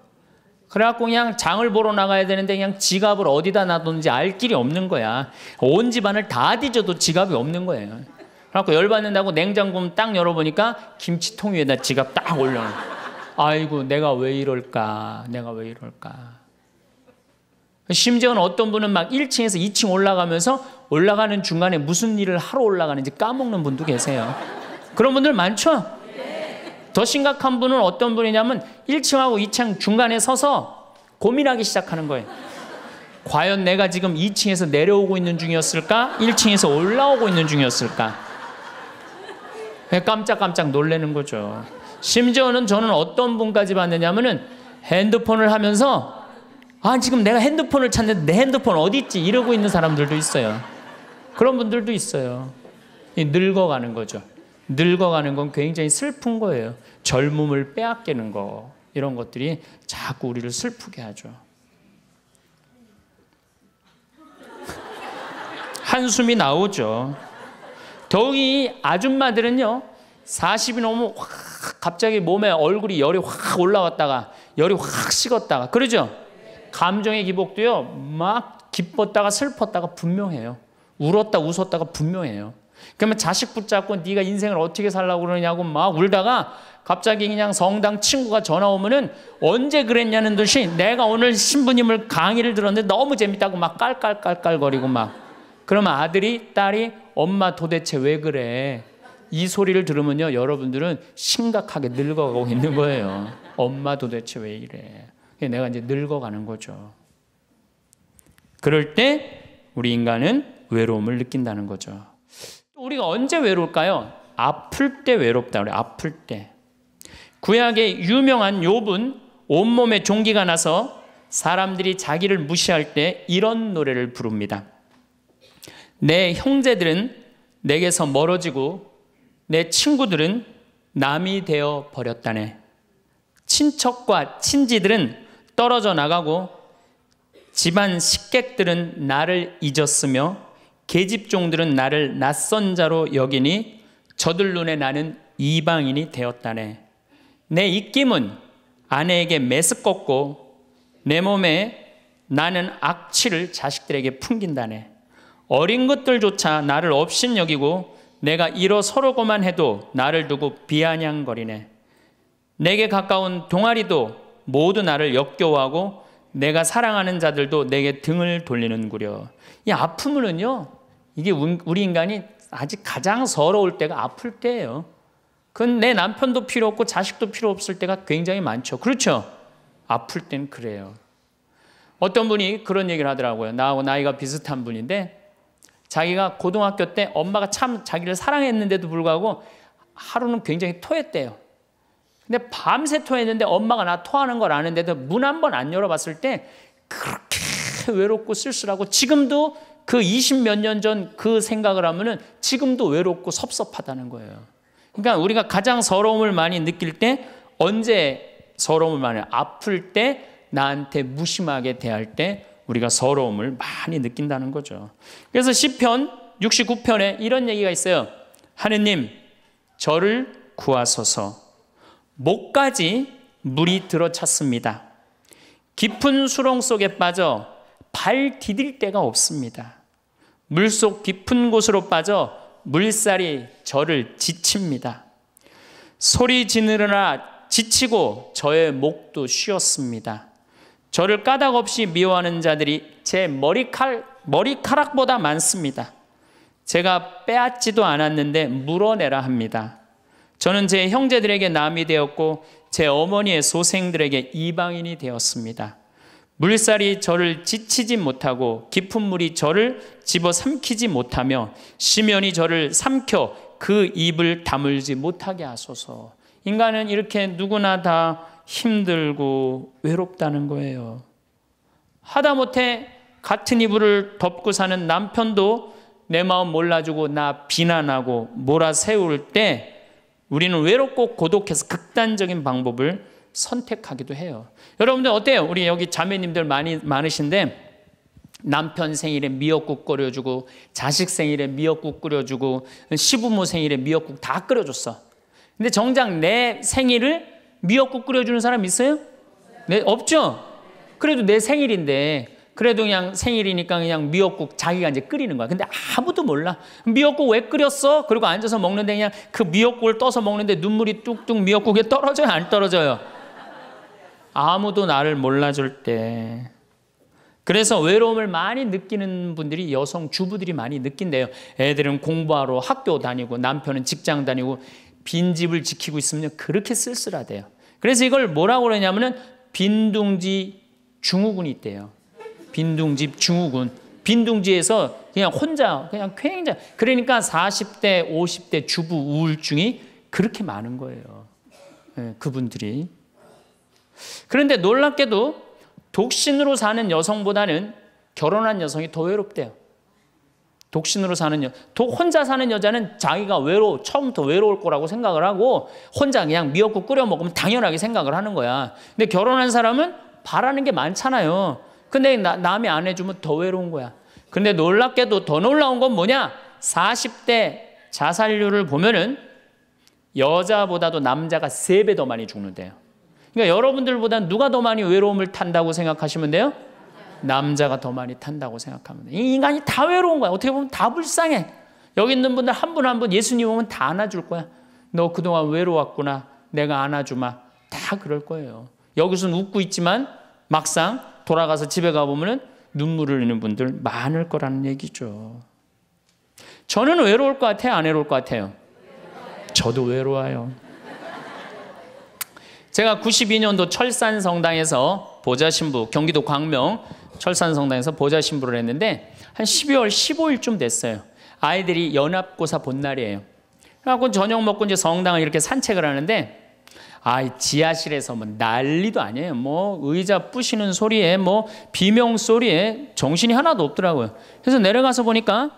그래갖고 그냥 장을 보러 나가야 되는데 그냥 지갑을 어디다 놔뒀는지 알 길이 없는 거야. 온 집안을 다 뒤져도 지갑이 없는 거예요. 그래갖고 열받는다고 냉장고 딱 열어보니까 김치통 위에다 지갑 딱 올려놓은 아이고 내가 왜 이럴까 내가 왜 이럴까 심지어는 어떤 분은 막 1층에서 2층 올라가면서 올라가는 중간에 무슨 일을 하러 올라가는지 까먹는 분도 계세요. 그런 분들 많죠? 더 심각한 분은 어떤 분이냐면 1층하고 2층 중간에 서서 고민하기 시작하는 거예요. 과연 내가 지금 2층에서 내려오고 있는 중이었을까? 1층에서 올라오고 있는 중이었을까? 깜짝깜짝 놀래는 거죠. 심지어는 저는 어떤 분까지 봤느냐면은 핸드폰을 하면서 아 지금 내가 핸드폰을 찾는데 내 핸드폰 어디 있지 이러고 있는 사람들도 있어요. 그런 분들도 있어요. 늙어가는 거죠. 늙어가는 건 굉장히 슬픈 거예요. 젊음을 빼앗기는 거 이런 것들이 자꾸 우리를 슬프게 하죠. 한숨이 나오죠. 더웅이 아줌마들은요, 40이 넘으면 확 갑자기 몸에 얼굴이 열이 확 올라왔다가 열이 확 식었다가 그러죠? 감정의 기복도요, 막 기뻤다가 슬펐다가 분명해요. 울었다 웃었다가 분명해요. 그러면 자식 붙잡고 네가 인생을 어떻게 살라고 그러냐고 막 울다가 갑자기 그냥 성당 친구가 전화 오면은 언제 그랬냐는 듯이 내가 오늘 신부님을 강의를 들었는데 너무 재밌다고 막 깔깔깔깔거리고 막 그러면 아들이, 딸이 엄마 도대체 왜 그래? 이 소리를 들으면요, 여러분들은 심각하게 늙어가고 있는 거예요. 엄마 도대체 왜 이래? 내가 이제 늙어가는 거죠. 그럴 때 우리 인간은 외로움을 느낀다는 거죠. 우리가 언제 외로울까요? 아플 때 외롭다 그래. 아플 때. 구약의 유명한 욥은 온몸에 종기가 나서 사람들이 자기를 무시할 때 이런 노래를 부릅니다. 내 형제들은 내게서 멀어지고 내 친구들은 남이 되어 버렸다네. 친척과 친지들은 떨어져 나가고 집안 식객들은 나를 잊었으며 계집종들은 나를 낯선 자로 여기니 저들 눈에 나는 이방인이 되었다네. 내 입김은 아내에게 메스껍고 내 몸에 나는 악취를 자식들에게 풍긴다네. 어린 것들조차 나를 없인 여기고 내가 일어서려고만 해도 나를 두고 비아냥거리네. 내게 가까운 동아리도 모두 나를 역겨워하고 내가 사랑하는 자들도 내게 등을 돌리는구려. 이 아픔은요, 이게 우리 인간이 아직 가장 서러울 때가 아플 때예요. 그건 내 남편도 필요 없고 자식도 필요 없을 때가 굉장히 많죠. 그렇죠? 아플 땐 그래요. 어떤 분이 그런 얘기를 하더라고요. 나하고 나이가 비슷한 분인데 자기가 고등학교 때 엄마가 참 자기를 사랑했는데도 불구하고 하루는 굉장히 토했대요. 근데 밤새 토했는데 엄마가 나 토하는 걸 아는데도 문 한 번 안 열어봤을 때 그렇게 외롭고 쓸쓸하고 지금도 그20몇년 전그 그 생각을 하면은 지금도 외롭고 섭섭하다는 거예요. 그러니까 우리가 가장 서러움을 많이 느낄 때 언제 서러움을 많이 아플 때 나한테 무심하게 대할 때 우리가 서러움을 많이 느낀다는 거죠. 그래서 1 0편 69편에 이런 얘기가 있어요. 하느님, 저를 구하소서. 목까지 물이 들어찼습니다. 깊은 수렁 속에 빠져 발 디딜 데가 없습니다. 물 속 깊은 곳으로 빠져 물살이 저를 지칩니다. 소리 지느라 지치고 저의 목도 쉬었습니다. 저를 까닭 없이 미워하는 자들이 제 머리칼, 머리카락보다 많습니다. 제가 빼앗지도 않았는데 물어내라 합니다. 저는 제 형제들에게 남이 되었고 제 어머니의 소생들에게 이방인이 되었습니다. 물살이 저를 지치지 못하고 깊은 물이 저를 집어 삼키지 못하며 심연이 저를 삼켜 그 입을 다물지 못하게 하소서. 인간은 이렇게 누구나 다 힘들고 외롭다는 거예요. 하다못해 같은 이불을 덮고 사는 남편도 내 마음 몰라주고 나 비난하고 몰아세울 때 우리는 외롭고 고독해서 극단적인 방법을 선택하기도 해요. 여러분들 어때요? 우리 여기 자매님들 많이 많으신데 남편 생일에 미역국 끓여주고 자식 생일에 미역국 끓여주고 시부모 생일에 미역국 다 끓여줬어. 근데 정작 내 생일을 미역국 끓여주는 사람 있어요? 네, 없죠? 그래도 내 생일인데 그래도 그냥 생일이니까 그냥 미역국 자기가 이제 끓이는 거야. 근데 아무도 몰라. 미역국 왜 끓였어? 그리고 앉아서 먹는데 그냥 그 미역국을 떠서 먹는데 눈물이 뚝뚝 미역국에 떨어져요? 안 떨어져요? 아무도 나를 몰라줄 때. 그래서 외로움을 많이 느끼는 분들이 여성 주부들이 많이 느낀대요. 애들은 공부하러 학교 다니고 남편은 직장 다니고 빈집을 지키고 있으면 그렇게 쓸쓸하대요. 그래서 이걸 뭐라고 그러냐면은 빈둥지 중후군이 있대요. 빈둥집 중후군. 빈둥지에서 그냥 혼자 그냥 굉장히 그러니까 40대 50대 주부 우울증이 그렇게 많은 거예요. 예, 그분들이. 그런데 놀랍게도 독신으로 사는 여성보다는 결혼한 여성이 더 외롭대요. 독신으로 사는 여, 독 혼자 사는 여자는 자기가 외로 처음부터 외로울 거라고 생각을 하고 혼자 그냥 미역국 끓여 먹으면 당연하게 생각을 하는 거야. 근데 결혼한 사람은 바라는 게 많잖아요. 근데 나, 남이 안 해주면 더 외로운 거야. 근데 놀랍게도 더 놀라운 건 뭐냐? 40대 자살률을 보면은 여자보다도 남자가 3배 더 많이 죽는대요 그러니까 여러분들보다 누가 더 많이 외로움을 탄다고 생각하시면 돼요? 남자가 더 많이 탄다고 생각합니다. 인간이 다 외로운 거야. 어떻게 보면 다 불쌍해. 여기 있는 분들 한 분 한 분 예수님 오면 다 안아줄 거야. 너 그동안 외로웠구나. 내가 안아주마. 다 그럴 거예요. 여기서는 웃고 있지만 막상 돌아가서 집에 가보면 눈물을 흘리는 분들 많을 거라는 얘기죠. 저는 외로울 것 같아요? 안 외로울 것 같아요? 저도 외로워요. 제가 92년도 철산 성당에서 보좌신부 경기도 광명 철산성당에서 보좌 신부를 했는데 한 12월 15일쯤 됐어요. 아이들이 연합고사 본날이에요. 그래갖고 저녁 먹고 이제 성당을 이렇게 산책을 하는데 아, 지하실에서 뭐 난리도 아니에요. 뭐 의자 부시는 소리에 뭐 비명 소리에 정신이 하나도 없더라고요. 그래서 내려가서 보니까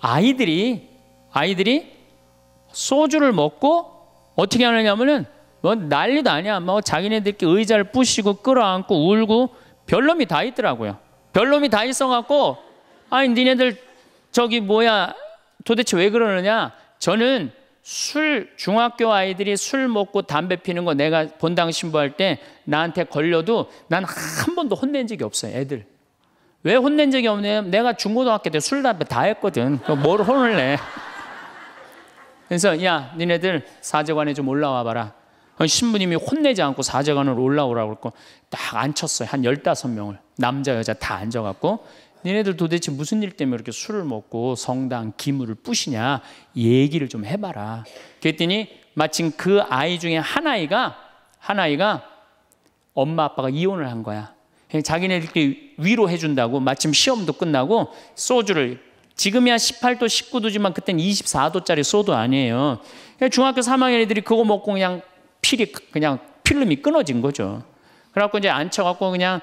아이들이 아이들이 소주를 먹고 어떻게 하느냐면은 뭐 난리도 아니야. 뭐 자기네들끼리 의자를 부시고 끌어안고 울고 별놈이 다 있더라고요. 별놈이 다 있어갖고 아니 니네들 저기 뭐야 도대체 왜 그러느냐? 저는 술 중학교 아이들이 술 먹고 담배 피는 거 내가 본당 신부할 때 나한테 걸려도 난 한 번도 혼낸 적이 없어요. 애들. 왜 혼낸 적이 없냐면 내가 중고등학교 때 술 담배 다 했거든. 뭘 혼을 내. 그래서 야 니네들 사제관에 좀 올라와 봐라. 신부님이 혼내지 않고 사제관으로 올라오라고 그랬고 딱 앉혔어요. 한 15명을. 남자 여자 다 앉아갖고 니네들 도대체 무슨 일 때문에 이렇게 술을 먹고 성당 기물을 부시냐 얘기를 좀 해봐라. 그랬더니 마침 그 아이 중에 한 아이가 한 아이가 엄마 아빠가 이혼을 한 거야. 자기네들끼리 위로해준다고 마침 시험도 끝나고 소주를 지금이야 18도 19도지만 그땐 24도짜리 소주 아니에요. 중학교 3학년 애들이 그거 먹고 그냥 필이 그냥 필름이 끊어진 거죠. 그래갖고 이제 앉혀갖고 그냥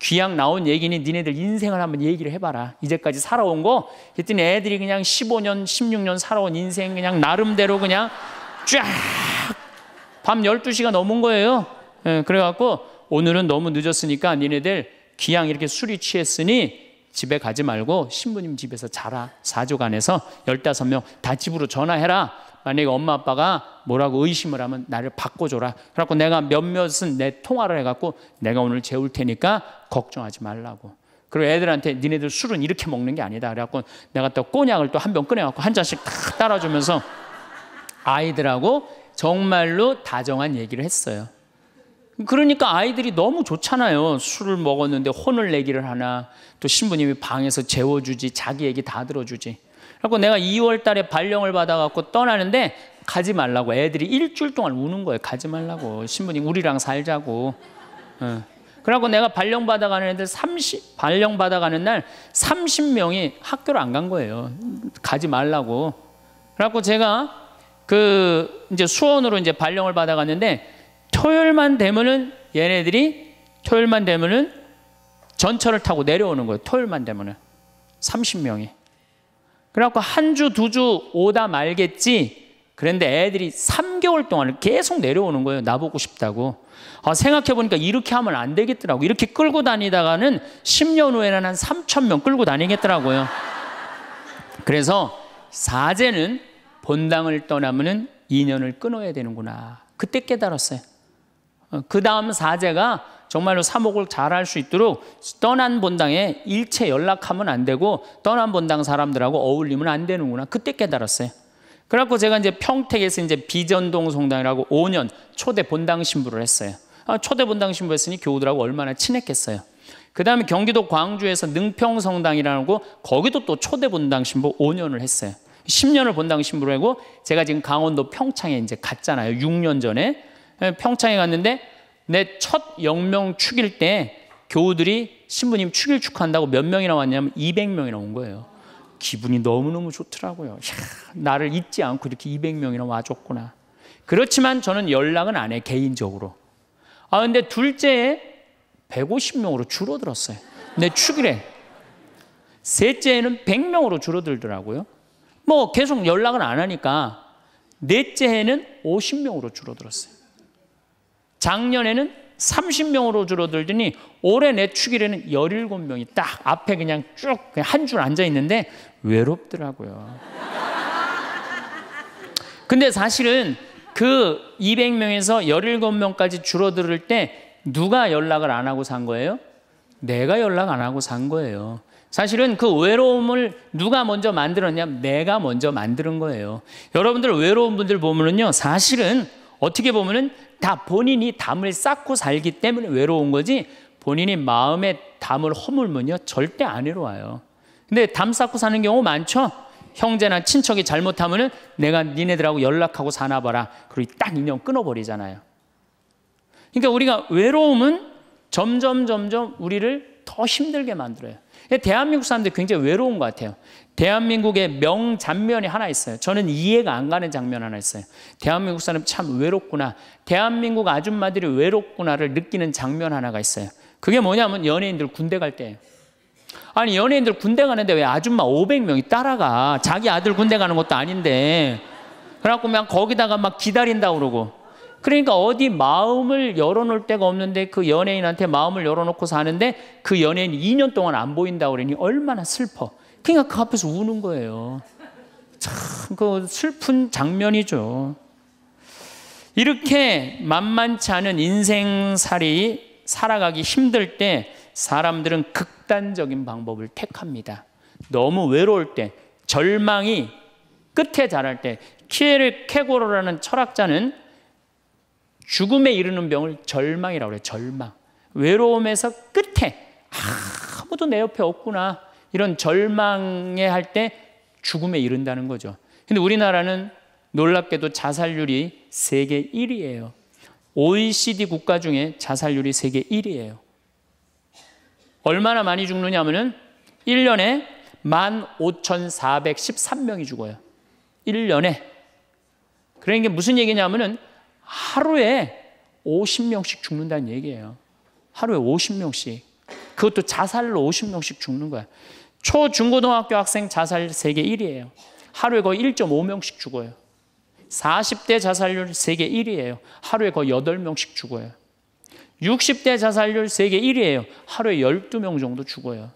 귀향 나온 얘기니 니네들 인생을 한번 얘기를 해봐라. 이제까지 살아온 거. 그랬더니 애들이 그냥 15년, 16년 살아온 인생 그냥 나름대로 그냥 쫙 밤 12시가 넘은 거예요. 예, 그래갖고 오늘은 너무 늦었으니까 니네들 귀향 이렇게 술이 취했으니 집에 가지 말고 신부님 집에서 자라. 4족간에서 15명 다 집으로 전화해라. 만약에 엄마 아빠가 뭐라고 의심을 하면 나를 바꿔줘라. 그래갖고 내가 몇몇은 내 통화를 해갖고 내가 오늘 재울 테니까 걱정하지 말라고. 그리고 애들한테 니네들 술은 이렇게 먹는 게 아니다. 그래갖고 내가 또 꼬냑을 또 한 병 꺼내갖고 한 잔씩 다 따라주면서 아이들하고 정말로 다정한 얘기를 했어요. 그러니까 아이들이 너무 좋잖아요. 술을 먹었는데 혼을 내기를 하나, 또 신부님이 방에서 재워주지, 자기 얘기 다 들어주지. 그래고 내가 2월 달에 발령을 받아갖고 떠나는데 가지 말라고 애들이 일주일 동안 우는 거예요. 가지 말라고 신부님 우리랑 살자고. 어. 그러고 내가 발령 받아가는 애들 30 발령 받아가는 날 30명이 학교를 안 간 거예요. 가지 말라고. 그래갖고 제가 그 이제 수원으로 이제 발령을 받아갔는데 토요일만 되면은 얘네들이 토요일만 되면은 전철을 타고 내려오는 거예요. 토요일만 되면은 30명이. 그래갖고 한 주, 두 주 오다 말겠지. 그런데 애들이 3개월 동안 계속 내려오는 거예요. 나보고 싶다고. 아, 생각해보니까 이렇게 하면 안 되겠더라고. 이렇게 끌고 다니다가는 10년 후에는 한 3천 명 끌고 다니겠더라고요. 그래서 사제는 본당을 떠나면 인연을 끊어야 되는구나. 그때 깨달았어요. 어, 그 다음 사제가 정말로 사목을 잘할수 있도록 떠난 본당에 일체 연락하면 안 되고 떠난 본당 사람들하고 어울리면 안 되는구나. 그때 깨달았어요. 그래갖고 제가 이제 평택에서 이제 비전동 성당이라고 5년 초대 본당 신부를 했어요. 아, 초대 본당 신부했으니 교우들하고 얼마나 친했겠어요. 그 다음에 경기도 광주에서 능평성당이라고 거기도 또 초대 본당 신부 5년을 했어요. 10년을 본당 신부를 하고 제가 지금 강원도 평창에 이제 갔잖아요. 6년 전에. 예, 평창에 갔는데 내 첫 영명 축일 때 교우들이 신부님 축일 축한다고 몇 명이나 왔냐면 200명이나 온 거예요. 기분이 너무너무 좋더라고요. 야 나를 잊지 않고 이렇게 200명이나 와줬구나. 그렇지만 저는 연락은 안 해, 개인적으로. 아, 근데 둘째에 150명으로 줄어들었어요. 내 축일에. 셋째에는 100명으로 줄어들더라고요. 뭐 계속 연락을 안 하니까 넷째에는 50명으로 줄어들었어요. 작년에는 30명으로 줄어들더니 올해 내 축일에는 17명이 딱 앞에 그냥 쭉 한 줄 앉아 있는데 외롭더라고요. 근데 사실은 그 200명에서 17명까지 줄어들 때 누가 연락을 안 하고 산 거예요? 내가 연락 안 하고 산 거예요. 사실은 그 외로움을 누가 먼저 만들었냐? 내가 먼저 만드는 거예요. 여러분들 외로운 분들 보면은요, 사실은 어떻게 보면은 다 본인이 담을 쌓고 살기 때문에 외로운 거지 본인이 마음에 담을 허물면요 절대 안 외로워요. 근데 담 쌓고 사는 경우 많죠. 형제나 친척이 잘못하면은 내가 니네들하고 연락하고 사나 봐라. 그리고 딱 인연 끊어버리잖아요. 그러니까 우리가 외로움은 점점 점점 우리를 더 힘들게 만들어요. 대한민국 사람들 굉장히 외로운 것 같아요. 대한민국의 명장면이 하나 있어요. 저는 이해가 안 가는 장면 하나 있어요. 대한민국 사람 참 외롭구나. 대한민국 아줌마들이 외롭구나를 느끼는 장면 하나가 있어요. 그게 뭐냐면 연예인들 군대 갈때 아니 연예인들 군대 가는데 왜 아줌마 500명이 따라가? 자기 아들 군대 가는 것도 아닌데. 그래갖고 막 거기다가 막 기다린다 그러고 그러니까 어디 마음을 열어놓을 데가 없는데 그 연예인한테 마음을 열어놓고 사는데 그 연예인 2년 동안 안 보인다 그러니 얼마나 슬퍼. 그러니까 그 앞에서 우는 거예요. 참 그 슬픈 장면이죠. 이렇게 만만치 않은 인생살이 살아가기 힘들 때 사람들은 극단적인 방법을 택합니다. 너무 외로울 때 절망이 끝에 자랄 때 키에르 케고르라는 철학자는 죽음에 이르는 병을 절망이라고 그래요. 절망. 외로움에서 끝에 아무도 내 옆에 없구나. 이런 절망에 할 때 죽음에 이른다는 거죠. 근데 우리나라는 놀랍게도 자살률이 세계 1위예요. OECD 국가 중에 자살률이 세계 1위예요. 얼마나 많이 죽느냐 면은 1년에 15,413명이 죽어요. 1년에. 그러니까 무슨 얘기냐면은 하루에 50명씩 죽는다는 얘기예요. 하루에 50명씩. 그것도 자살로 50명씩 죽는 거야. 초, 중, 고등학교 학생 자살 세계 1위예요. 하루에 거의 1.5명씩 죽어요. 40대 자살률 세계 1위예요. 하루에 거의 8명씩 죽어요. 60대 자살률 세계 1위예요. 하루에 12명 정도 죽어요.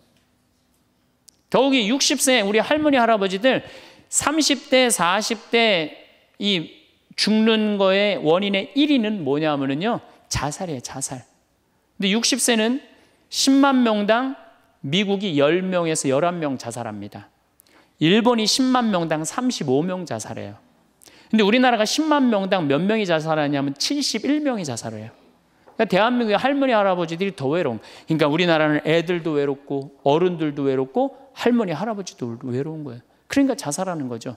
더욱이 60세 우리 할머니 할아버지들 30대, 40대 이 죽는 거의 원인의 1위는 뭐냐면은요. 하 자살이에요, 자살. 근데 60세는 10만 명당 미국이 10명에서 11명 자살합니다. 일본이 10만 명당 35명 자살해요. 근데 우리나라가 10만 명당 몇 명이 자살하냐면 71명이 자살을 해요. 그러니까 대한민국의 할머니 할아버지들이 더 외로운. 그러니까 우리나라는 애들도 외롭고 어른들도 외롭고 할머니 할아버지도 외로운 거예요. 그러니까 자살하는 거죠.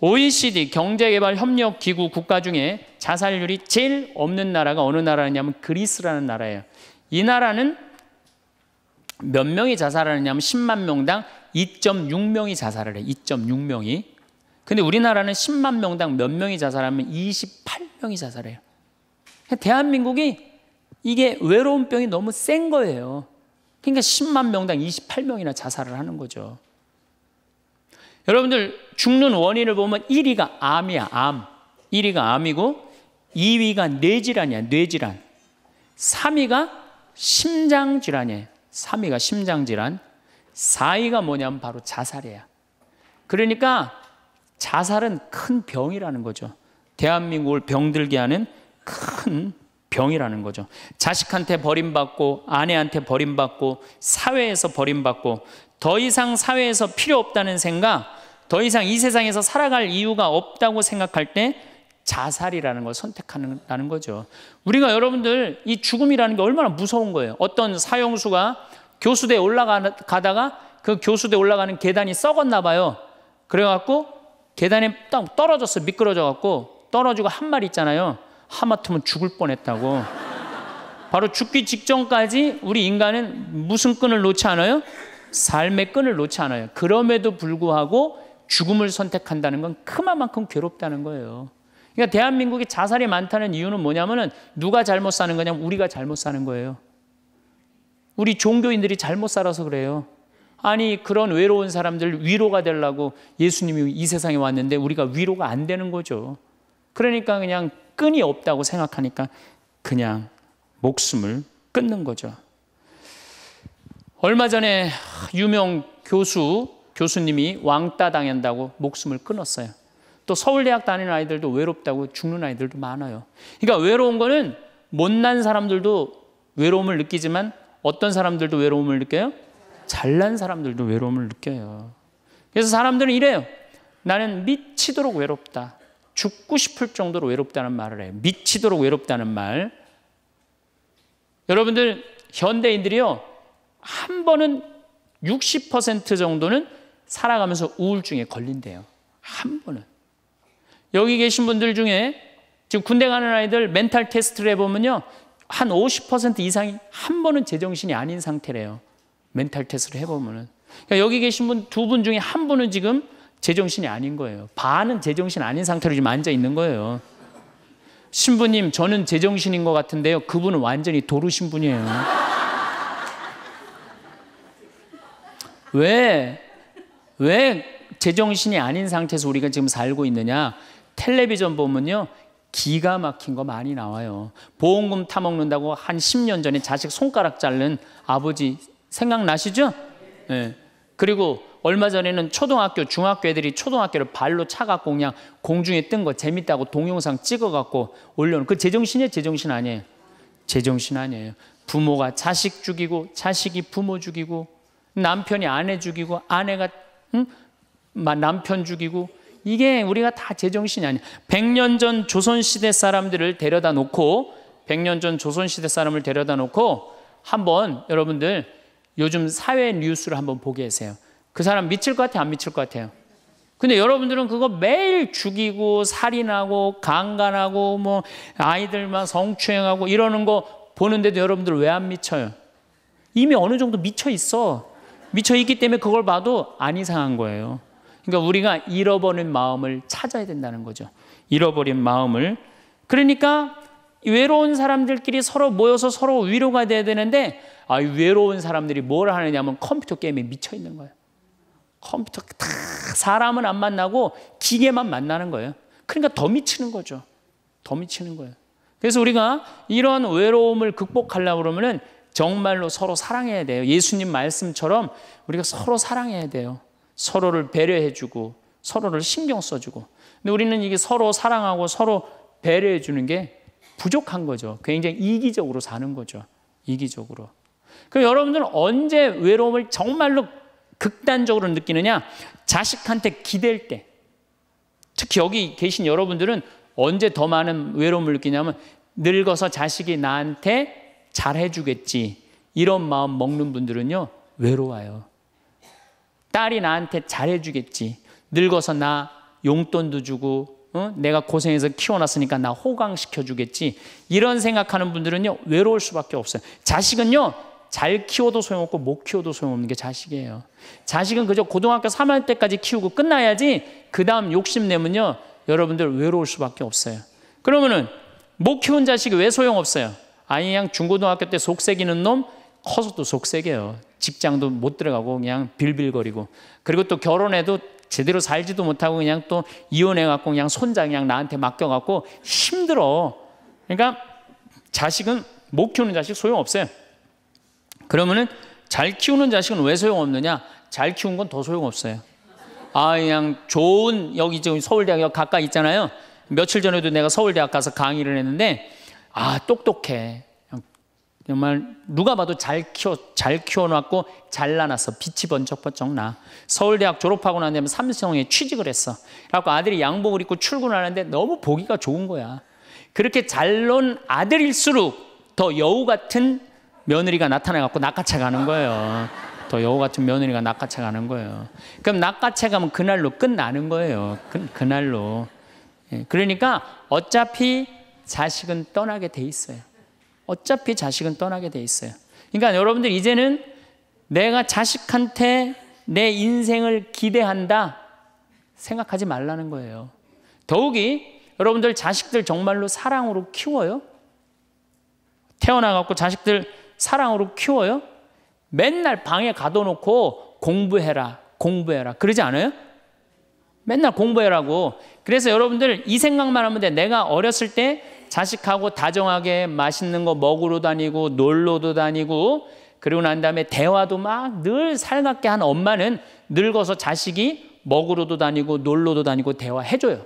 OECD 경제개발협력기구 국가 중에 자살률이 제일 없는 나라가 어느 나라냐면 그리스라는 나라예요. 이 나라는 몇 명이 자살하느냐면 10만 명당 2.6명이 자살을 해. 2.6명이. 근데 우리나라는 10만 명당 몇 명이 자살하면 28명이 자살해요. 대한민국이 이게 외로운 병이 너무 센 거예요. 그러니까 10만 명당 28명이나 자살을 하는 거죠. 여러분들 죽는 원인을 보면 1위가 암이야, 암. 1위가 암이고 2위가 뇌질환이야, 뇌질환. 3위가 심장질환이에요. 3위가 심장질환. 4위가 뭐냐면 바로 자살이야. 그러니까 자살은 큰 병이라는 거죠. 대한민국을 병들게 하는 큰 병이라는 거죠. 자식한테 버림받고 아내한테 버림받고 사회에서 버림받고 더 이상 사회에서 필요 없다는 생각, 더 이상 이 세상에서 살아갈 이유가 없다고 생각할 때 자살이라는 걸 선택하는 거죠. 우리가 여러분들 이 죽음이라는 게 얼마나 무서운 거예요. 어떤 사형수가 교수대에 올라가다가 그 교수대에 올라가는 계단이 썩었나 봐요. 그래갖고 계단에 딱 떨어졌어. 미끄러져갖고 떨어지고 한말 있잖아요. 하마터면 죽을 뻔했다고. 바로 죽기 직전까지 우리 인간은 무슨 끈을 놓지 않아요? 삶의 끈을 놓지 않아요. 그럼에도 불구하고 죽음을 선택한다는 건 그만큼 괴롭다는 거예요. 그러니까 대한민국이 자살이 많다는 이유는 뭐냐면은 누가 잘못 사는 거냐면 우리가 잘못 사는 거예요. 우리 종교인들이 잘못 살아서 그래요. 아니 그런 외로운 사람들 위로가 되려고 예수님이 이 세상에 왔는데 우리가 위로가 안 되는 거죠. 그러니까 그냥 끈이 없다고 생각하니까 그냥 목숨을 끊는 거죠. 얼마 전에 유명 교수, 교수님이 왕따 당한다고 목숨을 끊었어요. 또 서울대학 다니는 아이들도 외롭다고 죽는 아이들도 많아요. 그러니까 외로운 거는 못난 사람들도 외로움을 느끼지만 어떤 사람들도 외로움을 느껴요? 잘난 사람들도 외로움을 느껴요. 그래서 사람들은 이래요. 나는 미치도록 외롭다. 죽고 싶을 정도로 외롭다는 말을 해요. 미치도록 외롭다는 말. 여러분들, 현대인들이요. 한 번은 60% 정도는 살아가면서 우울증에 걸린대요. 한 번은. 여기 계신 분들 중에 지금 군대 가는 아이들 멘탈 테스트를 해보면요. 한 50% 이상이 한 번은 제정신이 아닌 상태래요. 멘탈 테스트를 해보면은. 그러니까 여기 계신 분 두 분 중에 한 분은 지금 제정신이 아닌 거예요. 반은 제정신 아닌 상태로 지금 앉아 있는 거예요. 신부님, 저는 제정신인 것 같은데요. 그분은 완전히 도루 신분이에요. 왜, 왜 제정신이 아닌 상태에서 우리가 지금 살고 있느냐? 텔레비전 보면요. 기가 막힌 거 많이 나와요. 보험금 타먹는다고 한 10년 전에 자식 손가락 자른 아버지 생각나시죠? 예. 그리고 얼마 전에는 초등학교, 중학교 애들이 초등학교를 발로 차갖고 그냥 공중에 뜬 거 재밌다고 동영상 찍어갖고 올려놓은 그 제정신이에요? 제정신 아니에요? 제정신 아니에요. 부모가 자식 죽이고 자식이 부모 죽이고 남편이 아내 죽이고 아내가 응? 남편 죽이고 이게 우리가 다 제정신이 아니야. 100년 전 조선시대 사람들을 데려다 놓고 100년 전 조선시대 사람을 데려다 놓고 한번 여러분들 요즘 사회 뉴스를 한번 보게 하세요. 그 사람 미칠 것 같아요? 안 미칠 것 같아요? 근데 여러분들은 그거 매일 죽이고 살인하고 강간하고 뭐 아이들만 성추행하고 이러는 거 보는데도 여러분들 왜 안 미쳐요? 이미 어느 정도 미쳐 있어. 미쳐 있기 때문에 그걸 봐도 안 이상한 거예요. 그러니까 우리가 잃어버린 마음을 찾아야 된다는 거죠. 잃어버린 마음을. 그러니까 외로운 사람들끼리 서로 모여서 서로 위로가 돼야 되는데 아, 외로운 사람들이 뭘 하느냐면 컴퓨터 게임에 미쳐 있는 거예요. 컴퓨터 다 사람은 안 만나고 기계만 만나는 거예요. 그러니까 더 미치는 거죠. 더 미치는 거예요. 그래서 우리가 이런 외로움을 극복하려고 그러면은 정말로 서로 사랑해야 돼요. 예수님 말씀처럼 우리가 서로 사랑해야 돼요. 서로를 배려해주고 서로를 신경 써주고. 근데 우리는 이게 서로 사랑하고 서로 배려해주는 게 부족한 거죠. 굉장히 이기적으로 사는 거죠. 이기적으로. 그럼 여러분들은 언제 외로움을 정말로 극단적으로 느끼느냐? 자식한테 기댈 때. 특히 여기 계신 여러분들은 언제 더 많은 외로움을 느끼냐면 늙어서 자식이 나한테 잘해주겠지. 이런 마음 먹는 분들은요, 외로워요. 딸이 나한테 잘해주겠지. 늙어서 나 용돈도 주고, 어? 내가 고생해서 키워놨으니까 나 호강시켜주겠지. 이런 생각하는 분들은요, 외로울 수밖에 없어요. 자식은요, 잘 키워도 소용없고 못 키워도 소용없는 게 자식이에요. 자식은 그저 고등학교 3학년 때까지 키우고 끝나야지 그 다음 욕심내면요 여러분들 외로울 수밖에 없어요. 그러면은 못 키운 자식이 왜 소용없어요? 아이 그냥 중고등학교 때 속새기는 놈 커서 또 속새겨요. 직장도 못 들어가고 그냥 빌빌거리고 그리고 또 결혼해도 제대로 살지도 못하고 그냥 또 이혼해갖고 그냥 손자 그냥 나한테 맡겨갖고 힘들어. 그러니까 자식은 못 키우는 자식 소용없어요. 그러면은 잘 키우는 자식은 왜 소용없느냐? 잘 키운 건 더 소용없어요. 아, 그냥 좋은 여기 지금 서울대학 가까이 있잖아요. 며칠 전에도 내가 서울대학 가서 강의를 했는데 아, 똑똑해. 정말 누가 봐도 잘 키워 잘 키워놨고 잘나놨어 빛이 번쩍번쩍 나 서울대학 졸업하고 난 다음에 삼성에 취직을 했어 그래갖고 아들이 양복을 입고 출근하는데 너무 보기가 좋은 거야 그렇게 잘 논 아들일수록 더 여우 같은 며느리가 나타나갖고 낚아채 가는 거예요 더 여우 같은 며느리가 낚아채 가는 거예요 그럼 낚아채 가면 그날로 끝나는 거예요 그, 그날로 예, 그러니까 어차피 자식은 떠나게 돼 있어요. 어차피 자식은 떠나게 돼 있어요. 그러니까 여러분들 이제는 내가 자식한테 내 인생을 기대한다 생각하지 말라는 거예요. 더욱이 여러분들 자식들 정말로 사랑으로 키워요? 태어나 갖고 자식들 사랑으로 키워요? 맨날 방에 가둬놓고 공부해라, 공부해라. 그러지 않아요? 맨날 공부해라고. 그래서 여러분들 이 생각만 하면 돼. 내가 어렸을 때 자식하고 다정하게 맛있는 거 먹으러 다니고 놀러도 다니고 그리고 난 다음에 대화도 막 늘 살갑게 한 엄마는 늙어서 자식이 먹으러도 다니고 놀러도 다니고 대화해줘요.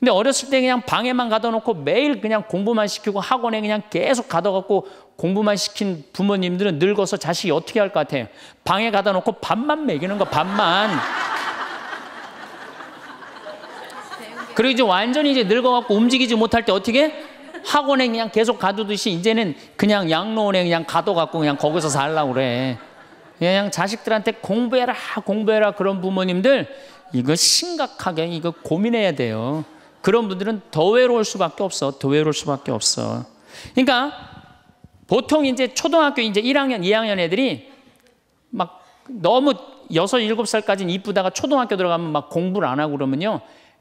근데 어렸을 때 그냥 방에만 가둬놓고 매일 그냥 공부만 시키고 학원에 그냥 계속 가둬갖고 공부만 시킨 부모님들은 늙어서 자식이 어떻게 할 것 같아요? 방에 가둬놓고 밥만 먹이는 거, 밥만. 그리고 이제 완전히 이제 늙어갖고 움직이지 못할 때 어떻게? 학원에 그냥 계속 가두듯이 이제는 그냥 양로원에 그냥 가둬갖고 그냥 거기서 살라고 그래. 그냥 자식들한테 공부해라, 공부해라 그런 부모님들 이거 심각하게 이거 고민해야 돼요. 그런 분들은 더 외로울 수밖에 없어. 더 외로울 수밖에 없어. 그러니까 보통 이제 초등학교 이제 1학년, 2학년 애들이 막 너무 6, 7살까지는 이쁘다가 초등학교 들어가면 막 공부를 안 하고 그러면요.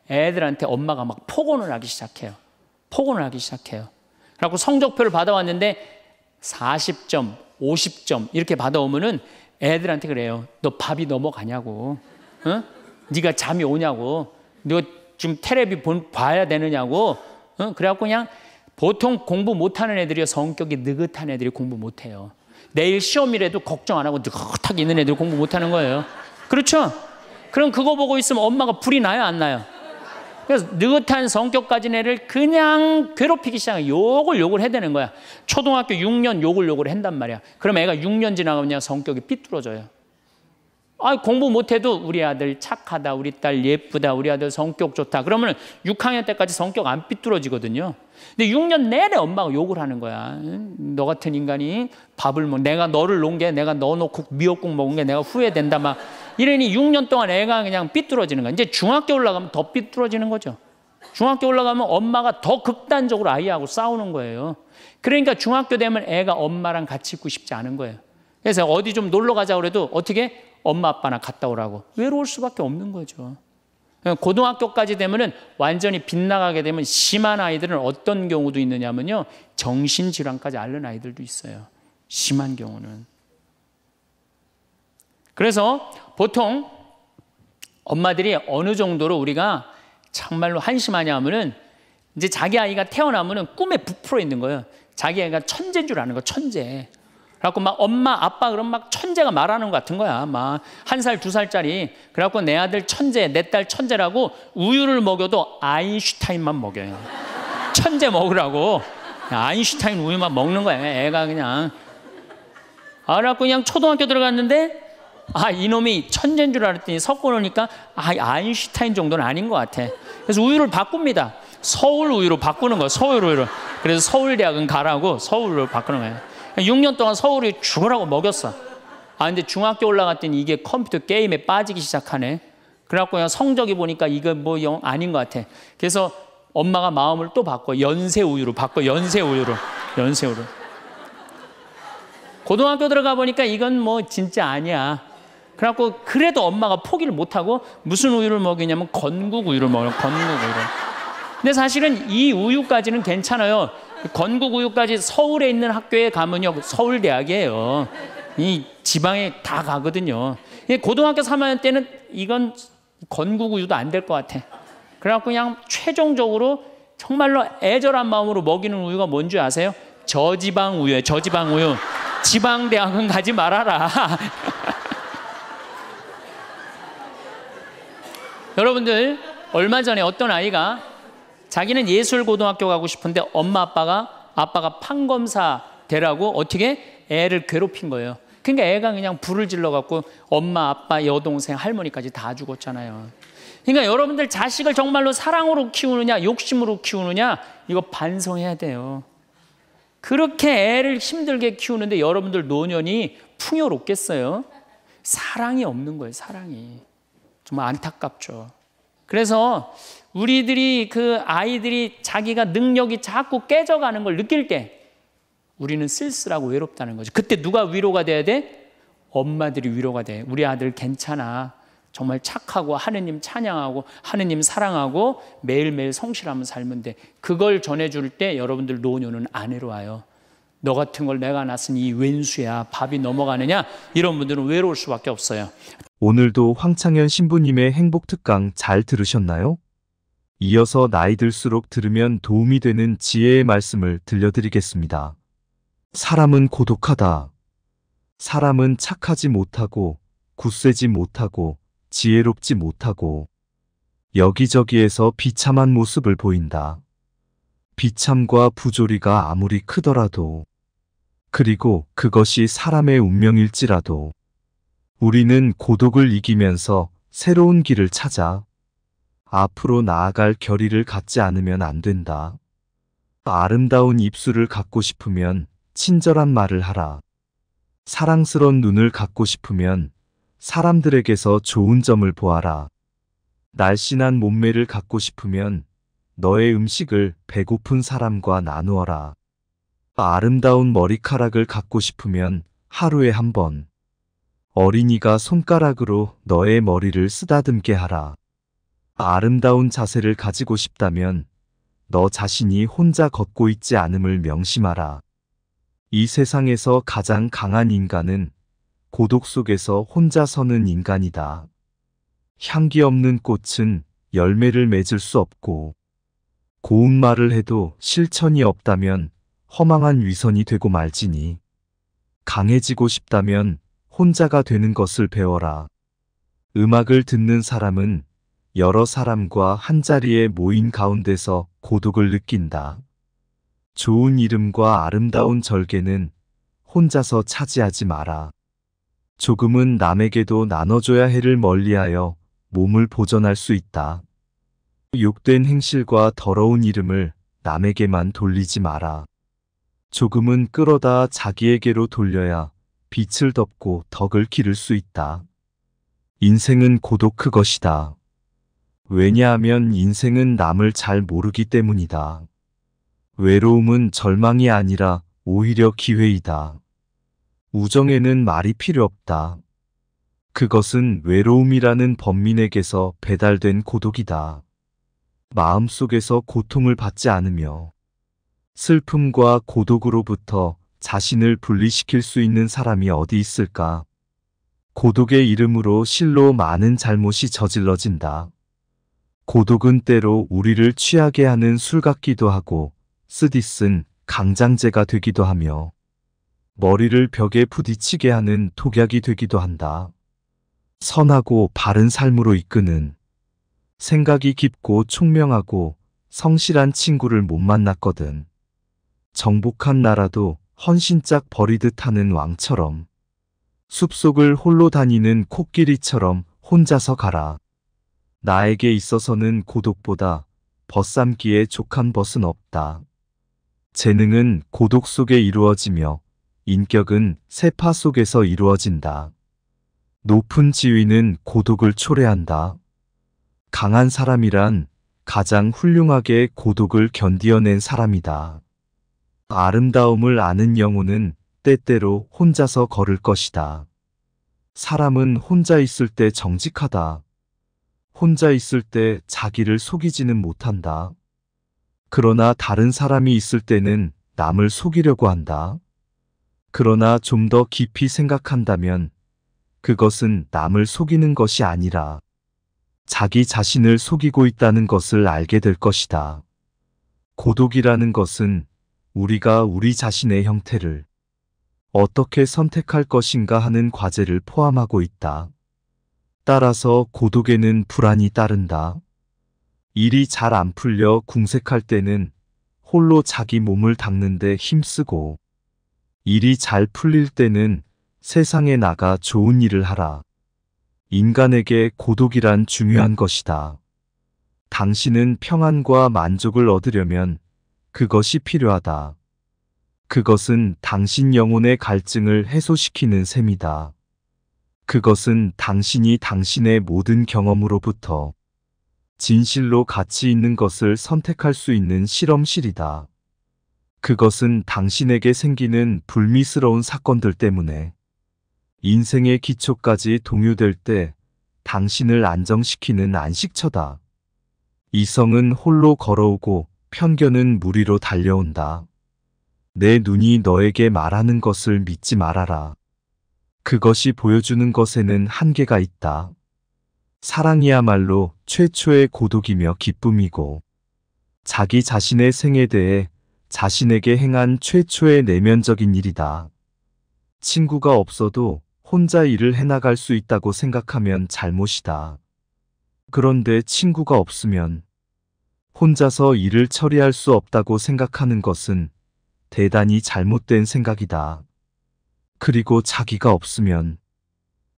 애들한테 엄마가 막 폭언을 하기 시작해요. 폭언을 하기 시작해요. 그래갖고 성적표를 받아왔는데 40점, 50점 이렇게 받아오면은 애들한테 그래요. 너 밥이 넘어가냐고. 응? 네가 잠이 오냐고. 너 지금 테레비 본, 봐야 되느냐고. 응? 그래갖고 그냥 보통 공부 못하는 애들이 성격이 느긋한 애들이 공부 못해요. 내일 시험이라도 걱정 안 하고 느긋하게 있는 애들 공부 못하는 거예요. 그렇죠? 그럼 그거 보고 있으면 엄마가 불이 나요, 안 나요? 그래서 느긋한 성격 까지내를 그냥 괴롭히기 시작해. 욕을 욕을 해대는 거야. 초등학교 6년 욕을 욕을 한단 말이야. 그럼 애가 6년 지나가면 성격이 삐뚤어져요. 아, 공부 못해도 우리 아들 착하다, 우리 딸 예쁘다, 우리 아들 성격 좋다. 그러면 6학년 때까지 성격 안 삐뚤어지거든요. 근데 6년 내내 엄마가 욕을 하는 거야. 너 같은 인간이 밥을 먹, 내가 너를 놓은 게 내가 너 놓고 미역국 먹은 게 내가 후회된다 막 이러니 6년 동안 애가 그냥 삐뚤어지는 거야. 이제 중학교 올라가면 더 삐뚤어지는 거죠. 중학교 올라가면 엄마가 더 극단적으로 아이하고 싸우는 거예요. 그러니까 중학교 되면 애가 엄마랑 같이 있고 싶지 않은 거예요. 그래서 어디 좀 놀러 가자 그래도 어떻게 엄마 아빠나 갔다 오라고 외로울 수밖에 없는 거죠. 고등학교까지 되면은 완전히 빗나가게 되면 심한 아이들은 어떤 경우도 있느냐면요. 정신질환까지 앓는 아이들도 있어요. 심한 경우는. 그래서 보통 엄마들이 어느 정도로 우리가 정말로 한심하냐 하면은 이제 자기 아이가 태어나면은 꿈에 부풀어 있는 거예요. 자기 아이가 천재인 줄 아는 거, 천재. 그래갖고 막 엄마, 아빠 그럼 막 천재가 말하는 것 같은 거야. 막 한 살, 두 살짜리. 그래갖고 내 아들 천재, 내 딸 천재라고 우유를 먹여도 아인슈타인만 먹여요. 천재 먹으라고. 아인슈타인 우유만 먹는 거야. 애가 그냥. 아, 그래갖고 그냥 초등학교 들어갔는데 아 이놈이 천재인 줄 알았더니 섞어 놓으니까 아 아인슈타인 정도는 아닌 것 같아. 그래서 우유를 바꿉니다. 서울 우유로 바꾸는 거야. 서울 우유로. 그래서 서울 대학은 가라고 서울로 바꾸는 거야. 6년 동안 서울이 죽으라고 먹였어. 아 근데 중학교 올라갔더니 이게 컴퓨터 게임에 빠지기 시작하네. 그래갖고 성적이 보니까 이거 뭐 아닌 것 같아. 그래서 엄마가 마음을 또 바꿔 연세 우유로 바꿔 연세 우유로 연세 우유로. 고등학교 들어가 보니까 이건 뭐 진짜 아니야. 그래갖고 그래도 엄마가 포기를 못하고 무슨 우유를 먹이냐면 건국 우유를 먹어요. 건국 우유. 근데 사실은 이 우유까지는 괜찮아요. 건국 우유까지 서울에 있는 학교에 가면요. 서울대학이에요. 이 지방에 다 가거든요. 고등학교 3학년 때는 이건 건국 우유도 안 될 것 같아. 그래갖고 그냥 최종적으로 정말로 애절한 마음으로 먹이는 우유가 뭔지 아세요? 저지방 우유예요. 저지방 우유. 지방대학은 가지 말아라. 여러분들 얼마 전에 어떤 아이가 자기는 예술 고등학교 가고 싶은데 엄마 아빠가 아빠가 판검사 되라고 어떻게 애를 괴롭힌 거예요. 그러니까 애가 그냥 불을 질러 갖고 엄마 아빠 여동생 할머니까지 다 죽었잖아요. 그러니까 여러분들 자식을 정말로 사랑으로 키우느냐 욕심으로 키우느냐 이거 반성해야 돼요. 그렇게 애를 힘들게 키우는데 여러분들 노년이 풍요롭겠어요? 사랑이 없는 거예요, 사랑이. 정말 안타깝죠. 그래서 우리들이 그 아이들이 자기가 능력이 자꾸 깨져가는 걸 느낄 때 우리는 쓸쓸하고 외롭다는 거죠. 그때 누가 위로가 돼야 돼? 엄마들이 위로가 돼. 우리 아들 괜찮아. 정말 착하고 하느님 찬양하고 하느님 사랑하고 매일매일 성실하면 살면 돼. 그걸 전해줄 때 여러분들 노녀는 아내로 와요. 너 같은 걸 내가 낳았으니 왼수야 밥이 넘어가느냐 이런 분들은 외로울 수밖에 없어요. 오늘도 황창현 신부님의 행복 특강 잘 들으셨나요? 이어서 나이 들수록 들으면 도움이 되는 지혜의 말씀을 들려드리겠습니다. 사람은 고독하다. 사람은 착하지 못하고 굳세지 못하고 지혜롭지 못하고 여기저기에서 비참한 모습을 보인다. 비참과 부조리가 아무리 크더라도 그리고 그것이 사람의 운명일지라도 우리는 고독을 이기면서 새로운 길을 찾아 앞으로 나아갈 결의를 갖지 않으면 안 된다. 아름다운 입술을 갖고 싶으면 친절한 말을 하라. 사랑스런 눈을 갖고 싶으면 사람들에게서 좋은 점을 보아라. 날씬한 몸매를 갖고 싶으면 너의 음식을 배고픈 사람과 나누어라. 아름다운 머리카락을 갖고 싶으면 하루에 한 번. 어린이가 손가락으로 너의 머리를 쓰다듬게 하라. 아름다운 자세를 가지고 싶다면 너 자신이 혼자 걷고 있지 않음을 명심하라. 이 세상에서 가장 강한 인간은 고독 속에서 혼자 서는 인간이다. 향기 없는 꽃은 열매를 맺을 수 없고 고운 말을 해도 실천이 없다면 허망한 위선이 되고 말지니 강해지고 싶다면 혼자가 되는 것을 배워라. 음악을 듣는 사람은 여러 사람과 한자리에 모인 가운데서 고독을 느낀다. 좋은 이름과 아름다운 절개는 혼자서 차지하지 마라. 조금은 남에게도 나눠줘야 해를 멀리하여 몸을 보전할 수 있다. 욕된 행실과 더러운 이름을 남에게만 돌리지 마라. 조금은 끌어다 자기에게로 돌려야 빛을 덮고 덕을 기를 수 있다. 인생은 고독 그것이다. 왜냐하면 인생은 남을 잘 모르기 때문이다. 외로움은 절망이 아니라 오히려 기회이다. 우정에는 말이 필요 없다. 그것은 외로움이라는 범민에게서 배달된 고독이다. 마음속에서 고통을 받지 않으며 슬픔과 고독으로부터 자신을 분리시킬 수 있는 사람이 어디 있을까? 고독의 이름으로 실로 많은 잘못이 저질러진다. 고독은 때로 우리를 취하게 하는 술 같기도 하고 쓰디쓴 강장제가 되기도 하며 머리를 벽에 부딪히게 하는 독약이 되기도 한다. 선하고 바른 삶으로 이끄는 생각이 깊고 총명하고 성실한 친구를 못 만났거든. 정복한 나라도 헌신짝 버리듯 하는 왕처럼 숲속을 홀로 다니는 코끼리처럼 혼자서 가라. 나에게 있어서는 고독보다 벗삼기에 족한 벗은 없다. 재능은 고독 속에 이루어지며 인격은 세파 속에서 이루어진다. 높은 지위는 고독을 초래한다. 강한 사람이란 가장 훌륭하게 고독을 견디어낸 사람이다. 아름다움을 아는 영혼은 때때로 혼자서 걸을 것이다. 사람은 혼자 있을 때 정직하다. 혼자 있을 때 자기를 속이지는 못한다. 그러나 다른 사람이 있을 때는 남을 속이려고 한다. 그러나 좀 더 깊이 생각한다면 그것은 남을 속이는 것이 아니라 자기 자신을 속이고 있다는 것을 알게 될 것이다. 고독이라는 것은 우리가 우리 자신의 형태를 어떻게 선택할 것인가 하는 과제를 포함하고 있다. 따라서 고독에는 불안이 따른다. 일이 잘 안 풀려 궁색할 때는 홀로 자기 몸을 닦는데 힘쓰고 일이 잘 풀릴 때는 세상에 나가 좋은 일을 하라. 인간에게 고독이란 중요한 것이다. 당신은 평안과 만족을 얻으려면 그것이 필요하다. 그것은 당신 영혼의 갈증을 해소시키는 셈이다. 그것은 당신이 당신의 모든 경험으로부터 진실로 가치 있는 것을 선택할 수 있는 실험실이다. 그것은 당신에게 생기는 불미스러운 사건들 때문에 인생의 기초까지 동요될 때 당신을 안정시키는 안식처다. 이성은 홀로 걸어오고 편견은 무리로 달려온다. 내 눈이 너에게 말하는 것을 믿지 말아라. 그것이 보여주는 것에는 한계가 있다. 사랑이야말로 최초의 고독이며 기쁨이고 자기 자신의 생에 대해 자신에게 행한 최초의 내면적인 일이다. 친구가 없어도 혼자 일을 해나갈 수 있다고 생각하면 잘못이다. 그런데 친구가 없으면 혼자서 일을 처리할 수 없다고 생각하는 것은 대단히 잘못된 생각이다. 그리고 자기가 없으면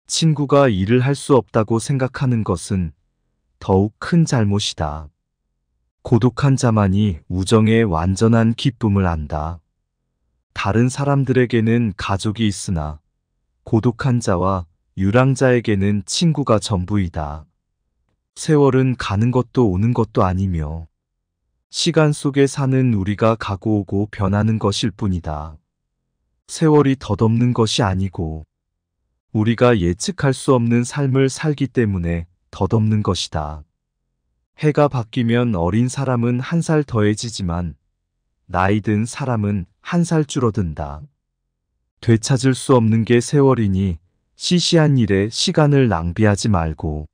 친구가 일을 할 수 없다고 생각하는 것은 더욱 큰 잘못이다. 고독한 자만이 우정의 완전한 기쁨을 안다. 다른 사람들에게는 가족이 있으나 고독한 자와 유랑자에게는 친구가 전부이다. 세월은 가는 것도 오는 것도 아니며 시간 속에 사는 우리가 가고 오고 변하는 것일 뿐이다. 세월이 덧없는 것이 아니고 우리가 예측할 수 없는 삶을 살기 때문에 덧없는 것이다. 해가 바뀌면 어린 사람은 한 살 더해지지만 나이 든 사람은 한 살 줄어든다. 되찾을 수 없는 게 세월이니 시시한 일에 시간을 낭비하지 말고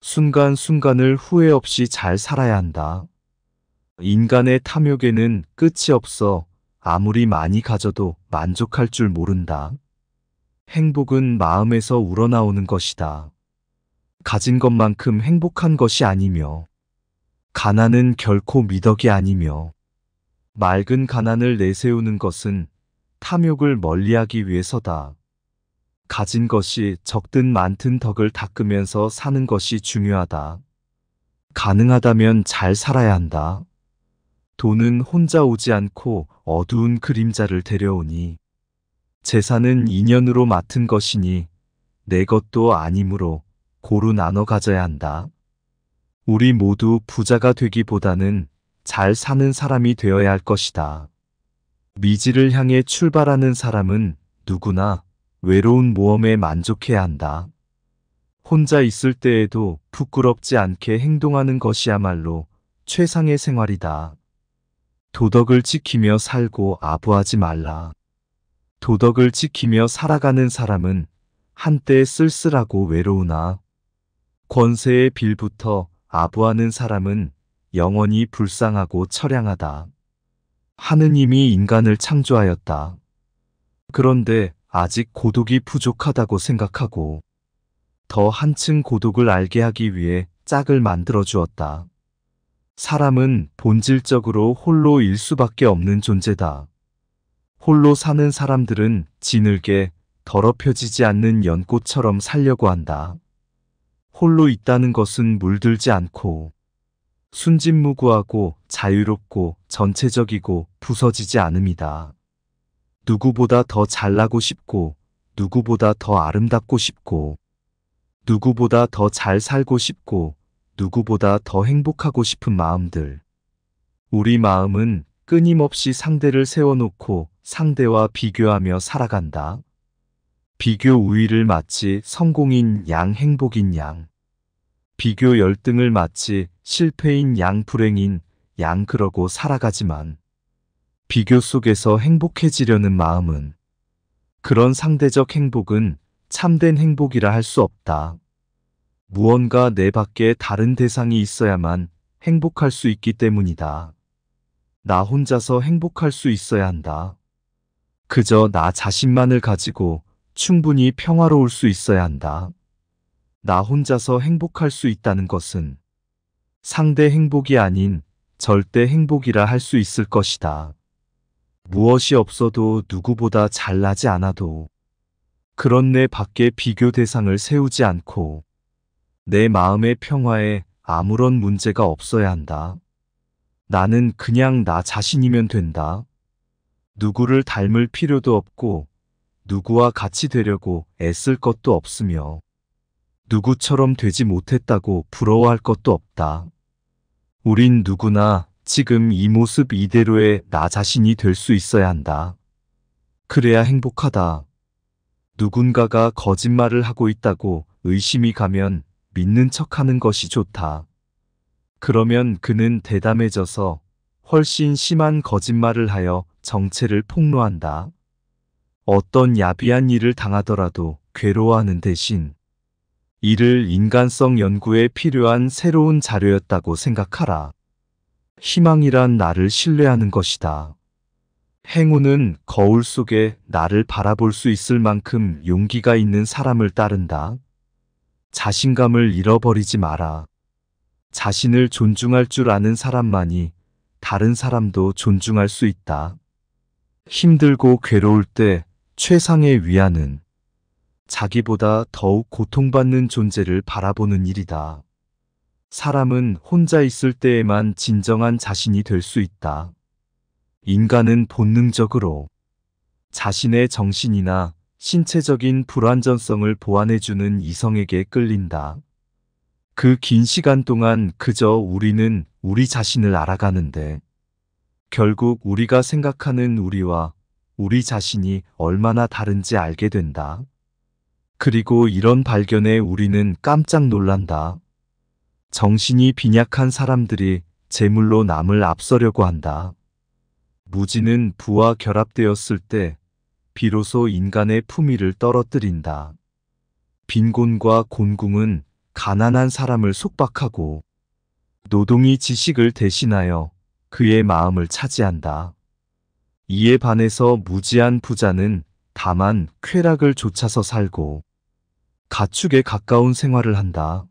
순간순간을 후회 없이 잘 살아야 한다. 인간의 탐욕에는 끝이 없어 아무리 많이 가져도 만족할 줄 모른다. 행복은 마음에서 우러나오는 것이다. 가진 것만큼 행복한 것이 아니며 가난은 결코 미덕이 아니며 맑은 가난을 내세우는 것은 탐욕을 멀리하기 위해서다. 가진 것이 적든 많든 덕을 닦으면서 사는 것이 중요하다. 가능하다면 잘 살아야 한다. 돈은 혼자 오지 않고 어두운 그림자를 데려오니 재산은 인연으로 맡은 것이니 내 것도 아니므로 고루 나눠 가져야 한다. 우리 모두 부자가 되기보다는 잘 사는 사람이 되어야 할 것이다. 미지를 향해 출발하는 사람은 누구나 외로운 모험에 만족해야 한다. 혼자 있을 때에도 부끄럽지 않게 행동하는 것이야말로 최상의 생활이다. 도덕을 지키며 살고 아부하지 말라. 도덕을 지키며 살아가는 사람은 한때 쓸쓸하고 외로우나 권세의 빌부터 아부하는 사람은 영원히 불쌍하고 처량하다. 하느님이 인간을 창조하였다. 그런데 아직 고독이 부족하다고 생각하고 더 한층 고독을 알게 하기 위해 짝을 만들어 주었다. 사람은 본질적으로 홀로일 수밖에 없는 존재다. 홀로 사는 사람들은 진흙에 더럽혀지지 않는 연꽃처럼 살려고 한다. 홀로 있다는 것은 물들지 않고 순진무구하고 자유롭고 전체적이고 부서지지 않음이다. 누구보다 더 잘나고 싶고 누구보다 더 아름답고 싶고 누구보다 더 잘 살고 싶고 누구보다 더 행복하고 싶은 마음들. 우리 마음은 끊임없이 상대를 세워놓고 상대와 비교하며 살아간다. 비교 우위를 마치 성공인 양 행복인 양. 비교 열등을 마치 실패인 양 불행인 양 그러고 살아가지만 비교 속에서 행복해지려는 마음은 그런 상대적 행복은 참된 행복이라 할 수 없다. 무언가 내 밖에 다른 대상이 있어야만 행복할 수 있기 때문이다. 나 혼자서 행복할 수 있어야 한다. 그저 나 자신만을 가지고 충분히 평화로울 수 있어야 한다. 나 혼자서 행복할 수 있다는 것은 상대 행복이 아닌 절대 행복이라 할 수 있을 것이다. 무엇이 없어도 누구보다 잘나지 않아도 그런 내 밖에 비교 대상을 세우지 않고 내 마음의 평화에 아무런 문제가 없어야 한다. 나는 그냥 나 자신이면 된다. 누구를 닮을 필요도 없고 누구와 같이 되려고 애쓸 것도 없으며 누구처럼 되지 못했다고 부러워할 것도 없다. 우린 누구나 지금 이 모습 이대로의 나 자신이 될 수 있어야 한다. 그래야 행복하다. 누군가가 거짓말을 하고 있다고 의심이 가면 믿는 척 하는 것이 좋다. 그러면 그는 대담해져서 훨씬 심한 거짓말을 하여 정체를 폭로한다. 어떤 야비한 일을 당하더라도 괴로워하는 대신 이를 인간성 연구에 필요한 새로운 자료였다고 생각하라. 희망이란 나를 신뢰하는 것이다. 행운은 거울 속에 나를 바라볼 수 있을 만큼 용기가 있는 사람을 따른다. 자신감을 잃어버리지 마라. 자신을 존중할 줄 아는 사람만이 다른 사람도 존중할 수 있다. 힘들고 괴로울 때 최상의 위안은 자기보다 더욱 고통받는 존재를 바라보는 일이다. 사람은 혼자 있을 때에만 진정한 자신이 될 수 있다. 인간은 본능적으로 자신의 정신이나 신체적인 불완전성을 보완해주는 이성에게 끌린다. 그 긴 시간 동안 그저 우리는 우리 자신을 알아가는데 결국 우리가 생각하는 우리와 우리 자신이 얼마나 다른지 알게 된다. 그리고 이런 발견에 우리는 깜짝 놀란다. 정신이 빈약한 사람들이 재물로 남을 앞서려고 한다. 무지는 부와 결합되었을 때 비로소 인간의 품위를 떨어뜨린다. 빈곤과 곤궁은 가난한 사람을 속박하고 노동이 지식을 대신하여 그의 마음을 차지한다. 이에 반해서 무지한 부자는 다만 쾌락을 쫓아서 살고 가축에 가까운 생활을 한다.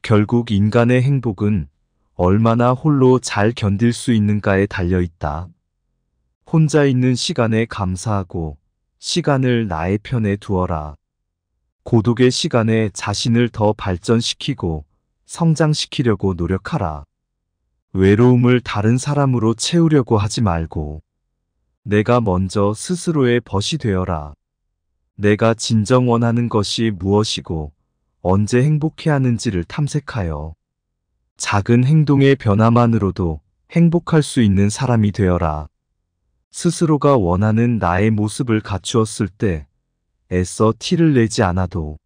결국 인간의 행복은 얼마나 홀로 잘 견딜 수 있는가에 달려 있다. 혼자 있는 시간에 감사하고 시간을 나의 편에 두어라. 고독의 시간에 자신을 더 발전시키고 성장시키려고 노력하라. 외로움을 다른 사람으로 채우려고 하지 말고 내가 먼저 스스로의 벗이 되어라. 내가 진정 원하는 것이 무엇이고 언제 행복해하는지를 탐색하여 작은 행동의 변화만으로도 행복할 수 있는 사람이 되어라. 스스로가 원하는 나의 모습을 갖추었을 때 애써 티를 내지 않아도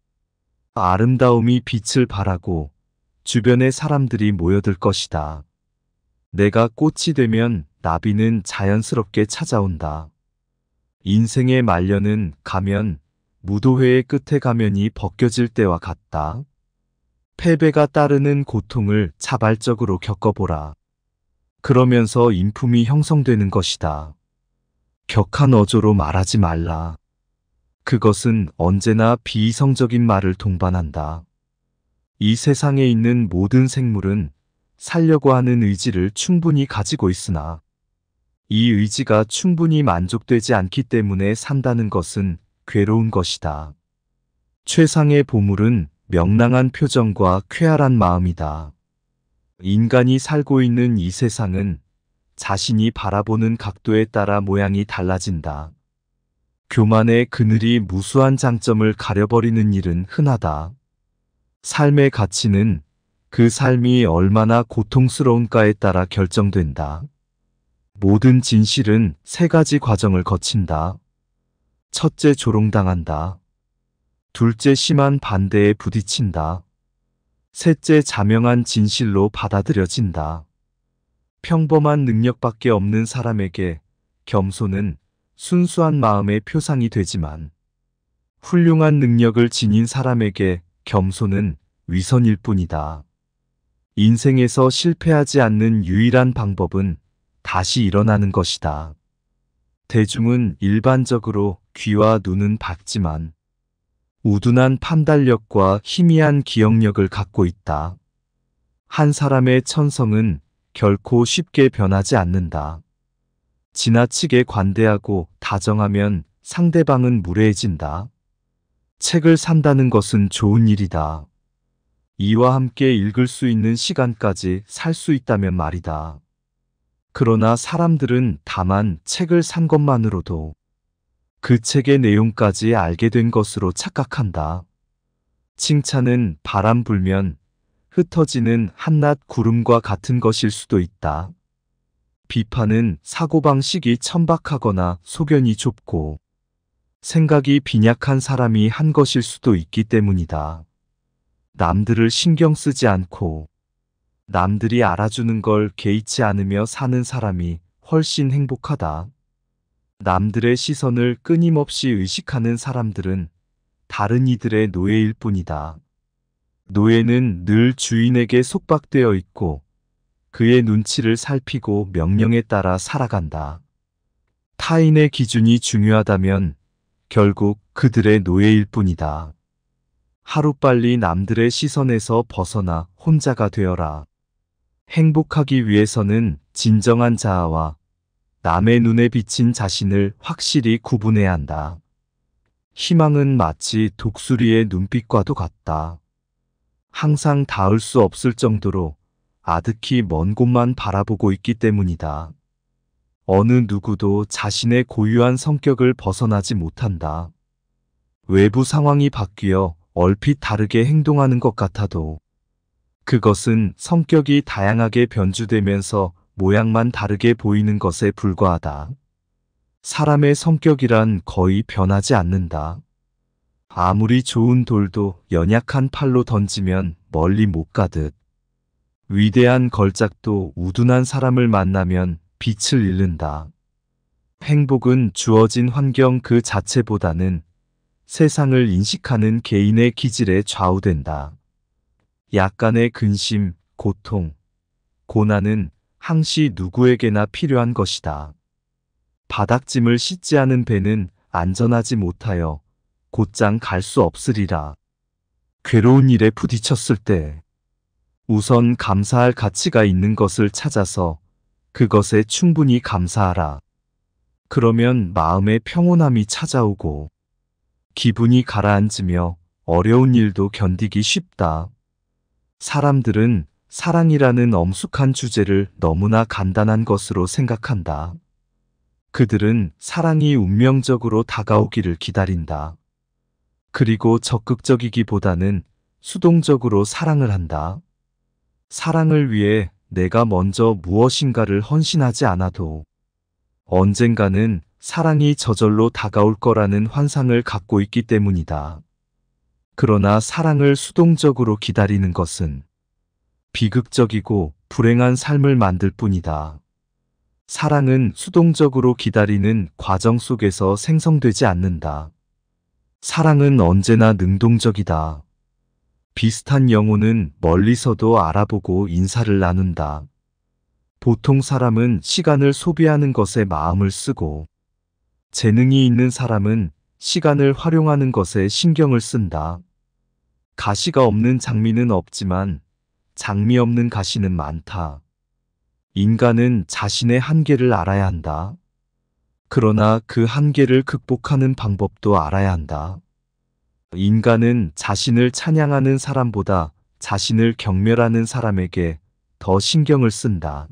아름다움이 빛을 발하고 주변의 사람들이 모여들 것이다. 내가 꽃이 되면 나비는 자연스럽게 찾아온다. 인생의 말년은 가면 무도회의 끝에 가면이 벗겨질 때와 같다. 패배가 따르는 고통을 자발적으로 겪어보라. 그러면서 인품이 형성되는 것이다. 격한 어조로 말하지 말라. 그것은 언제나 비이성적인 말을 동반한다. 이 세상에 있는 모든 생물은 살려고 하는 의지를 충분히 가지고 있으나 이 의지가 충분히 만족되지 않기 때문에 산다는 것은 괴로운 것이다. 최상의 보물은 명랑한 표정과 쾌활한 마음이다. 인간이 살고 있는 이 세상은 자신이 바라보는 각도에 따라 모양이 달라진다. 교만의 그늘이 무수한 장점을 가려버리는 일은 흔하다. 삶의 가치는 그 삶이 얼마나 고통스러운가에 따라 결정된다. 모든 진실은 세 가지 과정을 거친다. 첫째 조롱당한다. 둘째 심한 반대에 부딪힌다. 셋째 자명한 진실로 받아들여진다. 평범한 능력밖에 없는 사람에게 겸손은 순수한 마음의 표상이 되지만 훌륭한 능력을 지닌 사람에게 겸손은 위선일 뿐이다. 인생에서 실패하지 않는 유일한 방법은 다시 일어나는 것이다. 대중은 일반적으로 귀와 눈은 밝지만 우둔한 판단력과 희미한 기억력을 갖고 있다. 한 사람의 천성은 결코 쉽게 변하지 않는다. 지나치게 관대하고 다정하면 상대방은 무례해진다. 책을 산다는 것은 좋은 일이다. 이와 함께 읽을 수 있는 시간까지 살 수 있다면 말이다. 그러나 사람들은 다만 책을 산 것만으로도 그 책의 내용까지 알게 된 것으로 착각한다. 칭찬은 바람 불면 흩어지는 한낱 구름과 같은 것일 수도 있다. 비판은 사고방식이 천박하거나 소견이 좁고 생각이 빈약한 사람이 한 것일 수도 있기 때문이다. 남들을 신경 쓰지 않고 남들이 알아주는 걸 개의치 않으며 사는 사람이 훨씬 행복하다. 남들의 시선을 끊임없이 의식하는 사람들은 다른 이들의 노예일 뿐이다. 노예는 늘 주인에게 속박되어 있고 그의 눈치를 살피고 명령에 따라 살아간다. 타인의 기준이 중요하다면 결국 그들의 노예일 뿐이다. 하루빨리 남들의 시선에서 벗어나 혼자가 되어라. 행복하기 위해서는 진정한 자아와 남의 눈에 비친 자신을 확실히 구분해야 한다. 희망은 마치 독수리의 눈빛과도 같다. 항상 닿을 수 없을 정도로 아득히 먼 곳만 바라보고 있기 때문이다. 어느 누구도 자신의 고유한 성격을 벗어나지 못한다. 외부 상황이 바뀌어 얼핏 다르게 행동하는 것 같아도 그것은 성격이 다양하게 변주되면서 모양만 다르게 보이는 것에 불과하다. 사람의 성격이란 거의 변하지 않는다. 아무리 좋은 돌도 연약한 팔로 던지면 멀리 못 가듯. 위대한 걸작도 우둔한 사람을 만나면 빛을 잃는다. 행복은 주어진 환경 그 자체보다는 세상을 인식하는 개인의 기질에 좌우된다. 약간의 근심, 고통, 고난은 항시 누구에게나 필요한 것이다. 바닥짐을 씻지 않은 배는 안전하지 못하여 곧장 갈 수 없으리라. 괴로운 일에 부딪혔을 때 우선 감사할 가치가 있는 것을 찾아서 그것에 충분히 감사하라. 그러면 마음의 평온함이 찾아오고 기분이 가라앉으며 어려운 일도 견디기 쉽다. 사람들은 사랑이라는 엄숙한 주제를 너무나 간단한 것으로 생각한다. 그들은 사랑이 운명적으로 다가오기를 기다린다. 그리고 적극적이기보다는 수동적으로 사랑을 한다. 사랑을 위해 내가 먼저 무엇인가를 헌신하지 않아도 언젠가는 사랑이 저절로 다가올 거라는 환상을 갖고 있기 때문이다. 그러나 사랑을 수동적으로 기다리는 것은 비극적이고 불행한 삶을 만들 뿐이다. 사랑은 수동적으로 기다리는 과정 속에서 생성되지 않는다. 사랑은 언제나 능동적이다. 비슷한 영혼은 멀리서도 알아보고 인사를 나눈다. 보통 사람은 시간을 소비하는 것에 마음을 쓰고 재능이 있는 사람은 시간을 활용하는 것에 신경을 쓴다. 가시가 없는 장미는 없지만 장미 없는 가시는 많다. 인간은 자신의 한계를 알아야 한다. 그러나 그 한계를 극복하는 방법도 알아야 한다. 인간은 자신을 찬양하는 사람보다 자신을 경멸하는 사람에게 더 신경을 쓴다.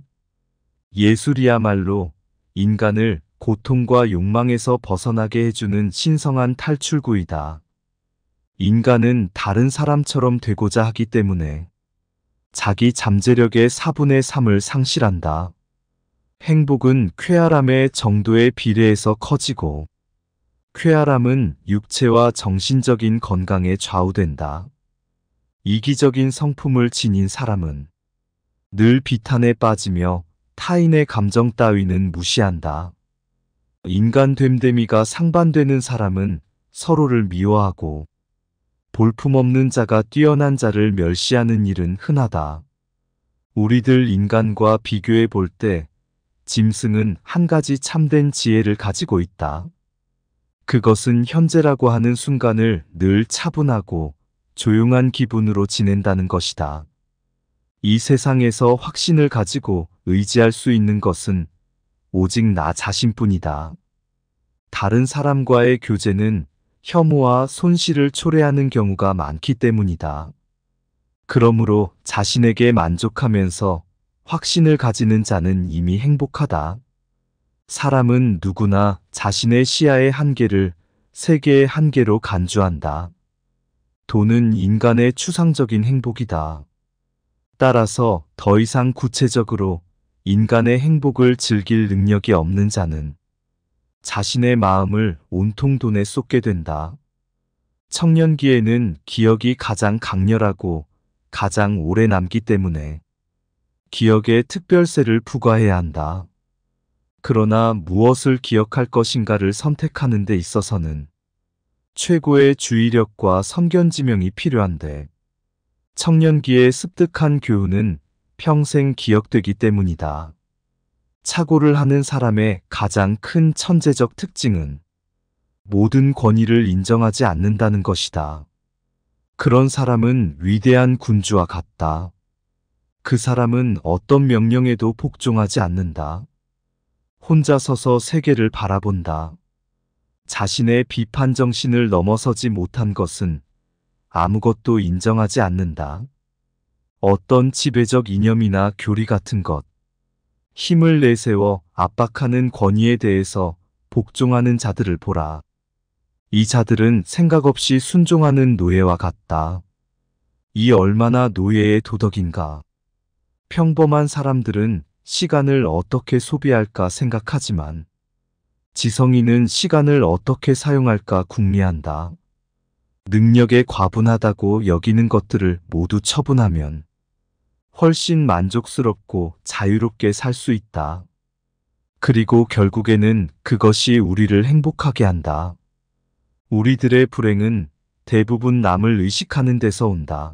예술이야말로 인간을 고통과 욕망에서 벗어나게 해주는 신성한 탈출구이다. 인간은 다른 사람처럼 되고자 하기 때문에 자기 잠재력의 4분의 3을 상실한다. 행복은 쾌활함의 정도에 비례해서 커지고 쾌활함은 육체와 정신적인 건강에 좌우된다. 이기적인 성품을 지닌 사람은 늘 비탄에 빠지며 타인의 감정 따위는 무시한다. 인간 됨됨이가 상반되는 사람은 서로를 미워하고 볼품없는 자가 뛰어난 자를 멸시하는 일은 흔하다. 우리들 인간과 비교해 볼 때 짐승은 한 가지 참된 지혜를 가지고 있다. 그것은 현재라고 하는 순간을 늘 차분하고 조용한 기분으로 지낸다는 것이다. 이 세상에서 확신을 가지고 의지할 수 있는 것은 오직 나 자신뿐이다. 다른 사람과의 교제는 혐오와 손실을 초래하는 경우가 많기 때문이다. 그러므로 자신에게 만족하면서 확신을 가지는 자는 이미 행복하다. 사람은 누구나 자신의 시야의 한계를 세계의 한계로 간주한다. 돈은 인간의 추상적인 행복이다. 따라서 더 이상 구체적으로 인간의 행복을 즐길 능력이 없는 자는 자신의 마음을 온통 돈에 쏟게 된다. 청년기에는 기억이 가장 강렬하고 가장 오래 남기 때문에 기억에 특별세를 부과해야 한다. 그러나 무엇을 기억할 것인가를 선택하는 데 있어서는 최고의 주의력과 선견지명이 필요한데 청년기에 습득한 교훈은 평생 기억되기 때문이다. 착오를 하는 사람의 가장 큰 천재적 특징은 모든 권위를 인정하지 않는다는 것이다. 그런 사람은 위대한 군주와 같다. 그 사람은 어떤 명령에도 복종하지 않는다. 혼자 서서 세계를 바라본다. 자신의 비판 정신을 넘어서지 못한 것은 아무것도 인정하지 않는다. 어떤 지배적 이념이나 교리 같은 것, 힘을 내세워 압박하는 권위에 대해서 복종하는 자들을 보라. 이 자들은 생각 없이 순종하는 노예와 같다. 이 얼마나 노예의 도덕인가. 평범한 사람들은 시간을 어떻게 소비할까 생각하지만 지성인은 시간을 어떻게 사용할까 궁리한다. 능력에 과분하다고 여기는 것들을 모두 처분하면 훨씬 만족스럽고 자유롭게 살 수 있다. 그리고 결국에는 그것이 우리를 행복하게 한다. 우리들의 불행은 대부분 남을 의식하는 데서 온다.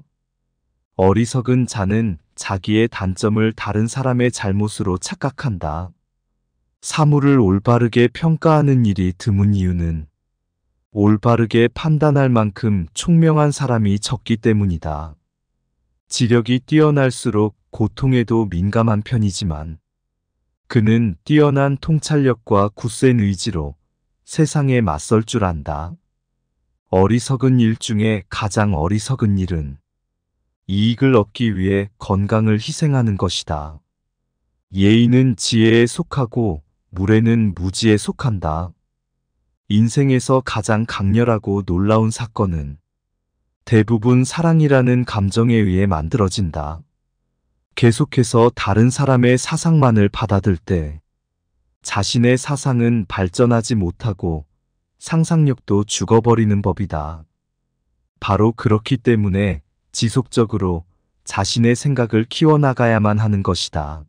어리석은 자는 자기의 단점을 다른 사람의 잘못으로 착각한다. 사물을 올바르게 평가하는 일이 드문 이유는 올바르게 판단할 만큼 총명한 사람이 적기 때문이다. 지력이 뛰어날수록 고통에도 민감한 편이지만 그는 뛰어난 통찰력과 굳센 의지로 세상에 맞설 줄 안다. 어리석은 일 중에 가장 어리석은 일은 이익을 얻기 위해 건강을 희생하는 것이다. 예의는 지혜에 속하고 물에는 무지에 속한다. 인생에서 가장 강렬하고 놀라운 사건은 대부분 사랑이라는 감정에 의해 만들어진다. 계속해서 다른 사람의 사상만을 받아들 때 자신의 사상은 발전하지 못하고 상상력도 죽어버리는 법이다. 바로 그렇기 때문에 지속적으로 자신의 생각을 키워나가야만 하는 것이다.